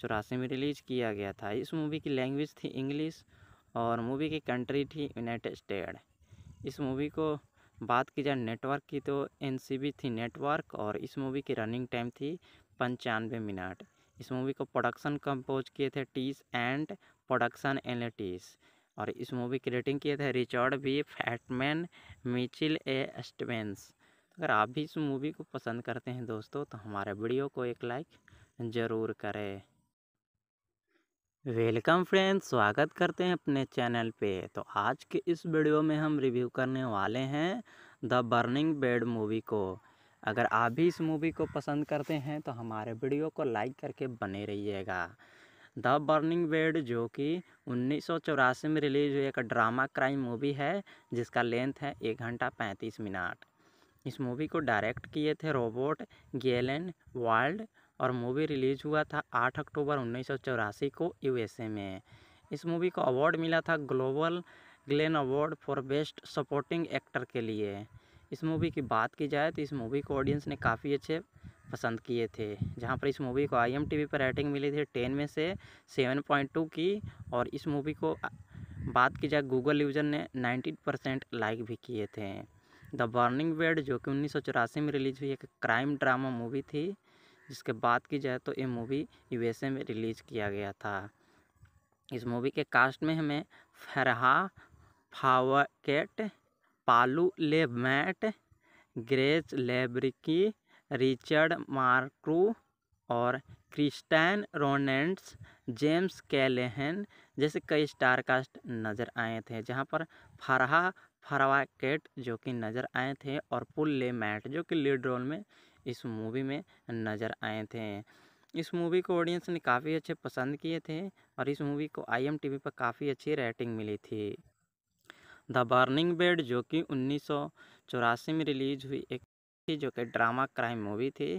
चौरासी में रिलीज़ किया गया था इस मूवी की लैंग्वेज थी इंग्लिश और मूवी की कंट्री थी यूनाइटेड स्टेट इस मूवी को बात की जाए नेटवर्क की तो एन थी नेटवर्क और इस मूवी की रनिंग टाइम थी पंचानवे मिनट इस मूवी को प्रोडक्शन कंपोज किए थे टीस एंड प्रोडक्शन एन टीस और इस मूवी की रेटिंग किए थे Richard B fat man Mitchell A Stevens अगर आप भी इस मूवी को पसंद करते हैं दोस्तों तो हमारे वीडियो को एक लाइक ज़रूर करें वेलकम फ्रेंड्स स्वागत करते हैं अपने चैनल पे तो आज के इस वीडियो में हम रिव्यू करने वाले हैं द बर्निंग बेड मूवी को अगर आप भी इस मूवी को पसंद करते हैं तो हमारे वीडियो को लाइक करके बने रहिएगा द बर्निंग बेड जो कि उन्नीस में रिलीज़ हुई एक ड्रामा क्राइम मूवी है जिसका लेंथ है एक घंटा पैंतीस मिनट इस मूवी को डायरेक्ट किए थे रोबोट गेलन वाल्ड और मूवी रिलीज़ हुआ था 8 अक्टूबर उन्नीस को यूएसए में इस मूवी को अवार्ड मिला था global Glenn award for best supporting actor के लिए इस मूवी की बात की जाए तो इस मूवी को ऑडियंस ने काफ़ी अच्छे पसंद किए थे जहाँ पर इस मूवी को आईएमटीबी पर रेटिंग मिली थी टेन में से सेवन पॉइंट टू की और इस मूवी को बात की जाए गूगल यूजर ने नाइन्टीन परसेंट लाइक भी किए थे द बर्निंग बेड जो कि उन्नीस में रिलीज हुई एक क्राइम ड्रामा मूवी थी जिसके बाद की जाए तो ये मूवी यूएसए में रिलीज़ किया गया था इस मूवी के कास्ट में हमें Farrah Fawcett Paul लेबमैट Grace लेब्रिकी Richard मार्क्रू और क्रिस्टैन रोनेंट्स जेम्स कैलेहन जैसे कई स्टार कास्ट नज़र आए थे जहां पर फरहा फरवाकेट जो कि नज़र आए थे और पुल ले मैट जो कि लीड रोल में इस मूवी में नज़र आए थे इस मूवी को ऑडियंस ने काफ़ी अच्छे पसंद किए थे और इस मूवी को आईएमटीबी पर काफ़ी अच्छी रेटिंग मिली थी द बर्निंग बेड जो कि उन्नीस में रिलीज हुई एक थी जो कि ड्रामा क्राइम मूवी थी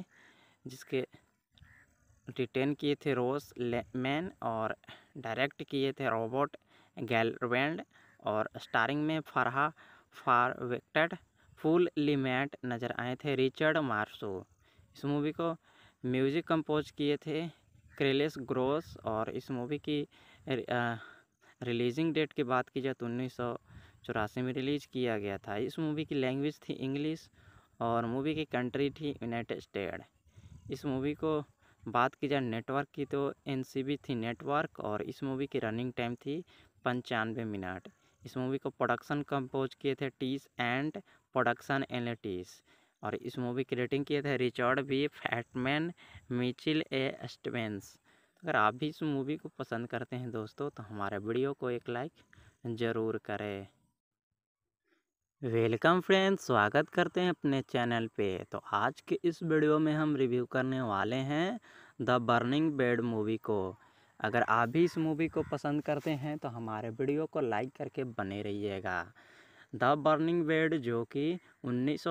जिसके रिटेन किए थे रोस मैन और डायरेक्ट किए थे रॉबर्ट गैलवेंड और स्टारिंग में फरहा फारवेक्टेड फुल लिमेट नज़र आए थे रिचर्ड मार्सो इस मूवी को म्यूज़िक कंपोज किए थे क्रेलेस ग्रोस और इस मूवी की रिलीजिंग डेट की बात की जाए तो उन्नीस चौरासी में रिलीज़ किया गया था इस मूवी की लैंग्वेज थी इंग्लिश और मूवी की कंट्री थी यूनाइटेड स्टेट इस मूवी को बात की जाए नेटवर्क की तो एन थी नेटवर्क और इस मूवी की रनिंग टाइम थी पंचानवे मिनट इस मूवी को प्रोडक्शन कंपोज किए थे टीस एंड प्रोडक्शन एनलिटिस और इस मूवी की रेटिंग किए थे Richard B fat man Mitchell A Stevens तो अगर आप भी इस मूवी को पसंद करते हैं दोस्तों तो हमारे वीडियो को एक लाइक ज़रूर करें वेलकम फ्रेंड्स स्वागत करते हैं अपने चैनल पे तो आज के इस वीडियो में हम रिव्यू करने वाले हैं द बर्निंग बेड मूवी को अगर आप भी इस मूवी को पसंद करते हैं तो हमारे वीडियो को लाइक करके बने रहिएगा द बर्निंग बेड जो कि उन्नीस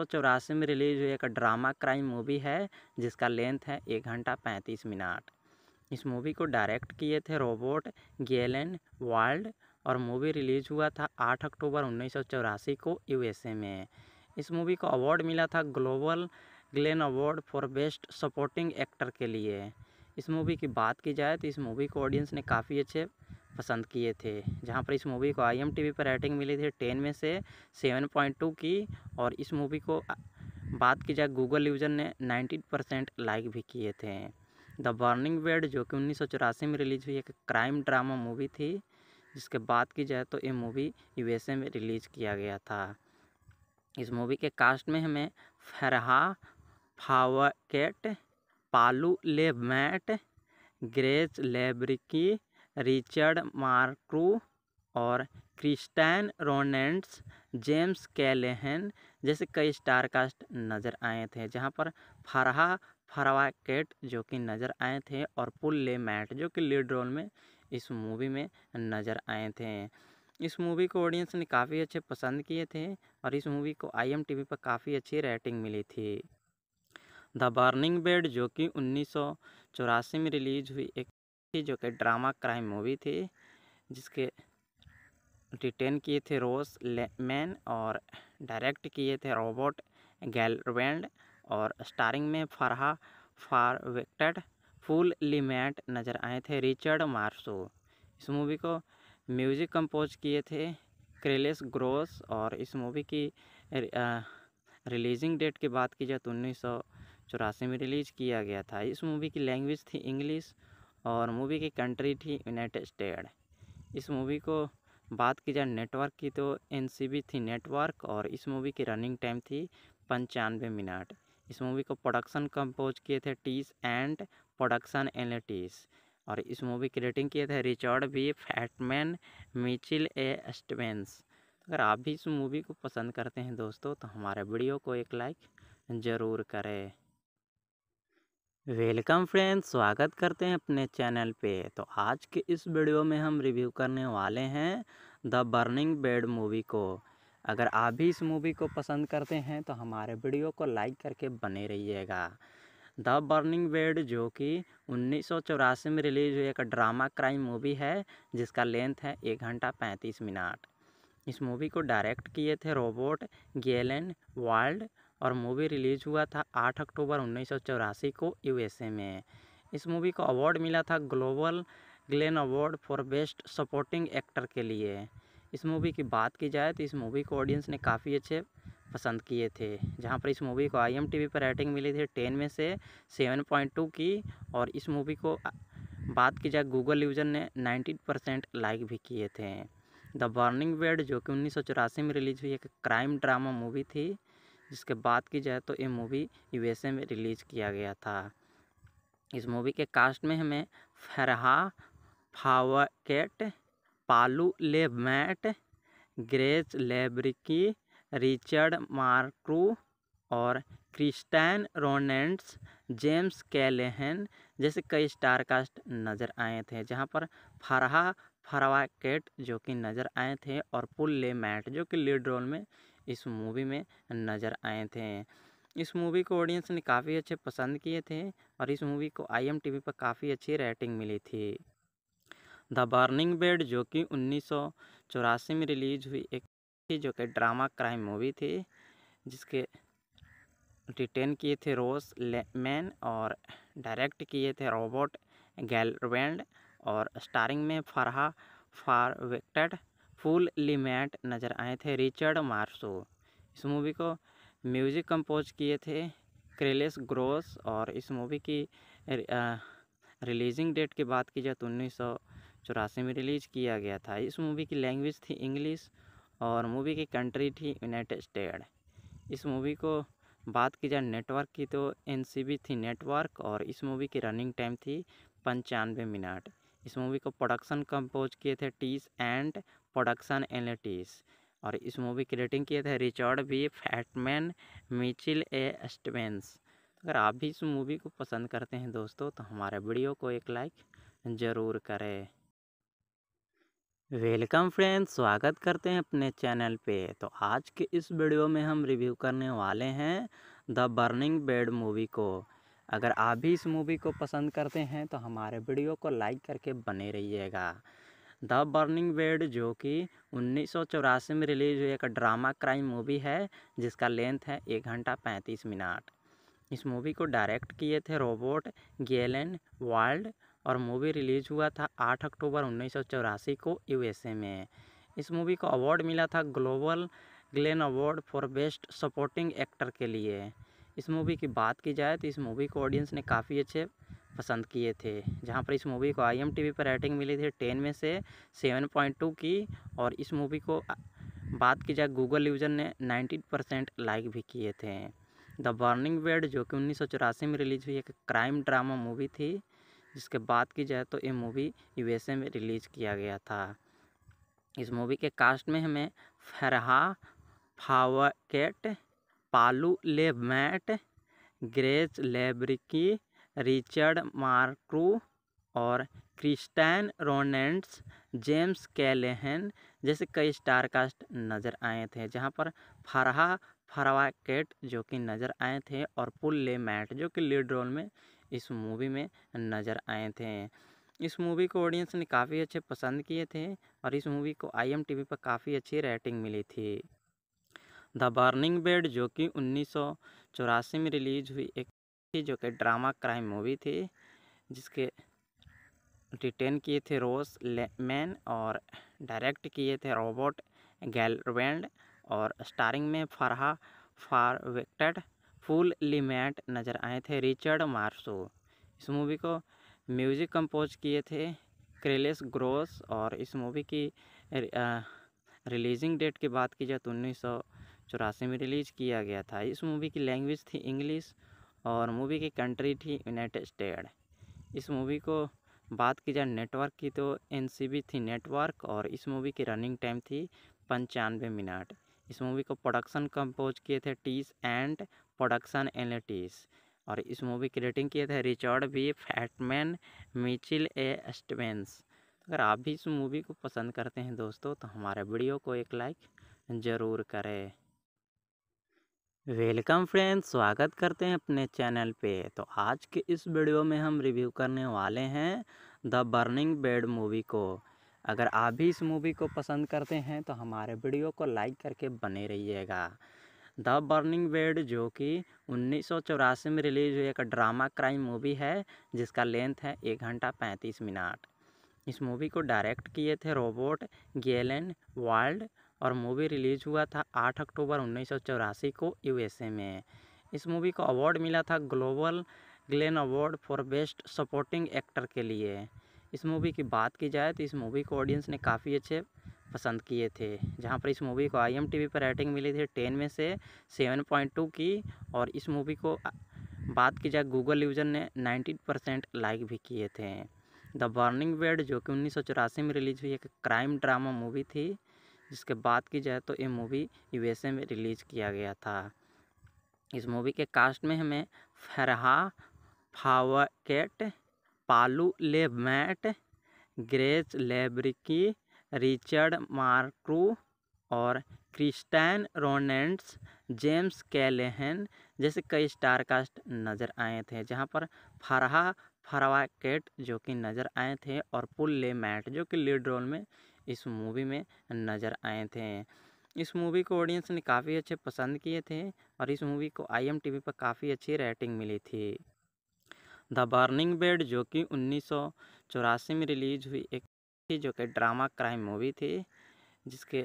में रिलीज हुई एक ड्रामा क्राइम मूवी है जिसका लेंथ है एक घंटा पैंतीस मिनट इस मूवी को डायरेक्ट किए थे रोबोट गेलन वर्ल्ड और मूवी रिलीज़ हुआ था आठ अक्टूबर उन्नीस को यूएसए में इस मूवी को अवार्ड मिला था global Glenn award for best supporting actor के लिए इस मूवी की बात की जाए तो इस मूवी को ऑडियंस ने काफ़ी अच्छे पसंद किए थे जहाँ पर इस मूवी को आई एम पर रेटिंग मिली थी टेन में से सेवन पॉइंट टू की और इस मूवी को बात की जाए गूगल यूज़र ने नाइन्टी परसेंट लाइक भी किए थे द बर्निंग बेड जो कि उन्नीस में रिलीज़ हुई एक क्राइम ड्रामा मूवी थी जिसके बात की जाए तो ये मूवी यू में रिलीज़ किया गया था इस मूवी के कास्ट में हमें Farrah Fawcett Paul Mat Grace लेब्रिकी Richard मार्क्रू और क्रिस्टैन रोनेंट्स जेम्स कैलेहन जैसे कई स्टार कास्ट नज़र आए थे जहां पर फरहा फरवाकेट जो कि नज़र आए थे और पुल ले मैट जो कि लीड रोल में इस मूवी में नज़र आए थे इस मूवी को ऑडियंस ने काफ़ी अच्छे पसंद किए थे और इस मूवी को आईएमटीवी पर काफ़ी अच्छी रेटिंग मिली थी द बर्निंग बेड जो कि उन्नीस चौरासी में रिलीज हुई एक थी जो कि ड्रामा क्राइम मूवी थी जिसके रिटेन किए थे रोस मैन और डायरेक्ट किए थे रॉबर्ट गैलवेंड और स्टारिंग में फरहा फारवेक्टेड फुल लिमेट नज़र आए थे रिचर्ड मार्सो इस मूवी को म्यूजिक कंपोज किए थे क्रेलेस ग्रोस और इस मूवी की रिलीजिंग डेट की बात की जाए तो उन्नीस सौ चौरासी में रिलीज़ किया गया था इस मूवी की लैंग्वेज थी इंग्लिश और मूवी की कंट्री थी यूनाइटेड स्टेट इस मूवी को बात की जाए नेटवर्क की तो एन थी नेटवर्क और इस मूवी की रनिंग टाइम थी पंचानवे मिनट इस मूवी को प्रोडक्शन कंपोज किए थे टीस एंड प्रोडक्शन एन टीस और इस मूवी की रेटिंग किए थे Richard B fat man Mitchell A Stevens अगर आप भी इस मूवी को पसंद करते हैं दोस्तों तो हमारे वीडियो को एक लाइक ज़रूर करें वेलकम फ्रेंड्स स्वागत करते हैं अपने चैनल पे तो आज के इस वीडियो में हम रिव्यू करने वाले हैं द बर्निंग बेड मूवी को अगर आप भी इस मूवी को पसंद करते हैं तो हमारे वीडियो को लाइक करके बने रहिएगा द बर्निंग बेड जो कि उन्नीस में रिलीज़ हुई एक ड्रामा क्राइम मूवी है जिसका लेंथ है एक घंटा पैंतीस मिनट इस मूवी को डायरेक्ट किए थे रोबोट गेलन वाल्ड और मूवी रिलीज़ हुआ था आठ अक्टूबर उन्नीस को यूएसए में इस मूवी को अवार्ड मिला था global Glenn award for best supporting actor के लिए इस मूवी की बात की जाए तो इस मूवी को ऑडियंस ने काफ़ी अच्छे पसंद किए थे जहाँ पर इस मूवी को आईएमटीबी पर रेटिंग मिली थी टेन में से सेवन पॉइंट टू की और इस मूवी को बात की जाए गूगल यूजर ने नाइन्टीन परसेंट लाइक भी किए थे द बर्निंग बेड जो कि उन्नीस में रिलीज हुई एक क्राइम ड्रामा मूवी थी जिसके बात की जाए तो ये मूवी यू में रिलीज़ किया गया था इस मूवी के कास्ट में हमें Farrah Fawcett Paul Le Mat Grace लेब्रिकी Richard मार्क्रू और क्रिस्टैन रोनेंट्स जेम्स कैलेहन जैसे कई स्टार कास्ट नज़र आए थे जहां पर फरहा फरवाकेट जो कि नज़र आए थे और पुल ले मैट जो कि लीड रोल में इस मूवी में नज़र आए थे इस मूवी को ऑडियंस ने काफ़ी अच्छे पसंद किए थे और इस मूवी को आईएमटीवी पर काफ़ी अच्छी रेटिंग मिली थी द बर्निंग बेड जो कि उन्नीस में रिलीज हुई एक थी जो कि ड्रामा क्राइम मूवी थी जिसके रिटेन किए थे रोस मैन और डायरेक्ट किए थे रॉबर्ट गैलवेंड और स्टारिंग में फरहा फारवेक्टेड फुल लिमेट नज़र आए थे रिचर्ड मार्सो इस मूवी को म्यूज़िक कंपोज किए थे क्रेलेस ग्रोस और इस मूवी की रिलीजिंग डेट की बात की जाए तो उन्नीस चौरासी में रिलीज़ किया गया था इस मूवी की लैंग्वेज थी इंग्लिश और मूवी की कंट्री थी यूनाइटेड स्टेट इस मूवी को बात की जाए नेटवर्क की तो एन थी नेटवर्क और इस मूवी की रनिंग टाइम थी पंचानवे मिनट इस मूवी को प्रोडक्शन कंपोज किए थे टीस एंड प्रोडक्शन एनलिटिस और इस मूवी की रेटिंग किए थे Richard B fat man Mitchell A Stevens तो अगर आप भी इस मूवी को पसंद करते हैं दोस्तों तो हमारे वीडियो को एक लाइक ज़रूर करें वेलकम फ्रेंड्स स्वागत करते हैं अपने चैनल पे तो आज के इस वीडियो में हम रिव्यू करने वाले हैं द बर्निंग बेड मूवी को अगर आप भी इस मूवी को पसंद करते हैं तो हमारे वीडियो को लाइक करके बने रहिएगा द बर्निंग बेड जो कि उन्नीस में रिलीज हुई एक ड्रामा क्राइम मूवी है जिसका लेंथ है एक घंटा पैंतीस मिनट इस मूवी को डायरेक्ट किए थे रोबोट गेलन वर्ल्ड और मूवी रिलीज हुआ था आठ अक्टूबर उन्नीस को यूएसए में इस मूवी को अवार्ड मिला था global Glenn award for best supporting actor के लिए इस मूवी की बात की जाए तो इस मूवी को ऑडियंस ने काफ़ी अच्छे पसंद किए थे जहाँ पर इस मूवी को आई एम टी पर रेटिंग मिली थी टेन में से सेवन पॉइंट टू की और इस मूवी को बात की जाए गूगल यूजर ने नाइन्टी परसेंट लाइक भी किए थे द बर्निंग बेड जो कि उन्नीस में रिलीज़ हुई एक क्राइम ड्रामा मूवी थी जिसके बात की जाए तो ये मूवी यूएसए में रिलीज़ किया गया था इस मूवी के कास्ट में हमें Farrah Fawcett Paul लेबमैट Grace लेब्रिकी Richard मार्क्रू और क्रिस्टैन रोनेंट्स जेम्स कैलेहन जैसे कई स्टार कास्ट नज़र आए थे जहां पर फरहा फरवाकेट जो कि नज़र आए थे और पुल्ले मैट जो कि लीड रोल में इस मूवी में नज़र आए थे इस मूवी को ऑडियंस ने काफ़ी अच्छे पसंद किए थे और इस मूवी को आईएमटीवी पर काफ़ी अच्छी रेटिंग मिली थी द बर्निंग बेड जो कि उन्नीस में रिलीज़ हुई एक थी जो कि ड्रामा क्राइम मूवी थी जिसके रिटेन किए थे रोस मैन और डायरेक्ट किए थे रॉबर्ट गैलवेंड और स्टारिंग में फरहा फारवेक्टेड फुल लिमेट नज़र आए थे रिचर्ड मार्सो इस मूवी को म्यूजिक कंपोज किए थे क्रेलेस ग्रोस और इस मूवी की रिलीजिंग डेट की बात की जाए तो उन्नीस में रिलीज़ किया गया था इस मूवी की लैंग्वेज थी इंग्लिश और मूवी की कंट्री थी यूनाइटेड स्टेट इस मूवी को बात की जाए नेटवर्क की तो एन थी नेटवर्क और इस मूवी की रनिंग टाइम थी पंचानवे मिनट इस मूवी को प्रोडक्शन कंपोज किए थे टीस एंड प्रोडक्शन एन टीस और इस मूवी की रेटिंग किए थे रिचर्ड भी फैटमैन मिचिल ए एस्टवेंस अगर आप भी इस मूवी को पसंद करते हैं दोस्तों तो हमारे वीडियो को एक लाइक ज़रूर करें वेलकम फ्रेंड्स स्वागत करते हैं अपने चैनल पे तो आज के इस वीडियो में हम रिव्यू करने वाले हैं द बर्निंग बेड मूवी को अगर आप भी इस मूवी को पसंद करते हैं तो हमारे वीडियो को लाइक करके बने रहिएगा द बर्निंग बेड जो कि उन्नीस में रिलीज़ हुई एक ड्रामा क्राइम मूवी है जिसका लेंथ है एक घंटा पैंतीस मिनट इस मूवी को डायरेक्ट किए थे रोबोट गेलन वाल्ड और मूवी रिलीज़ हुआ था आठ अक्टूबर उन्नीस को यूएसए में इस मूवी को अवार्ड मिला था global Glenn award for best supporting actor के लिए इस मूवी की बात की जाए तो इस मूवी को ऑडियंस ने काफ़ी अच्छे पसंद किए थे जहाँ पर इस मूवी को आईएमटीबी पर रेटिंग मिली थी टेन में से सेवन पॉइंट टू की और इस मूवी को बात की जाए गूगल यूजर ने नाइन्टीन परसेंट लाइक भी किए थे द बर्निंग बेड जो कि उन्नीस में रिलीज हुई एक क्राइम ड्रामा मूवी थी जिसके बात की जाए तो ये मूवी यू में रिलीज़ किया गया था इस मूवी के कास्ट में हमें Farrah Fawcett Paul Le Mat Grace लेब्रिकी Richard मार्क्रू और क्रिस्टैन रोनेंट्स जेम्स कैलेहन जैसे कई स्टार कास्ट नज़र आए थे जहां पर फरहा फरवाकेट जो कि नज़र आए थे और पुल ले मैट जो कि लीड रोल में इस मूवी में नज़र आए थे इस मूवी को ऑडियंस ने काफ़ी अच्छे पसंद किए थे और इस मूवी को आईएमटीवी पर काफ़ी अच्छी रेटिंग मिली थी द बर्निंग बेड जो कि उन्नीस में रिलीज हुई एक थी जो कि ड्रामा क्राइम मूवी थी जिसके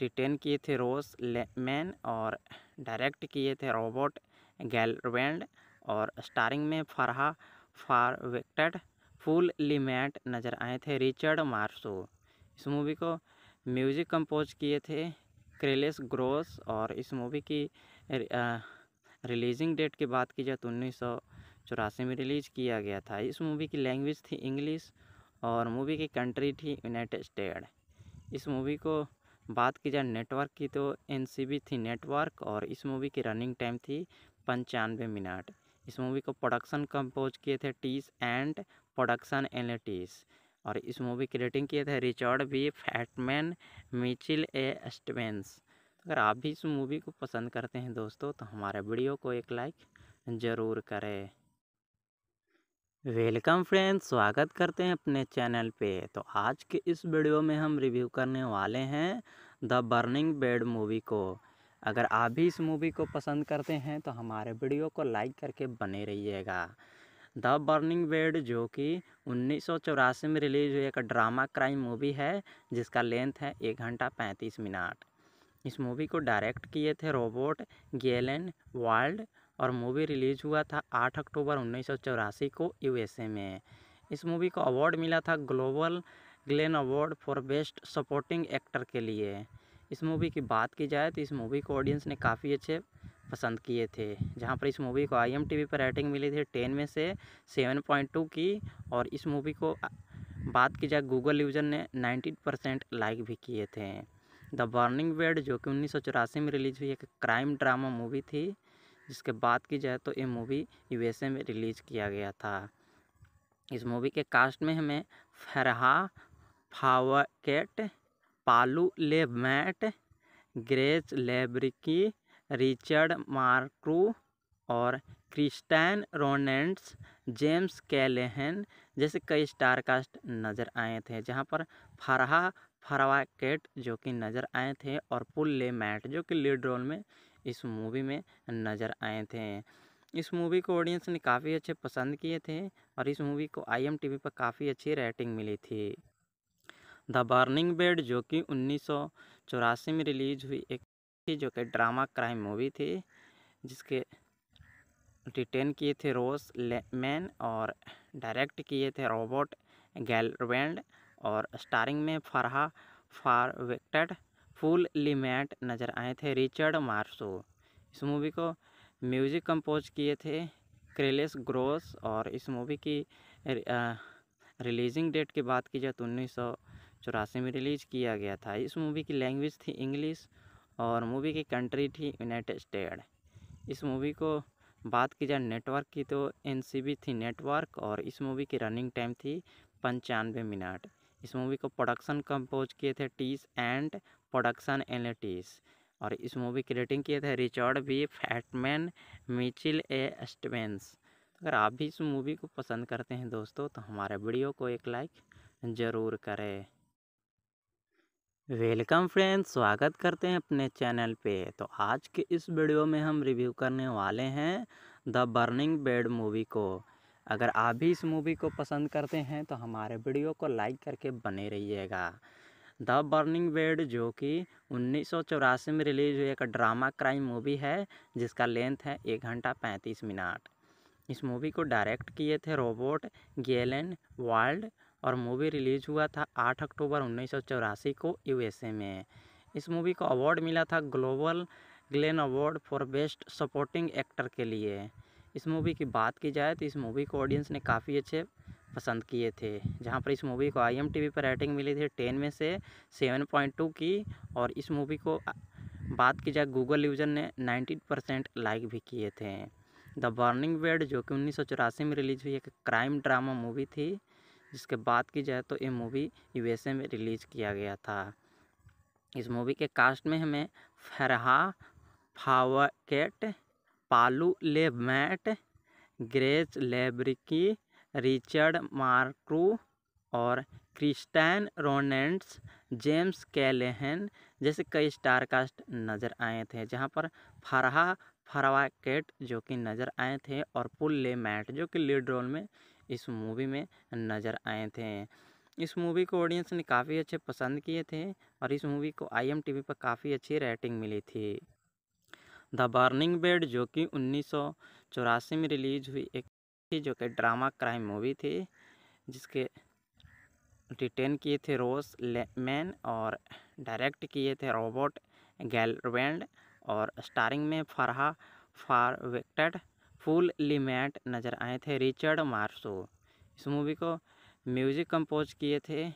रिटेन किए थे रोस लेमैन और डायरेक्ट किए थे रॉबर्ट गैलवेंड और स्टारिंग में फरहा फारवेक्टेड फूल लिमेट नज़र आए थे रिचर्ड मार्सो इस मूवी को म्यूज़िक कंपोज किए थे क्रेलेस ग्रोस और इस मूवी की रिलीजिंग डेट की बात की जाए तो उन्नीस चौरासी में रिलीज़ किया गया था इस मूवी की लैंग्वेज थी इंग्लिश और मूवी की कंट्री थी यूनाइटेड स्टेट इस मूवी को बात की जाए नेटवर्क की तो एन थी नेटवर्क और इस मूवी की रनिंग टाइम थी पंचानवे मिनट इस मूवी को प्रोडक्शन कंपोज किए थे टीस एंड प्रोडक्शन एनलिटिस और इस मूवी की रेटिंग किए थे Richard B fat man Mitchell A Stevens तो अगर आप भी इस मूवी को पसंद करते हैं दोस्तों तो हमारे वीडियो को एक लाइक ज़रूर करें वेलकम फ्रेंड्स स्वागत करते हैं अपने चैनल पे तो आज के इस वीडियो में हम रिव्यू करने वाले हैं द बर्निंग बेड मूवी को अगर आप भी इस मूवी को पसंद करते हैं तो हमारे वीडियो को लाइक करके बने रहिएगा द बर्निंग बेड जो कि उन्नीस सौ चौरासी में रिलीज हुई एक ड्रामा क्राइम मूवी है जिसका लेंथ है एक घंटा पैंतीस मिनट इस मूवी को डायरेक्ट किए थे रोबोट गेलन वाल्ड और मूवी रिलीज हुआ था आठ अक्टूबर उन्नीस को यूएसए में इस मूवी को अवार्ड मिला था global Glenn award for best supporting actor के लिए इस मूवी की बात की जाए तो इस मूवी को ऑडियंस ने काफ़ी अच्छे पसंद किए थे जहाँ पर इस मूवी को आईएमटीवी पर रेटिंग मिली थी टेन में से सेवन पॉइंट टू की और इस मूवी को बात की जाए गूगल यूजर ने नाइन्टी परसेंट लाइक भी किए थे द बर्निंग बेड जो कि उन्नीस सौ में रिलीज़ हुई एक क्राइम ड्रामा मूवी थी जिसके बात की जाए तो ये मूवी यू में रिलीज़ किया गया था इस मूवी के कास्ट में हमें Farrah Fawcett Paul लेबमैट Grace लेब्रिकी Richard मार्क्रू और क्रिस्टैन रोनेंट्स जेम्स कैलेहन जैसे कई स्टार कास्ट नज़र आए थे जहां पर फरहा फरवाकेट जो कि नज़र आए थे और पुल्ले मैट जो कि लीड रोल में इस मूवी में नज़र आए थे इस मूवी को ऑडियंस ने काफ़ी अच्छे पसंद किए थे और इस मूवी को आईएमटीवी पर काफ़ी अच्छी रेटिंग मिली थी द बर्निंग बेड जो कि उन्नीस में रिलीज़ हुई एक थी जो कि ड्रामा क्राइम मूवी थी जिसके रिटेन किए थे रोस मैन और डायरेक्ट किए थे रॉबर्ट गैलवेंड और स्टारिंग में फरहा फारवेक्टेड फुल लिमेट नज़र आए थे रिचर्ड मार्सो इस मूवी को म्यूजिक कंपोज किए थे क्रेलेस ग्रोस और इस मूवी की रिलीजिंग डेट की बात की जाए तो उन्नीस में रिलीज़ किया गया था इस मूवी की लैंग्वेज थी इंग्लिश और मूवी की कंट्री थी यूनाइटेड स्टेट इस मूवी को बात की जाए नेटवर्क की तो एन थी नेटवर्क और इस मूवी की रनिंग टाइम थी पंचानवे मिनट इस मूवी को प्रोडक्शन कंपोज किए थे टीस एंड प्रोडक्शन एन टीस और इस मूवी की रेटिंग किए थे Richard B fat man Mitchell A Stevens तो अगर आप भी इस मूवी को पसंद करते हैं दोस्तों तो हमारे वीडियो को एक लाइक ज़रूर करें वेलकम फ्रेंड्स स्वागत करते हैं अपने चैनल पे तो आज के इस वीडियो में हम रिव्यू करने वाले हैं द बर्निंग बेड मूवी को अगर आप भी इस मूवी को पसंद करते हैं तो हमारे वीडियो को लाइक करके बने रहिएगा द बर्निंग बेड जो कि उन्नीस में रिलीज़ हुई एक ड्रामा क्राइम मूवी है जिसका लेंथ है एक घंटा पैंतीस मिनट इस मूवी को डायरेक्ट किए थे रोबोट गेलन वाल्ड और मूवी रिलीज़ हुआ था आठ अक्टूबर उन्नीस को यूएसए में इस मूवी को अवार्ड मिला था global Glenn award for best supporting actor के लिए इस मूवी की बात की जाए तो इस मूवी को ऑडियंस ने काफ़ी अच्छे पसंद किए थे जहाँ पर इस मूवी को आईएमटीबी पर रेटिंग मिली थी टेन में से सेवन पॉइंट टू की और इस मूवी को बात की जाए गूगल यूजर ने नाइन्टीन परसेंट लाइक भी किए थे द बर्निंग बेड जो कि उन्नीस में रिलीज हुई एक क्राइम ड्रामा मूवी थी जिसके बात की जाए तो ये मूवी यू में रिलीज़ किया गया था इस मूवी के कास्ट में हमें Farrah Fawcett Paul Le Mat Grace लेब्रिकी Richard मार्क्रू और क्रिस्टैन रोनेंट्स जेम्स कैलेहन जैसे कई स्टार कास्ट नज़र आए थे जहां पर फरहा फरवाकेट जो कि नज़र आए थे और पुल ले मैट जो कि लीड रोल में इस मूवी में नज़र आए थे इस मूवी को ऑडियंस ने काफ़ी अच्छे पसंद किए थे और इस मूवी को आईएमटीवी पर काफ़ी अच्छी रेटिंग मिली थी द बर्निंग बेड जो कि उन्नीस में रिलीज हुई एक थी जो कि ड्रामा क्राइम मूवी थी जिसके रिटेन किए थे रोस मैन और डायरेक्ट किए थे रॉबर्ट गैलवेंड और स्टारिंग में फरहा फारवेक्टेड फुल लिमेट नज़र आए थे रिचर्ड मार्सो इस मूवी को म्यूज़िक कंपोज किए थे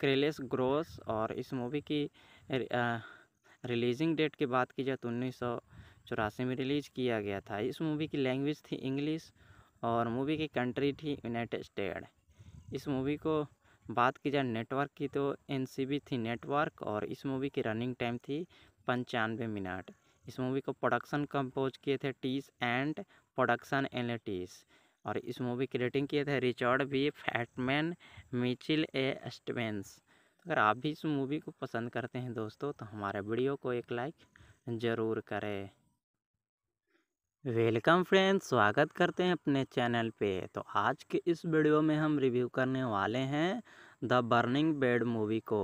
क्रेलेस ग्रोस और इस मूवी की रिलीजिंग डेट की बात की जाए तो उन्नीस चौरासी में रिलीज़ किया गया था इस मूवी की लैंग्वेज थी इंग्लिश और मूवी की कंट्री थी यूनाइटेड स्टेट इस मूवी को बात की जाए नेटवर्क की तो एन थी नेटवर्क और इस मूवी की रनिंग टाइम थी पंचानवे मिनट इस मूवी को प्रोडक्शन कंपोज किए थे टीस एंड प्रोडक्शन एनलिटिस और इस मूवी की रेटिंग किए थे Richard B fat man Mitchell A Stevens तो अगर आप भी इस मूवी को पसंद करते हैं दोस्तों तो हमारे वीडियो को एक लाइक ज़रूर करें वेलकम फ्रेंड्स स्वागत करते हैं अपने चैनल पे तो आज के इस वीडियो में हम रिव्यू करने वाले हैं द बर्निंग बेड मूवी को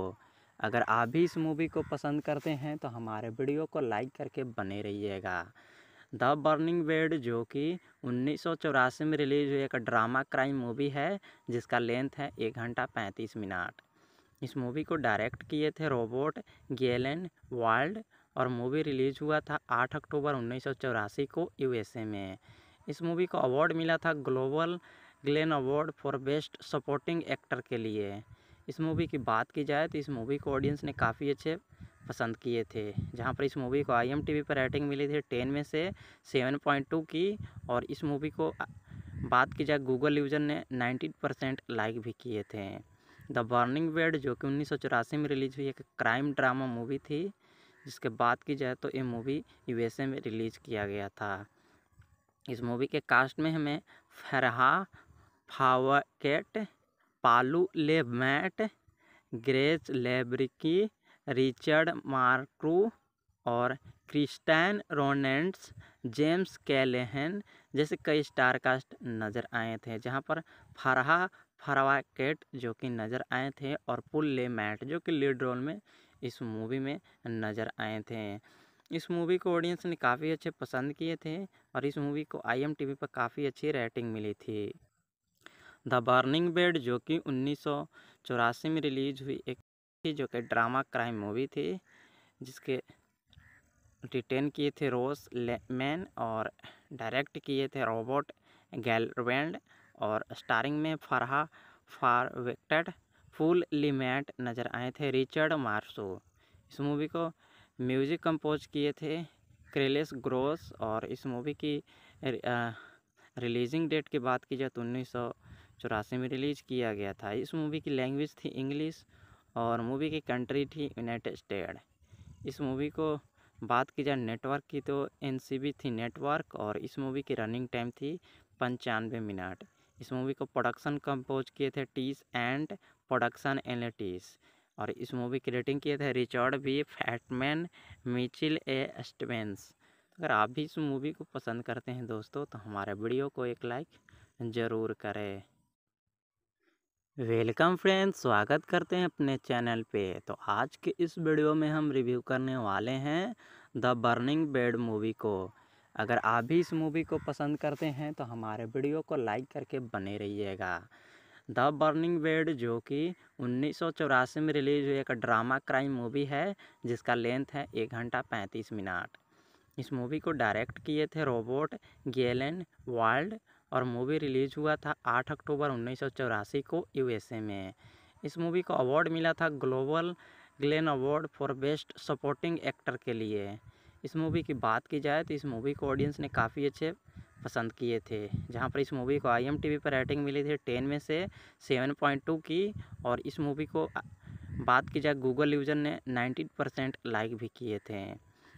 अगर आप भी इस मूवी को पसंद करते हैं तो हमारे वीडियो को लाइक करके बने रहिएगा द बर्निंग बेड जो कि उन्नीस सौ चौरासी में रिलीज हुई एक ड्रामा क्राइम मूवी है जिसका लेंथ है एक घंटा पैंतीस मिनट इस मूवी को डायरेक्ट किए थे रोबोट गेलन वाल्ड और मूवी रिलीज हुआ था आठ अक्टूबर उन्नीस सौ चौरासी को यूएसए में इस मूवी को अवार्ड मिला था global Glenn award for best supporting actor के लिए इस मूवी की बात की जाए तो इस मूवी को ऑडियंस ने काफ़ी अच्छे पसंद किए थे जहाँ पर इस मूवी को आई पर रेटिंग मिली थी टेन में से सेवन पॉइंट टू की और इस मूवी को बात की जाए गूगल यूजर ने नाइन्टी परसेंट लाइक भी किए थे द बर्निंग बेड जो कि उन्नीस सौ में रिलीज़ हुई एक क्राइम ड्रामा मूवी थी जिसके बात की जाए तो ये मूवी यूएसए में रिलीज़ किया गया था इस मूवी के कास्ट में हमें Farrah Fawcett Paul लेबमैट Grace लेब्रिकी Richard मार्क्रू और क्रिस्टैन रोनेंट्स जेम्स कैलेहन जैसे कई स्टार कास्ट नज़र आए थे जहां पर फरहा फरवाकेट जो कि नज़र आए थे और पुल्ले मैट जो कि लीड रोल में इस मूवी में नज़र आए थे इस मूवी को ऑडियंस ने काफ़ी अच्छे पसंद किए थे और इस मूवी को आईएमटीवी पर काफ़ी अच्छी रेटिंग मिली थी द बर्निंग बेड जो कि उन्नीस में रिलीज़ हुई एक थी जो कि ड्रामा क्राइम मूवी थी जिसके रिटेन किए थे रोस मैन और डायरेक्ट किए थे रॉबर्ट गैलवेंड और स्टारिंग में फरहा फारवेक्टेड फुल लिमेट नज़र आए थे रिचर्ड मार्सो इस मूवी को म्यूजिक कंपोज किए थे क्रेलेस ग्रोस और इस मूवी की रिलीजिंग डेट की बात की जाए तो उन्नीस में रिलीज़ किया गया था इस मूवी की लैंग्वेज थी इंग्लिश और मूवी की कंट्री थी यूनाइटेड स्टेट इस मूवी को बात की जाए नेटवर्क की तो एन थी नेटवर्क और इस मूवी की रनिंग टाइम थी पंचानवे मिनट इस मूवी को प्रोडक्शन कंपोज किए थे टीस एंड प्रोडक्शन एनलेटिस और इस मूवी की रेटिंग किए थे रिचर्ड भी फैटमैन मिचिल ए स्टवेंस तो अगर आप भी इस मूवी को पसंद करते हैं दोस्तों तो हमारे वीडियो को एक लाइक ज़रूर करें वेलकम फ्रेंड्स स्वागत करते हैं अपने चैनल पे तो आज के इस वीडियो में हम रिव्यू करने वाले हैं द बर्निंग बेड मूवी को अगर आप भी इस मूवी को पसंद करते हैं तो हमारे वीडियो को लाइक करके बने रहिएगा द बर्निंग बेड जो कि उन्नीस में रिलीज़ हुई एक ड्रामा क्राइम मूवी है जिसका लेंथ है एक घंटा पैंतीस मिनट इस मूवी को डायरेक्ट किए थे रोबोट गेलन वर्ल्ड और मूवी रिलीज़ हुआ था 8 अक्टूबर उन्नीस को यूएसए में इस मूवी को अवार्ड मिला था global Glenn award for best supporting actor के लिए इस मूवी की बात की जाए तो इस मूवी को ऑडियंस ने काफ़ी अच्छे पसंद किए थे जहाँ पर इस मूवी को आई पर रेटिंग मिली थी टेन में से सेवन पॉइंट टू की और इस मूवी को बात की जाए गूगल यूज़र ने नाइन्टीन परसेंट लाइक भी किए थे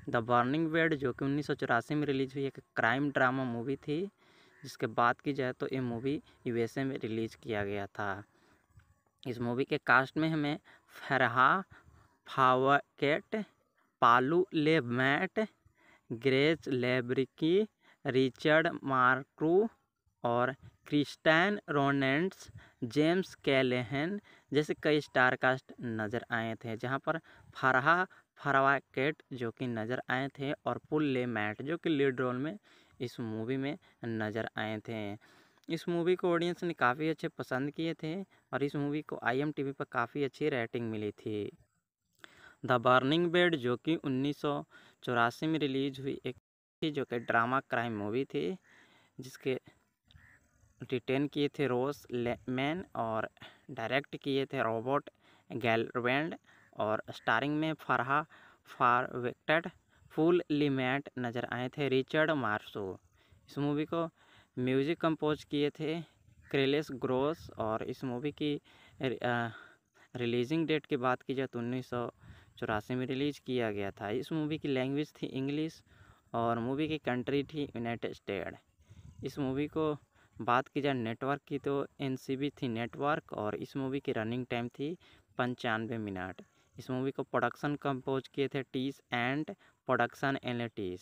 द बर्निंग बेड जो कि उन्नीस में रिलीज़ हुई एक क्राइम ड्रामा मूवी थी जिसके बाद की जाए तो ये मूवी यू में रिलीज़ किया गया था इस मूवी के कास्ट में हमें Farrah Fawcett Paul Le Mat Grace लेब्रिकी Richard मार्क्रू और क्रिस्टैन रोनेंट्स जेम्स कैलेहन जैसे कई स्टार कास्ट नज़र आए थे जहां पर फरहा फरवाकेट जो कि नज़र आए थे और पुल ले मैट जो कि लीड रोल में इस मूवी में नज़र आए थे इस मूवी को ऑडियंस ने काफ़ी अच्छे पसंद किए थे और इस मूवी को आई पर काफ़ी अच्छी रेटिंग मिली थी द बर्निंग बेड जो कि उन्नीस में रिलीज़ हुई एक थी जो कि ड्रामा क्राइम मूवी थी जिसके रिटेन किए थे रोस मैन और डायरेक्ट किए थे रॉबर्ट गैलवेंड और स्टारिंग में फरहा फारवेक्टेड फूल लिमेट नज़र आए थे रिचर्ड मार्सो इस मूवी को म्यूज़िक कंपोज किए थे क्रेलेस ग्रोस और इस मूवी की रिलीजिंग डेट की बात की जाए तो उन्नीस में रिलीज़ किया गया था इस मूवी की लैंग्वेज थी इंग्लिश और मूवी की कंट्री थी यूनाइटेड स्टेट इस मूवी को बात की जाए नेटवर्क की तो एन थी नेटवर्क और इस मूवी की रनिंग टाइम थी पंचानवे मिनट इस मूवी को प्रोडक्शन कंपोज किए थे टीस एंड प्रोडक्शन एनलिटिस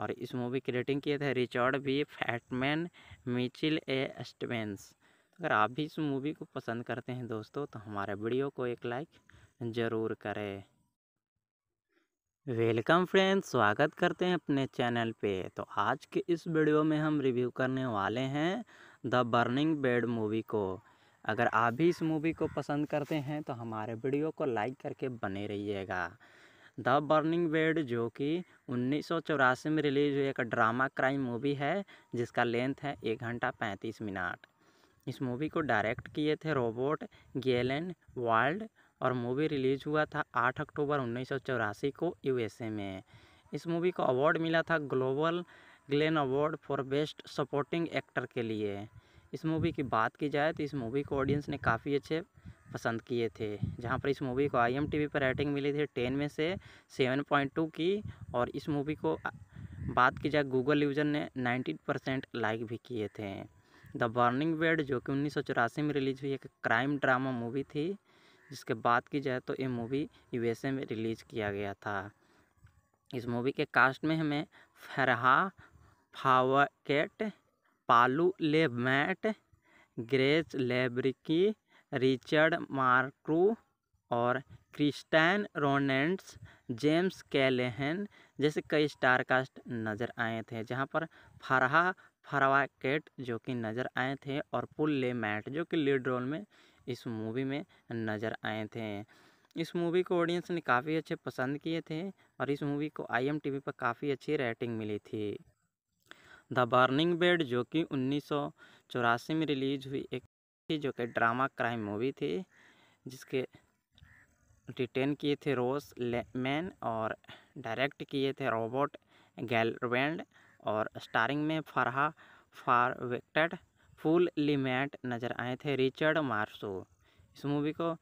और इस मूवी की रेटिंग किए थे तो Richard B fat man Mitchell A Stevens तो अगर आप भी इस मूवी को पसंद करते हैं दोस्तों तो हमारे वीडियो को एक लाइक ज़रूर करें वेलकम फ्रेंड्स स्वागत करते हैं अपने चैनल पे तो आज के इस वीडियो में हम रिव्यू करने वाले हैं द बर्निंग बेड मूवी को अगर आप भी इस मूवी को पसंद करते हैं तो हमारे वीडियो को लाइक करके बने रहिएगा द बर्निंग बेड जो कि उन्नीस सौ चौरासी में रिलीज हुई एक ड्रामा क्राइम मूवी है जिसका लेंथ है एक घंटा पैंतीस मिनट इस मूवी को डायरेक्ट किए थे रोबोट गेलन वाल्ड और मूवी रिलीज हुआ था आठ अक्टूबर उन्नीस को यूएसए में इस मूवी को अवार्ड मिला था global Glenn award for best supporting actor के लिए इस मूवी की बात की जाए तो इस मूवी को ऑडियंस ने काफ़ी अच्छे पसंद किए थे जहाँ पर इस मूवी को आईएमटीबी पर रेटिंग मिली थी टेन में से सेवन पॉइंट टू की और इस मूवी को बात की जाए गूगल यूजर ने नाइन्टी परसेंट लाइक भी किए थे द बर्निंग बेड जो कि उन्नीस सौ में रिलीज़ हुई एक क्राइम ड्रामा मूवी थी जिसके बात की जाए तो ये मूवी यू में रिलीज़ किया गया था इस मूवी के कास्ट में हमें Farrah Fawcett Paul लेबमैट Grace लेब्रिकी Richard मार्क्रू और क्रिस्टैन रोनेंट्स जेम्स कैलेहन जैसे कई स्टार कास्ट नज़र आए थे जहां पर फरहा फरवाकेट जो कि नज़र आए थे और पुल्ले मैट जो कि लीड रोल में इस मूवी में नज़र आए थे इस मूवी को ऑडियंस ने काफ़ी अच्छे पसंद किए थे और इस मूवी को आईएमटीवी पर काफ़ी अच्छी रेटिंग मिली थी द बर्निंग बेड जो कि उन्नीस में रिलीज़ हुई एक थी जो कि ड्रामा क्राइम मूवी थी जिसके रिटेन किए थे रोस मैन और डायरेक्ट किए थे रॉबर्ट गैलवेंड और स्टारिंग में फरहा फारवेक्टेड फुल लिमेट नज़र आए थे रिचर्ड मार्सो इस मूवी को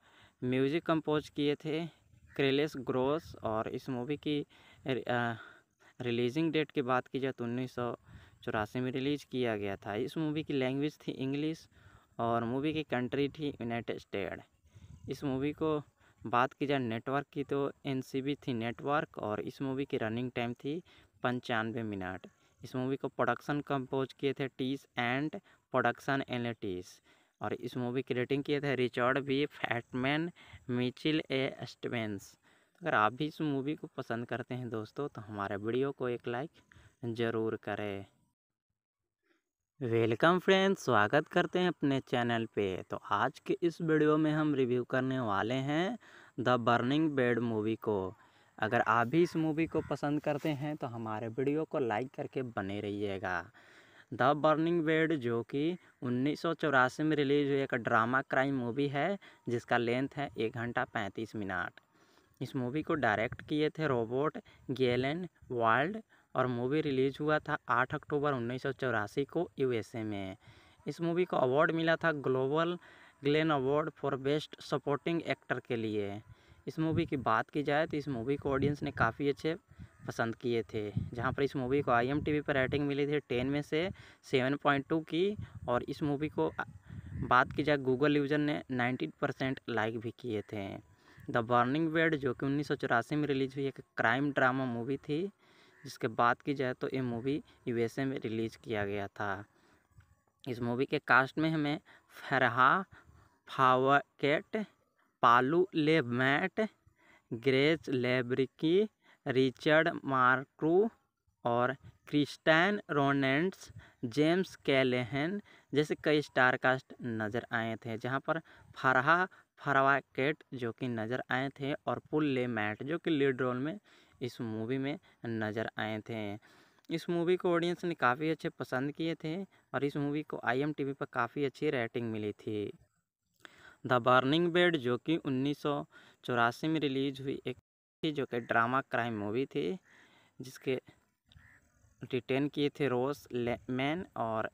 म्यूजिक कंपोज किए थे क्रेलेस ग्रोस और इस मूवी की रिलीजिंग डेट की बात की जाए तो उन्नीस में रिलीज़ किया गया था इस मूवी की लैंग्वेज थी इंग्लिश और मूवी की कंट्री थी यूनाइटेड स्टेट इस मूवी को बात की जाए नेटवर्क की तो एन थी नेटवर्क और इस मूवी की रनिंग टाइम थी पंचानवे मिनट इस मूवी को प्रोडक्शन कंपोज किए थे टीस एंड प्रोडक्शन एलेटिस और इस मूवी की रेटिंग किए थे रिचर्ड भी फैटमैन मिचिल ए स्टवेंस तो अगर आप भी इस मूवी को पसंद करते हैं दोस्तों तो हमारे वीडियो को एक लाइक ज़रूर करें वेलकम फ्रेंड्स स्वागत करते हैं अपने चैनल पे तो आज के इस वीडियो में हम रिव्यू करने वाले हैं द बर्निंग बेड मूवी को अगर आप भी इस मूवी को पसंद करते हैं तो हमारे वीडियो को लाइक करके बने रहिएगा द बर्निंग बेड जो कि उन्नीस में रिलीज़ हुई एक ड्रामा क्राइम मूवी है जिसका लेंथ है एक घंटा पैंतीस मिनट इस मूवी को डायरेक्ट किए थे रोबोट गेलन वर्ल्ड और मूवी रिलीज़ हुआ था 8 अक्टूबर उन्नीस को यूएसए में इस मूवी को अवार्ड मिला था global Glenn award for best supporting actor के लिए इस मूवी की बात की जाए तो इस मूवी को ऑडियंस ने काफ़ी अच्छे पसंद किए थे जहाँ पर इस मूवी को आई पर रेटिंग मिली थी टेन में से सेवन पॉइंट टू की और इस मूवी को बात की जाए गूगल यूजर ने नाइन्टीन परसेंट लाइक भी किए थे द बर्निंग बेड जो कि उन्नीस में रिलीज हुई एक क्राइम ड्रामा मूवी थी इसके बात की जाए तो ये मूवी यूएसए में रिलीज़ किया गया था इस मूवी के कास्ट में हमें Farrah Fawcett Paul Le Mat Grace लेब्रिकी Richard मार्क्रू और क्रिस्टैन रोनेंट्स जेम्स कैलेहन जैसे कई स्टार कास्ट नज़र आए थे जहां पर फरहा फरवाकेट जो कि नज़र आए थे और पुल ले मैट जो कि लीड रोल में इस मूवी में नज़र आए थे इस मूवी को ऑडियंस ने काफ़ी अच्छे पसंद किए थे और इस मूवी को आई पर काफ़ी अच्छी रेटिंग मिली थी द बर्निंग बेड जो कि उन्नीस में रिलीज़ हुई एक थी जो कि ड्रामा क्राइम मूवी थी जिसके रिटेन किए थे रोस मैन और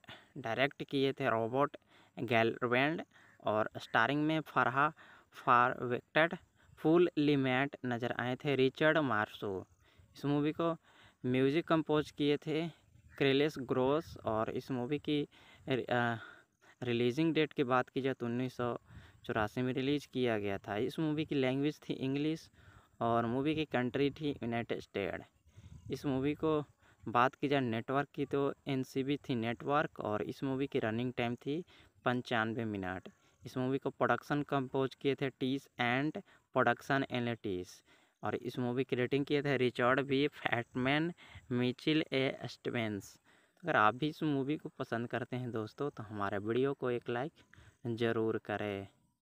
डायरेक्ट किए थे रॉबर्ट गैलवेंड और स्टारिंग में फरहा फारवेक्टेड फूल लिमेट नज़र आए थे रिचर्ड मार्सो इस मूवी को म्यूज़िक कंपोज किए थे क्रेलेस ग्रोस और इस मूवी की रिलीजिंग डेट की बात की जाए तो उन्नीस में रिलीज़ किया गया था इस मूवी की लैंग्वेज थी इंग्लिश और मूवी की कंट्री थी यूनाइटेड स्टेट इस मूवी को बात की जाए नेटवर्क की तो एन थी नेटवर्क और इस मूवी की रनिंग टाइम थी पंचानवे मिनट इस मूवी को प्रोडक्शन कंपोज किए थे टीस एंड प्रोडक्शन एनलिटिस और इस मूवी की रेटिंग किए थे तो Richard B fat man Mitchell A Stevens तो अगर आप भी इस मूवी को पसंद करते हैं दोस्तों तो हमारे वीडियो को एक लाइक ज़रूर करें